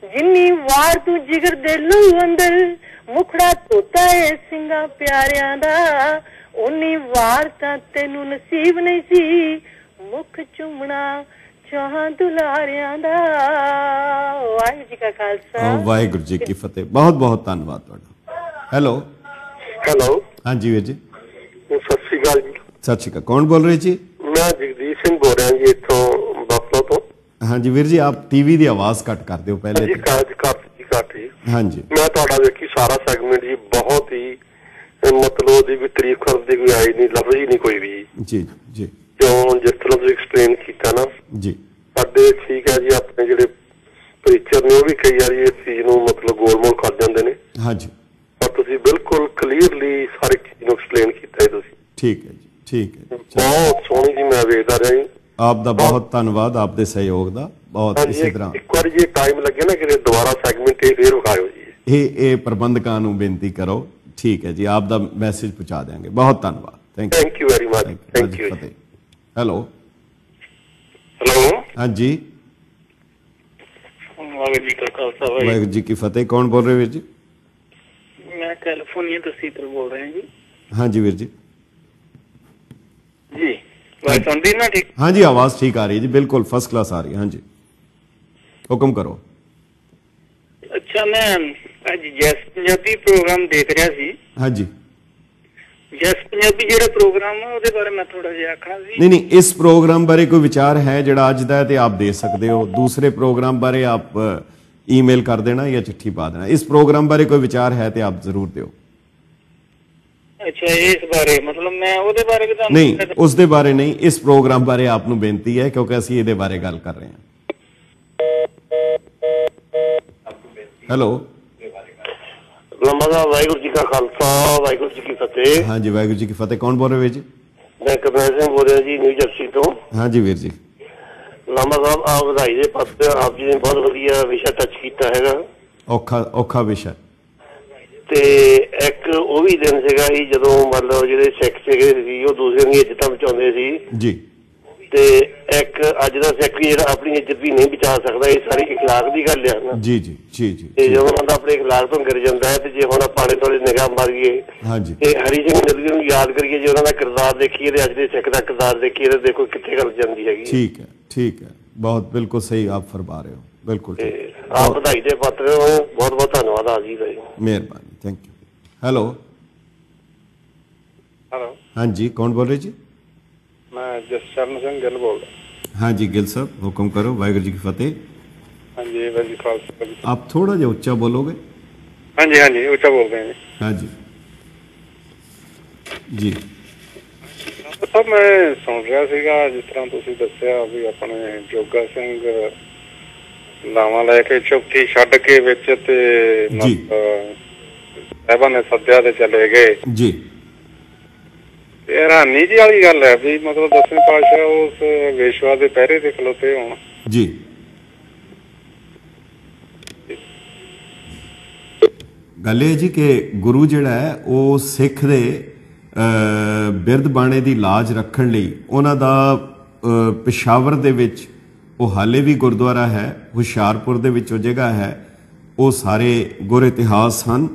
ਜਿੰਨੀ ਵਾਰ ਤੂੰ ਜਿਗਰ ਦੇ ਲੂ ਅੰਦਰ ਮੁਖੜਾ ਤੋਤਾ ਏ ਸਿੰਘਾ ਪਿਆਰਿਆਂ ਦਾ ਉਨੀ ਵਾਰ ਤਾਂ ਤੈਨੂੰ ਨਸੀਬ ਨਹੀਂ ਸੀ ਮੁਖ ਚੁੰਮਣਾ ਚਾਹਾਂ ਦੁਲਾਰਿਆਂ ਦਾ ਵਾਹਿਗੁਰੂ ਜੀ ਕਾ ਖਾਲਸਾ ਵਾਹਿਗੁਰੂ ਜੀ ਕੀ ਫਤਿਹ ਬਹੁਤ ਬਹੁਤ ਧੰਨਵਾਦ ਤੁਹਾਡਾ ਹੈਲੋ ਹੈਲੋ ਹਾਂਜੀ ਵੀਰ ਜੀ ਸਤਿ ਸ਼੍ਰੀ ਅਕਾਲ ਜੀ ਸਤਿ ਸ਼੍ਰੀ ਅਕਾਲ ਕੌਣ ਬੋਲ ਰਹੇ ਜੀ ਮੈਂ ਜਗਦੀਸ਼ ਸਿੰਘ ਬੋਲ ਰਿਹਾ ਜੀ ਇੱਥੋਂ ਹਾਂਜੀ ਵੀਰ ਜੀ ਆਪ ਟੀਵੀ ਦੀ ਆਵਾਜ਼ ਕੱਟ ਕਰ ਦਿਓ ਪਹਿਲੇ ਜੀ ਕੱਟ ਜੀ ਕੱਟ ਜੀ ਹਾਂਜੀ ਮੈਂ ਤੁਹਾਡਾ ਵੇਖੀ ਸਾਰਾ ਸੈਗਮੈਂਟ ਜੀ ਬਹੁਤ ਹੀ ਮਤਲਬ ਦੀ ਵੀ ਤਾਰੀਫ ਕਰਨ ਦੀ ਕੋਈ ਆਈ ਨਹੀਂ ਲਫ਼ਜ਼ ਹੀ ਨਹੀਂ ਕੋਈ ਵੀ ਜੀ ਜੀ ਕਿਉਂ ਜਿਸ ਤਰ੍ਹਾਂ ਤੁਸੀਂ ਐਕਸਪਲੇਨ ਕੀਤਾ ਨਾ ਜੀ ਸਾਡੇ ਠੀਕ ਹੈ ਜੀ ਆਪਣੇ ਜਿਹੜੇ ਪ੍ਰੀਚਰ ਨੇ ਉਹ ਵੀ ਕਈ ਵਾਰੀ ਇਸ ਚੀਜ਼ ਨੂੰ ਮਤਲਬ ਗੋਲਮੋਲ ਕਰ ਜਾਂਦੇ ਨੇ ਹਾਂਜੀ ਪਰ ਤੁਸੀਂ ਬਿਲਕੁਲ ਕਲੀਅਰਲੀ ਸਾਰੀ ਚੀਜ਼ ਨੂੰ ਐਕਸਪਲੇਨ ਕੀਤਾ ਹੈ ਤੁਸੀਂ ਠੀਕ ਹੈ ਜੀ ਠੀਕ ਹੈ ਬਹੁਤ ਸੋਹਣੀ ਜੀ ਮੈਂ ਵੇਖਦਾ ਰਿਹਾ ਜੀ ਆਪ ਦਾ ਬਹੁਤ ਧੰਨਵਾਦ ਆਪ ਦੇ ਸਹਿਯੋਗ ਦਾ ਬਹੁਤ ਇਸੇ ਤਰ੍ਹਾਂ ਇੱਕ ਵਾਰ ਜੇ ਟਾਈਮ ਲੱਗੇ ਨਾ ਕਿਤੇ ਦੁਬਾਰਾ ਸੈਗਮੈਂਟ ਇਹ ਫੇਰ ਵਿਖਾਇਓ ਜੀ ਇਹ ਇਹ ਪ੍ਰਬੰਧਕਾਂ ਨੂੰ ਬੇਨਤੀ ਕਰੋ ਠੀਕ ਹੈ ਜੀ ਆਪ ਦਾ ਮੈਸੇਜ ਪਹੁੰਚਾ ਦੇਵਾਂਗੇ ਬਹੁਤ ਧੰਨਵਾਦ thank you thank you very much thank you hello hello ਹਾਂਜੀ ਵਾਹਿਗੁਰੂ ਜੀ ਕਾ ਖਾਲਸਾ ਵਾਹਿਗੁਰੂ ਜੀ ਕੀ ਫਤਿਹ ਕੌਣ ਬੋਲ ਰਹੇ ਵੀਰ ਜੀ ਮੈਂ ਕੈਲੀਫੋਰਨੀਆ ਤੋਂ ਸੀਤਲ ਬੋਲ ਰਿਹਾ ਜੀ ਹਾਂਜੀ ਵੀਰ ਜੀ ਜੀ ਆਵਾਜ਼ ਸੁਣਦੀ ਨਾ ਠੀਕ ਹਾਂਜੀ ਆਵਾਜ਼ ਠੀਕ ਆ ਰਹੀ ਜੀ ਬਿਲਕੁਲ ਫਸਟ ਕਲਾਸ ਆ ਰਹੀ ਹਾਂਜੀ ਹੁਕਮ ਕਰੋ ਅੱਛਾ ਮੈਂ ਅੱਜ ਜੈਸ ਪੰਜਾਬੀ ਪ੍ਰੋਗਰਾਮ ਦੇਖ ਰਿਹਾ ਸੀ ਹਾਂਜੀ ਜੈਸ ਪੰਜਾਬੀ ਜਿਹੜਾ ਪ੍ਰੋਗਰਾਮ ਹੈ ਉਹਦੇ ਬਾਰੇ ਮੈਂ ਥੋੜਾ ਜਿਹਾ ਆਖਣਾ ਸੀ ਨਹੀਂ ਨਹੀਂ ਇਸ ਪ੍ਰੋਗਰਾਮ ਬਾਰੇ ਕੋਈ ਵਿਚਾਰ ਹੈ ਜਿਹੜਾ ਅੱਜ ਦਾ ਤੇ ਆਪ ਦੇ ਸਕਦੇ ਹੋ ਦੂਸਰੇ ਪ੍ਰੋਗਰਾਮ ਬਾਰੇ ਆਪ ਈਮੇਲ ਕਰ ਦੇਣਾ ਜਾਂ ਚਿੱਠੀ ਪਾ ਦੇਣਾ ਇਸ ਪ੍ਰੋਗਰਾਮ ਬਾਰੇ ਕੋਈ ਵਿਚਾਰ ਹੈ ਤੇ ਆਪ ਜ਼ਰੂਰ ਦਿਓ ਅੱਛਾ ਇਸ ਬਾਰੇ ਮਤਲਬ ਮੈਂ ਉਹਦੇ ਬਾਰੇ ਵੀ ਤੁਹਾਨੂੰ ਨਹੀਂ ਉਸ ਦੇ ਬਾਰੇ ਨਹੀਂ ਇਸ ਪ੍ਰੋਗਰਾਮ ਬਾਰੇ ਆਪ ਨੂੰ ਬੇਨਤੀ ਹੈ ਕਿਉਂਕਿ ਅਸੀਂ ਇਹਦੇ ਬਾਰੇ ਗੱਲ ਕਰ ਰਹੇ ਹਾਂ ਹੈਲੋ ਲੰਬਾ ਵਾਹਿਗੁਰੂ ਜੀ ਕਾ ਖਾਲਸਾ ਵਾਹਿਗੁਰੂ ਜੀ ਕੀ ਫਤਿਹ ਹਾਂਜੀ ਵਾਹਿਗੁਰੂ ਜੀ ਕੀ ਫਤਿਹ ਕੌਣ ਬੋਲ ਰਹੇ ਵੀਰ ਜੀ ਮੈਂ ਕਬੀਰ ਸਿੰਘ ਬੋਲ ਰਿਹਾ ਜੀ ਨਿਊ ਜਰਸੀ ਤੋਂ ਹਾਂਜੀ ਵੀਰ ਜੀ ਲਾਮਾ ਸਾਹਿਬ ਆ ਵਧਾਈ ਦੇ ਪਾਸੇ ਆਪ ਜੀ ਨੇ ਬਹੁਤ ਵਧੀਆ ਵਿਸ਼ਾ ਟੱਚ ਕੀਤਾ ਹੈਗਾ ਔਖਾ ਔਖਾ ਵਿਸ਼ਾ ਤੇ ਇੱਕ ਉਹ ਵੀ ਦਿਨ ਸੀਗਾ ਜੀ ਜਦੋਂ ਮਤਲਬ ਜਿਹੜੇ ਸਿੱਖ ਸੀਗੇ ਸੀ ਉਹ ਦੂਸਰੇ ਦੀ ਇੱਜ਼ਤਾਂ ਬਚਾਉਂਦੇ ਸੀ ਜੀ ਤੇ ਇੱਕ ਅੱਜ ਦਾ ਸਿੱਖ ਜਿਹੜਾ ਆਪਣੀ ਇੱਜ਼ਤ ਵੀ ਨਹੀਂ ਬਚਾ ਸਕਦਾ ਇਹ ਸਾਰੀ اخلاق ਦੀ ਗੱਲ ਹੈ ਨਾ ਜੀ ਜੀ ਜੀ ਜੀ ਤੇ ਜਦੋਂ ਬੰਦਾ ਆਪਣੇ اخلاق ਤੋਂ ਗਿਰ ਜਾਂਦਾ ਹੈ ਤੇ ਜੇ ਹੁਣ ਆਪਾਂ ਨੇ ਤੋਲੇ ਨਿਗਾਹ ਮਾਰੀਏ ਹਾਂਜੀ ਤੇ ਹਰੀ ਸਿੰਘ ਨਲਵੀ ਨੂੰ ਯਾਦ ਕਰੀਏ ਜੇ ਉਹਨਾਂ ਦਾ ਕਿਰਦਾਰ ਦੇਖੀਏ ਤੇ ਅੱਜ ਦੇ ਸਿੱਖ ਦਾ ਕਿਰਦਾਰ ਦੇਖੀਏ ਤੇ ਦੇਖੋ ਕਿੱਥੇ ਗੱਲ ਜਾਂਦੀ ਹੈਗੀ ਠੀਕ ਹੈ ਠੀਕ ਹੈ ਬਹੁਤ ਬਿਲਕੁਲ ਸਹੀ ਆਪ ਫਰਮਾ ਰਹੇ ਹੋ ਬਿਲਕੁਲ ਤੇ ਆਪ ਵਧਾਈ ਦੇ ਪਾਤਰ ਹੋ ਬਹੁਤ ਬਹੁਤ ਧੰਨਵਾਦ ਆ ਜੀ ਦਾ ਮਿਹਰਬਾਨੀ ਥੈਂਕ ਯੂ ਹੈਲੋ ਹੈਲੋ ਹਾਂਜੀ ਕੌਣ ਬੋਲ ਰਹੇ ਜੀ ਮੈਂ ਜਸਰਨ ਸਿੰਘ ਗਿੱਲ ਬੋਲਦਾ ਹਾਂਜੀ ਗਿੱਲ ਸਾਹਿਬ ਹੁਕਮ ਕਰੋ ਵਾਹਿਗੁਰੂ ਜੀ ਕੀ ਫਤਿਹ ਹਾਂਜੀ ਵਾਹਿਗੁਰੂ ਜੀ ਖਾਲਸਾ ਆਪ ਥੋੜਾ ਜਿਹਾ ਉੱਚਾ ਬੋਲੋਗੇ ਹਾਂਜੀ ਹਾਂਜੀ ਉੱਚਾ ਬੋਲ ਰਹੇ ਹਾਂ ਹਾਂਜੀ ਜੀ ਸਭ ਮੈਂ ਸੁਣ ਰਿਹਾ ਸੀਗਾ ਜਿਸ ਤਰ੍ਹਾਂ ਤੁਸੀਂ ਦੱਸਿਆ ਵੀ ਆਪਣੇ ਜੋਗਾ ਸਿੰਘ ਲਾਵਾਂ ਲੈ ਕੇ ਚੁੱਕੀ ਛੱਡ ਕੇ ਵਿੱਚ ਤੇ ਜੀ ਨੇ ਸੱਦਿਆ ਤੇ ਚਲੇ ਗਏ ਜੀ ਇਹ ਹੈਰਾਨੀ ਜੀ ਵਾਲੀ ਗੱਲ ਹੈ ਵੀ ਮਤਲਬ ਦਸਵੇਂ ਪਾਤਸ਼ਾਹ ਉਸ ਵਿਸ਼ਵਾ ਦੇ ਪਹਿਰੇ ਦੇ ਖਲੋਤੇ ਹੋਣ ਜੀ ਗੱਲ ਇਹ ਜੀ ਕਿ ਗੁਰੂ ਜਿਹੜਾ ਹੈ ਉਹ ਸਿੱਖ ਦੇ ਬਿਰਧ ਬਾਣੇ ਦੀ ਲਾਜ ਰੱਖਣ ਲਈ ਉਹਨਾਂ ਦਾ ਪਿਸ਼ਾਵਰ ਦੇ ਵਿੱਚ ਉਹ ਹਾਲੇ ਵੀ ਗੁਰਦੁਆਰਾ ਹੈ ਹੁਸ਼ਿਆਰਪੁਰ ਦੇ ਵਿੱਚ ਉਹ ਜਗ੍ਹਾ ਹੈ ਉਹ ਸਾਰੇ ਗੁਰ ਇਤਿਹਾਸ ਹਨ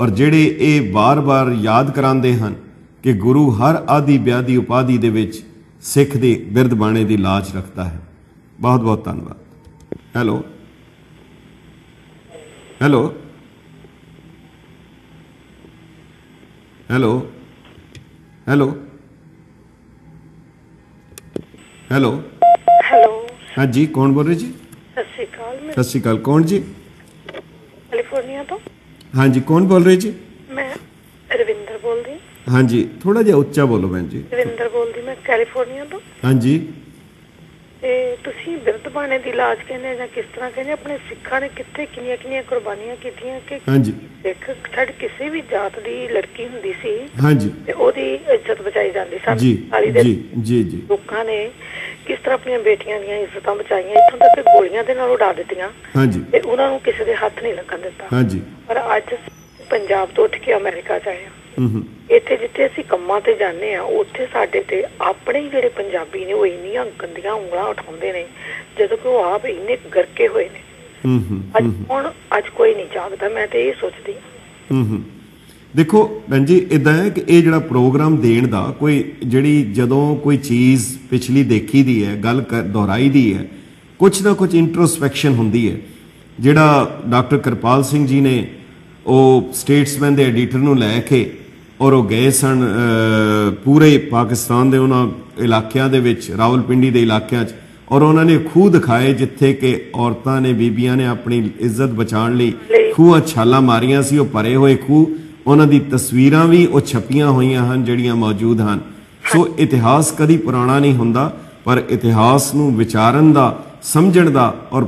ਔਰ ਜਿਹੜੇ ਇਹ ਬਾਰ-ਬਾਰ ਯਾਦ ਕਰਾਉਂਦੇ ਹਨ ਕਿ ਗੁਰੂ ਹਰ ਆਦੀ ਵਿਆਦੀ ਉਪਾਦੀ ਦੇ ਵਿੱਚ ਸਿੱਖ ਦੀ ਬਿਰਧ ਬਾਣੇ ਦੀ ਲਾਜ ਰੱਖਦਾ ਹੈ ਬਹੁਤ ਬਹੁਤ ਧੰਨਵਾਦ hello hello hello hello hello ਹਾਂ ਜੀ ਕੌਣ ਬੋਲ ਰਹੇ ਜੀ ਸਤਿ ਸ਼੍ਰੀ ਅਕਾਲ ਮੈਂ ਸਤਿ ਸ਼੍ਰੀ ਅਕਾਲ ਕੌਣ ਜੀ ਕੈਲੀਫੋਰਨੀਆ ਤੋਂ ਹਾਂ ਜੀ ਕੌਣ ਬੋਲ ਰਹੇ ਜੀ ਮੈਂ ਰਵਿੰਦਰ ਬੋਲਦੀ ਜੀ ਥੋੜਾ ਜਿਹਾ ਉੱਚਾ ਬੋਲੋ ਭੈਣ ਜੀ ਰਵਿੰਦਰ ਬੋਲਦੀ ਮੈਂ ਕੈਲੀਫੋਰਨੀਆ ਤੋਂ ਹਾਂਜੀ ਤੇ ਤੁਸੀਂ ਬਿਰਤ ਬਾਣੇ ਦੀ ਇਲਾਜ ਕਹਿੰਦੇ ਜਾਂ ਕਿਸ ਤਰ੍ਹਾਂ ਕਹਿੰਦੇ ਆਪਣੇ ਸਿੱਖਾਂ ਨੇ ਕਿੱਥੇ ਕਿੰਨੀਆਂ ਕਿੰਨੀਆਂ ਕੁਰਬਾਨੀਆਂ ਕੀਤੀਆਂ ਕਿ ਹਾਂਜੀ ਸਿੱਖ ਛੱਡ ਕਿਸੇ ਵੀ ਜਾਤ ਦੀ ਲੜਕੀ ਹੁੰਦੀ ਸੀ ਹਾਂਜੀ ਤੇ ਉਹਦੀ ਇੱਜ਼ਤ ਬਚਾਈ ਜਾਂਦੀ ਸੀ ਜੀ ਜੀ ਜੀ ਜੀ ਲੋਕਾਂ ਨੇ ਕਿਸ ਤਰ੍ਹਾਂ ਆਪਣੀਆਂ ਬੇਟੀਆਂ ਦੀਆਂ ਇੱਜ਼ਤਾਂ ਬਚਾਈਆਂ ਇੱਥੋਂ ਤੱਕ ਗੋਲੀਆਂ ਦੇ ਨਾਲ ਉਡਾ ਦਿੱਤੀਆਂ ਹਾਂਜੀ ਤੇ ਉਹਨਾਂ ਨੂੰ ਕਿਸੇ ਦੇ ਹੱਥ ਨਹੀਂ ਲੱਗਣ ਦਿੱਤਾ ਹਾਂਜੀ ਪਰ ਅੱਜ ਪੰਜਾਬ ਤੋਂ ਉੱਠ ਕੇ ਅਮਰੀਕਾ ਜਾਏ ਹੂੰ ਹਾਂ ਇੱਥੇ ਜਿੱਥੇ ਅਸੀਂ ਕੰਮਾਂ ਤੇ ਜਾਂਦੇ ਆ ਉੱਥੇ ਸਾਡੇ ਤੇ ਆਪਣੇ ਜਿਹੜੇ ਪੰਜਾਬੀ ਨੇ ਉਹ ਇੰਨੀਆਂ ਗੰਦੀਆਂ ਉਂਗਲਾਂ ਉਠਾਉਂਦੇ ਨੇ ਜਦੋਂ ਕਿ ਉਹ ਆਪ ਇੰਨੇ ਗਰਕੇ ਹੋਏ ਨੇ ਹੂੰ ਹੂੰ ਅੱਜ ਹੁਣ ਅੱਜ ਕੋਈ ਨਹੀਂ ਜਾਗਦਾ ਮੈਂ ਤੇ ਇਹ ਸੋਚਦੀ ਹੂੰ ਹੂੰ ਦੇਖੋ ਬੰਜੀ ਜੀ ਇਦਾਂ ਹੈ ਕਿ ਇਹ ਜਿਹੜਾ ਪ੍ਰੋਗਰਾਮ ਦੇਣ ਦਾ ਕੋਈ ਜਿਹੜੀ ਜਦੋਂ ਕੋਈ ਚੀਜ਼ ਪਿਛਲੀ ਦੇਖੀ ਦੀ ਹੈ ਗੱਲ ਦੁਹਰਾਈ ਦੀ ਹੈ ਕੁਝ ਨਾ ਕੁਝ ਇੰਟਰੋਸਪੈਕਸ਼ਨ ਹੁੰਦੀ ਹੈ ਜਿਹੜਾ ਡਾਕਟਰ ਕਿਰਪਾਲ ਸਿੰਘ ਜੀ ਨੇ ਉਹ ਸਟੇਟਸਮੈਨ ਦੇ ਐਡੀਟਰ ਨੂੰ ਲੈ ਕੇ ਔਰ ਉਹ ਗਏ ਸਨ ਪੂਰੇ ਪਾਕਿਸਤਾਨ ਦੇ ਉਹਨਾਂ ਇਲਾਕਿਆਂ ਦੇ ਵਿੱਚ ਰਾਵਲਪਿੰਡੀ ਦੇ ਇਲਾਕਿਆਂ 'ਚ ਔਰ ਉਹਨਾਂ ਨੇ ਖੂਹ ਦਿਖਾਏ ਜਿੱਥੇ ਕਿ ਔਰਤਾਂ ਨੇ ਬੀਬੀਆਂ ਨੇ ਆਪਣੀ ਇੱਜ਼ਤ ਬਚਾਉਣ ਲਈ ਖੂਹਾਂ ਛਾਲਾ ਮਾਰੀਆਂ ਸੀ ਉਹ ਭਰੇ ਹੋਏ ਖੂਹ ਉਹਨਾਂ ਦੀ ਤਸਵੀਰਾਂ ਵੀ ਉਹ ਛਪੀਆਂ ਹੋਈਆਂ ਹਨ ਜਿਹੜੀਆਂ ਮੌਜੂਦ ਹਨ ਸੋ ਇਤਿਹਾਸ ਕਦੀ ਪੁਰਾਣਾ ਨਹੀਂ ਹੁੰਦਾ ਪਰ ਇਤਿਹਾਸ ਨੂੰ ਵਿਚਾਰਨ ਦਾ ਸਮਝਣ ਦਾ ਔਰ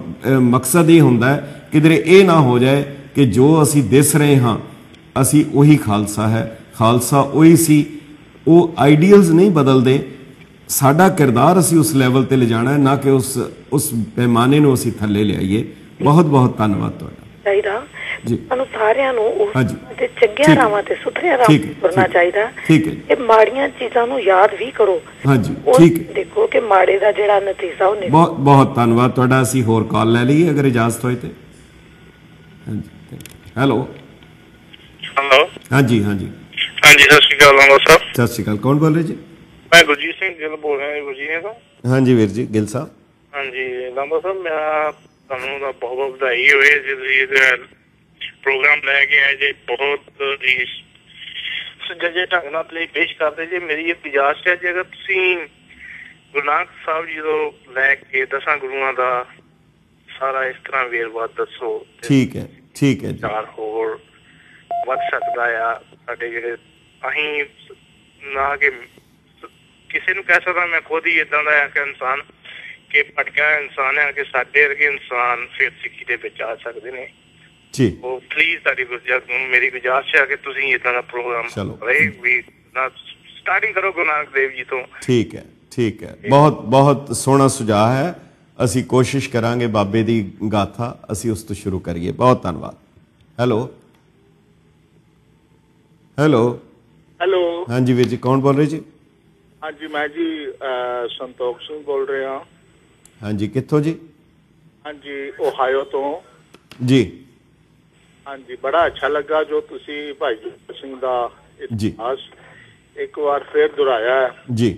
ਮਕਸਦ ਇਹ ਹੁੰਦਾ ਹੈ ਕਿਦਰੇ ਇਹ ਨਾ ਹੋ ਜਾਏ ਕਿ ਜੋ ਅਸੀਂ ਦਿਸ ਰਹੇ ਹਾਂ ਅਸੀਂ ਉਹੀ ਖਾਲਸਾ ਹੈ ਖਾਲਸਾ ਉਹੀ ਸੀ ਉਹ ਆਈਡੀਅਲਸ ਨਹੀਂ ਬਦਲਦੇ ਸਾਡਾ ਕਿਰਦਾਰ ਅਸੀਂ ਉਸ ਲੈਵਲ ਤੇ ਲਿਜਾਣਾ ਹੈ ਨਾ ਕਿ ਉਸ ਉਸ ਪੈਮਾਨੇ ਨੂੰ ਅਸੀਂ ਥੱਲੇ ਲਿਆਈਏ ਬਹੁਤ ਬਹੁਤ ਧੰਨਵਾਦ ਤੁਹਾਡਾ ਸਹੀ ਦਾ ਸਾਨੂੰ ਸਾਰਿਆਂ ਨੂੰ ਉਸ ਤੇ ਚੰਗੀਆਂ ਰਾਵਾਂ ਤੇ ਸੁਥਰੀਆਂ ਰਾਵਾਂ ਤੁਰਨਾ ਚਾਹੀਦਾ ਠੀਕ ਹੈ ਇਹ ਮਾੜੀਆਂ ਚੀਜ਼ਾਂ ਨੂੰ ਯਾਦ ਵੀ ਕਰੋ ਹਾਂਜੀ ਠੀਕ ਦੇਖੋ ਕਿ ਮਾੜੇ ਦਾ ਜਿਹੜਾ ਨਤੀਜਾ ਉਹ ਨਿਕਲ ਬਹੁਤ ਬਹੁਤ ਧੰਨਵਾਦ ਤੁਹਾਡਾ ਅਸੀਂ ਹੋਰ ਕਾਲ ਲੈ ਲਈਏ ਅਗਰ ਇਜਾਜ਼ਤ ਹੋਏ ਤੇ ਹਾਂਜੀ ਹੈਲੋ ਹੈਲੋ ਹਾਂਜੀ ਹਾਂਜੀ ਹਾਂਜੀ ਸਤਿ ਸ਼੍ਰੀ ਅਕਾਲ ਨਮਸਕਾਰ ਸਾਹਿਬ ਸਤਿ ਸ਼੍ਰੀ ਅਕਾਲ ਕੌਣ ਬੋਲ ਰਹੇ ਜੀ ਮੈਂ ਗੁਰਜੀਤ ਸਿੰਘ ਗਿੱਲ ਬੋਲ ਰਿਹਾ ਜੀ ਗੁਰਜੀਤ ਸਿੰਘ ਹਾਂਜੀ ਵੀਰ ਜੀ ਗਿੱਲ ਸਾਹਿਬ ਹਾਂਜੀ ਸਾਹਿਬ ਮੈਂ ਤੁਹਾਨੂੰ ਦਾ ਬਹੁਤ ਬਹੁਤ ਵਧਾਈ ਹੋਵੇ ਜੀ ਪ੍ਰੋਗਰਾਮ ਲੈ ਕੇ ਆਏ ਜੇ ਬਹੁਤ ਹੀ ਸੁਜੱਜੇ ਢੰਗ ਨਾਲ ਪਲੇ ਪੇਸ਼ ਕਰਦੇ ਜੇ ਮੇਰੀ ਇਹ ਪਿਆਸ ਹੈ ਜੇ ਅਗਰ ਤੁਸੀਂ ਗੁਰਨਾਥ ਸਾਹਿਬ ਜੀ ਤੋਂ ਲੈ ਕੇ ਦਸਾਂ ਗੁਰੂਆਂ ਦਾ ਸਾਰਾ ਇਸ ਤਰ੍ਹਾਂ ਵੇਰਵਾ ਦੱਸੋ ਠੀਕ ਹੈ ਠੀਕ ਹੈ ਜੀ ਚਾਰ ਹੋਰ ਵੱਧ ਸਕਦਾ ਆ ਸਾਡੇ ਜਿਹੜੇ ਅਹੀਂ ਨਾ ਕਿ ਕਿਸੇ ਨੂੰ ਕਹਿ ਸਕਦਾ ਮੈਂ ਖੁਦ ਹੀ ਇਦਾਂ ਦਾ ਆ ਕਿ ਇਨਸਾਨ ਕਿ ਪਟਕਾ ਇਨਸਾਨ ਹੈ ਕਿ ਸਾਡੇ ਵਰਗੇ ਇਨਸਾਨ ਫਿਰ ਸਿੱਖੀ ਦੇ ਵਿੱਚ ਆ ਸਕਦੇ ਨੇ ਜੀ ਪਲੀਜ਼ ਸਾਡੀ ਗੁਜ਼ਾਰਿਸ਼ ਮੇਰੀ ਗੁਜ਼ਾਰਿਸ਼ ਹੈ ਕਿ ਤੁਸੀਂ ਇਦਾਂ ਦਾ ਪ੍ਰੋਗਰਾਮ ਰਹੇ ਵੀ ਨਾ ਸਟਾਰਟਿੰਗ ਕਰੋ ਗੁਰੂ ਦੇਵ ਜੀ ਤੋਂ ਠੀਕ ਹੈ ਠੀਕ ਹੈ ਬਹੁਤ ਬਹੁਤ ਸੋਹਣਾ ਸੁਝਾਅ ਹੈ ਅਸੀਂ ਕੋਸ਼ਿਸ਼ ਕਰਾਂਗੇ ਬਾਬੇ ਦੀ ਗਾਥਾ ਅਸੀਂ ਉਸ ਤੋਂ ਸ਼ੁਰੂ ਕਰੀਏ ਬਹੁਤ ਧੰਨਵਾਦ ਹੈਲੋ ਹੈਲੋ ਹੈਲੋ ਹਾਂਜੀ ਵੀਰ ਜੀ ਕੌਣ ਬੋਲ ਰਹੇ ਜੀ ਹਾਂਜੀ ਮੈਂ ਜੀ ਸੰਤੋਖ ਸਿੰਘ ਬੋਲ ਰਿਹਾ ਹਾਂ ਹਾਂਜੀ ਕਿੱਥੋਂ ਜੀ ਹਾਂਜੀ ਓਹਾਇਓ ਤੋਂ ਜੀ ਹਾਂਜੀ ਬੜਾ ਅੱਛਾ ਲੱਗਾ ਜੋ ਤੁਸੀਂ ਭਾਈ ਜੀ ਸਿੰਘ ਦਾ ਇਤਿਹਾਸ ਇੱਕ ਵਾਰ ਫੇਰ ਦੁਹਰਾਇਆ ਜੀ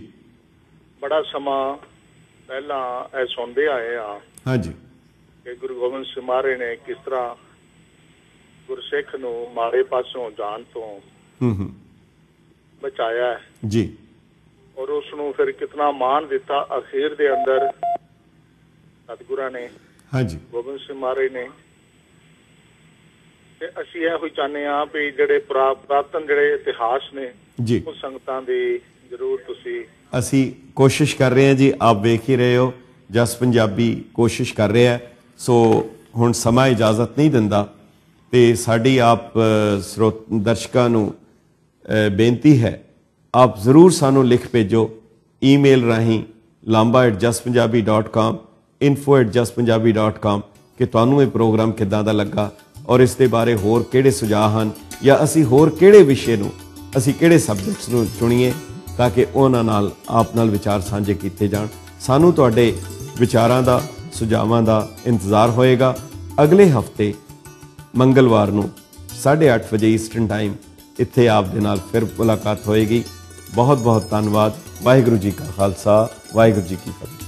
ਬੜਾ ਸਮਾਂ ਪਹਿਲਾਂ ਐ ਸੁਣਦੇ ਆਏ ਆ ਹਾਂਜੀ ਕਿ ਗੁਰੂ ਗੋਬਿੰਦ ਸਿੰਘ ਮਾਰੇ ਨੇ ਕਿਸ ਤਰ੍ਹਾਂ ਗੁਰਸਿੱਖ ਨੂੰ ਮਾਰੇ ਪਾਸੋਂ ਜਾਣ ਤੋਂ ਹੂੰ ਹੂੰ ਬਚਾਇਆ ਜੀ ਔਰ ਉਸ ਨੂੰ ਫਿਰ ਕਿਤਨਾ ਮਾਣ ਦਿੱਤਾ ਅਖੀਰ ਦੇ ਅੰਦਰ ਸਤਿਗੁਰਾਂ ਨੇ ਹਾਂਜੀ ਗੋਬਿੰਦ ਸਿੰਘ ਮਾਰੇ ਨੇ ਤੇ ਅਸੀਂ ਇਹੋ ਹੀ ਚਾਹਨੇ ਆ ਵੀ ਜਿਹੜੇ ਪ੍ਰਾਪਤਨ ਜਿਹੜੇ ਇਤਿਹਾਸ ਨੇ ਜੀ ਉਹ ਸੰਗਤਾਂ ਦੀ ਜ਼ਰੂਰ ਤੁਸੀਂ ਅਸੀਂ ਕੋਸ਼ਿਸ਼ ਕਰ ਰਹੇ ਹਾਂ ਜੀ ਆਪ ਵੇਖ ਹੀ ਰਹੇ ਹੋ ਜਸ ਪੰਜਾਬੀ ਕੋਸ਼ਿਸ਼ ਕਰ ਰਿਹਾ ਸੋ ਹੁਣ ਸਮਾਂ ਇਜਾਜ਼ਤ ਨਹੀਂ ਦਿੰਦਾ ਤੇ ਸਾਡੀ ਆਪ ਸਰੋਤ ਦਰਸ਼ਕਾਂ ਨੂੰ ਬੇਨਤੀ ਹੈ ਆਪ ਜ਼ਰੂਰ ਸਾਨੂੰ ਲਿਖ ਭੇਜੋ ਈਮੇਲ ਰਾਹੀਂ lamba@justpunjabi.com info@justpunjabi.com ਕਿ ਤੁਹਾਨੂੰ ਇਹ ਪ੍ਰੋਗਰਾਮ ਕਿੱਦਾਂ ਦਾ ਲੱਗਾ ਔਰ ਇਸ ਦੇ ਬਾਰੇ ਹੋਰ ਕਿਹੜੇ ਸੁਝਾਅ ਹਨ ਜਾਂ ਅਸੀਂ ਹੋਰ ਕਿਹੜੇ ਵਿਸ਼ੇ ਨੂੰ ਅਸੀਂ ਕਿਹੜੇ ਸਬਜੈਕਟਸ ਨੂੰ ਚੁਣੀਏ ਤਾਂ ਕਿ ਉਹਨਾਂ ਨਾਲ ਆਪ ਨਾਲ ਵਿਚਾਰ ਸਾਂਝੇ ਕੀਤੇ ਜਾਣ ਸਾਨੂੰ ਤੁਹਾਡੇ ਵਿਚਾਰਾਂ ਦਾ ਸੁਝਾਵਾਂ ਦਾ ਇੰਤਜ਼ਾਰ ਹੋਏਗਾ ਅਗਲੇ ਹਫਤੇ ਮੰਗਲਵਾਰ ਨੂੰ 8:30 ਵਜੇ ਈਸਟਰਨ ਟਾਈਮ ਇੱਥੇ ਆਪ ਦੇ ਨਾਲ ਫਿਰ ਮੁਲਾਕਾਤ ਹੋਏਗੀ ਬਹੁਤ ਬਹੁਤ ਧੰਨਵਾਦ ਵਾਹਿਗੁਰੂ ਜੀ ਕਾ ਖਾਲਸਾ ਵਾਹਿਗੁਰੂ ਜੀ ਕੀ ਫਤਿਹ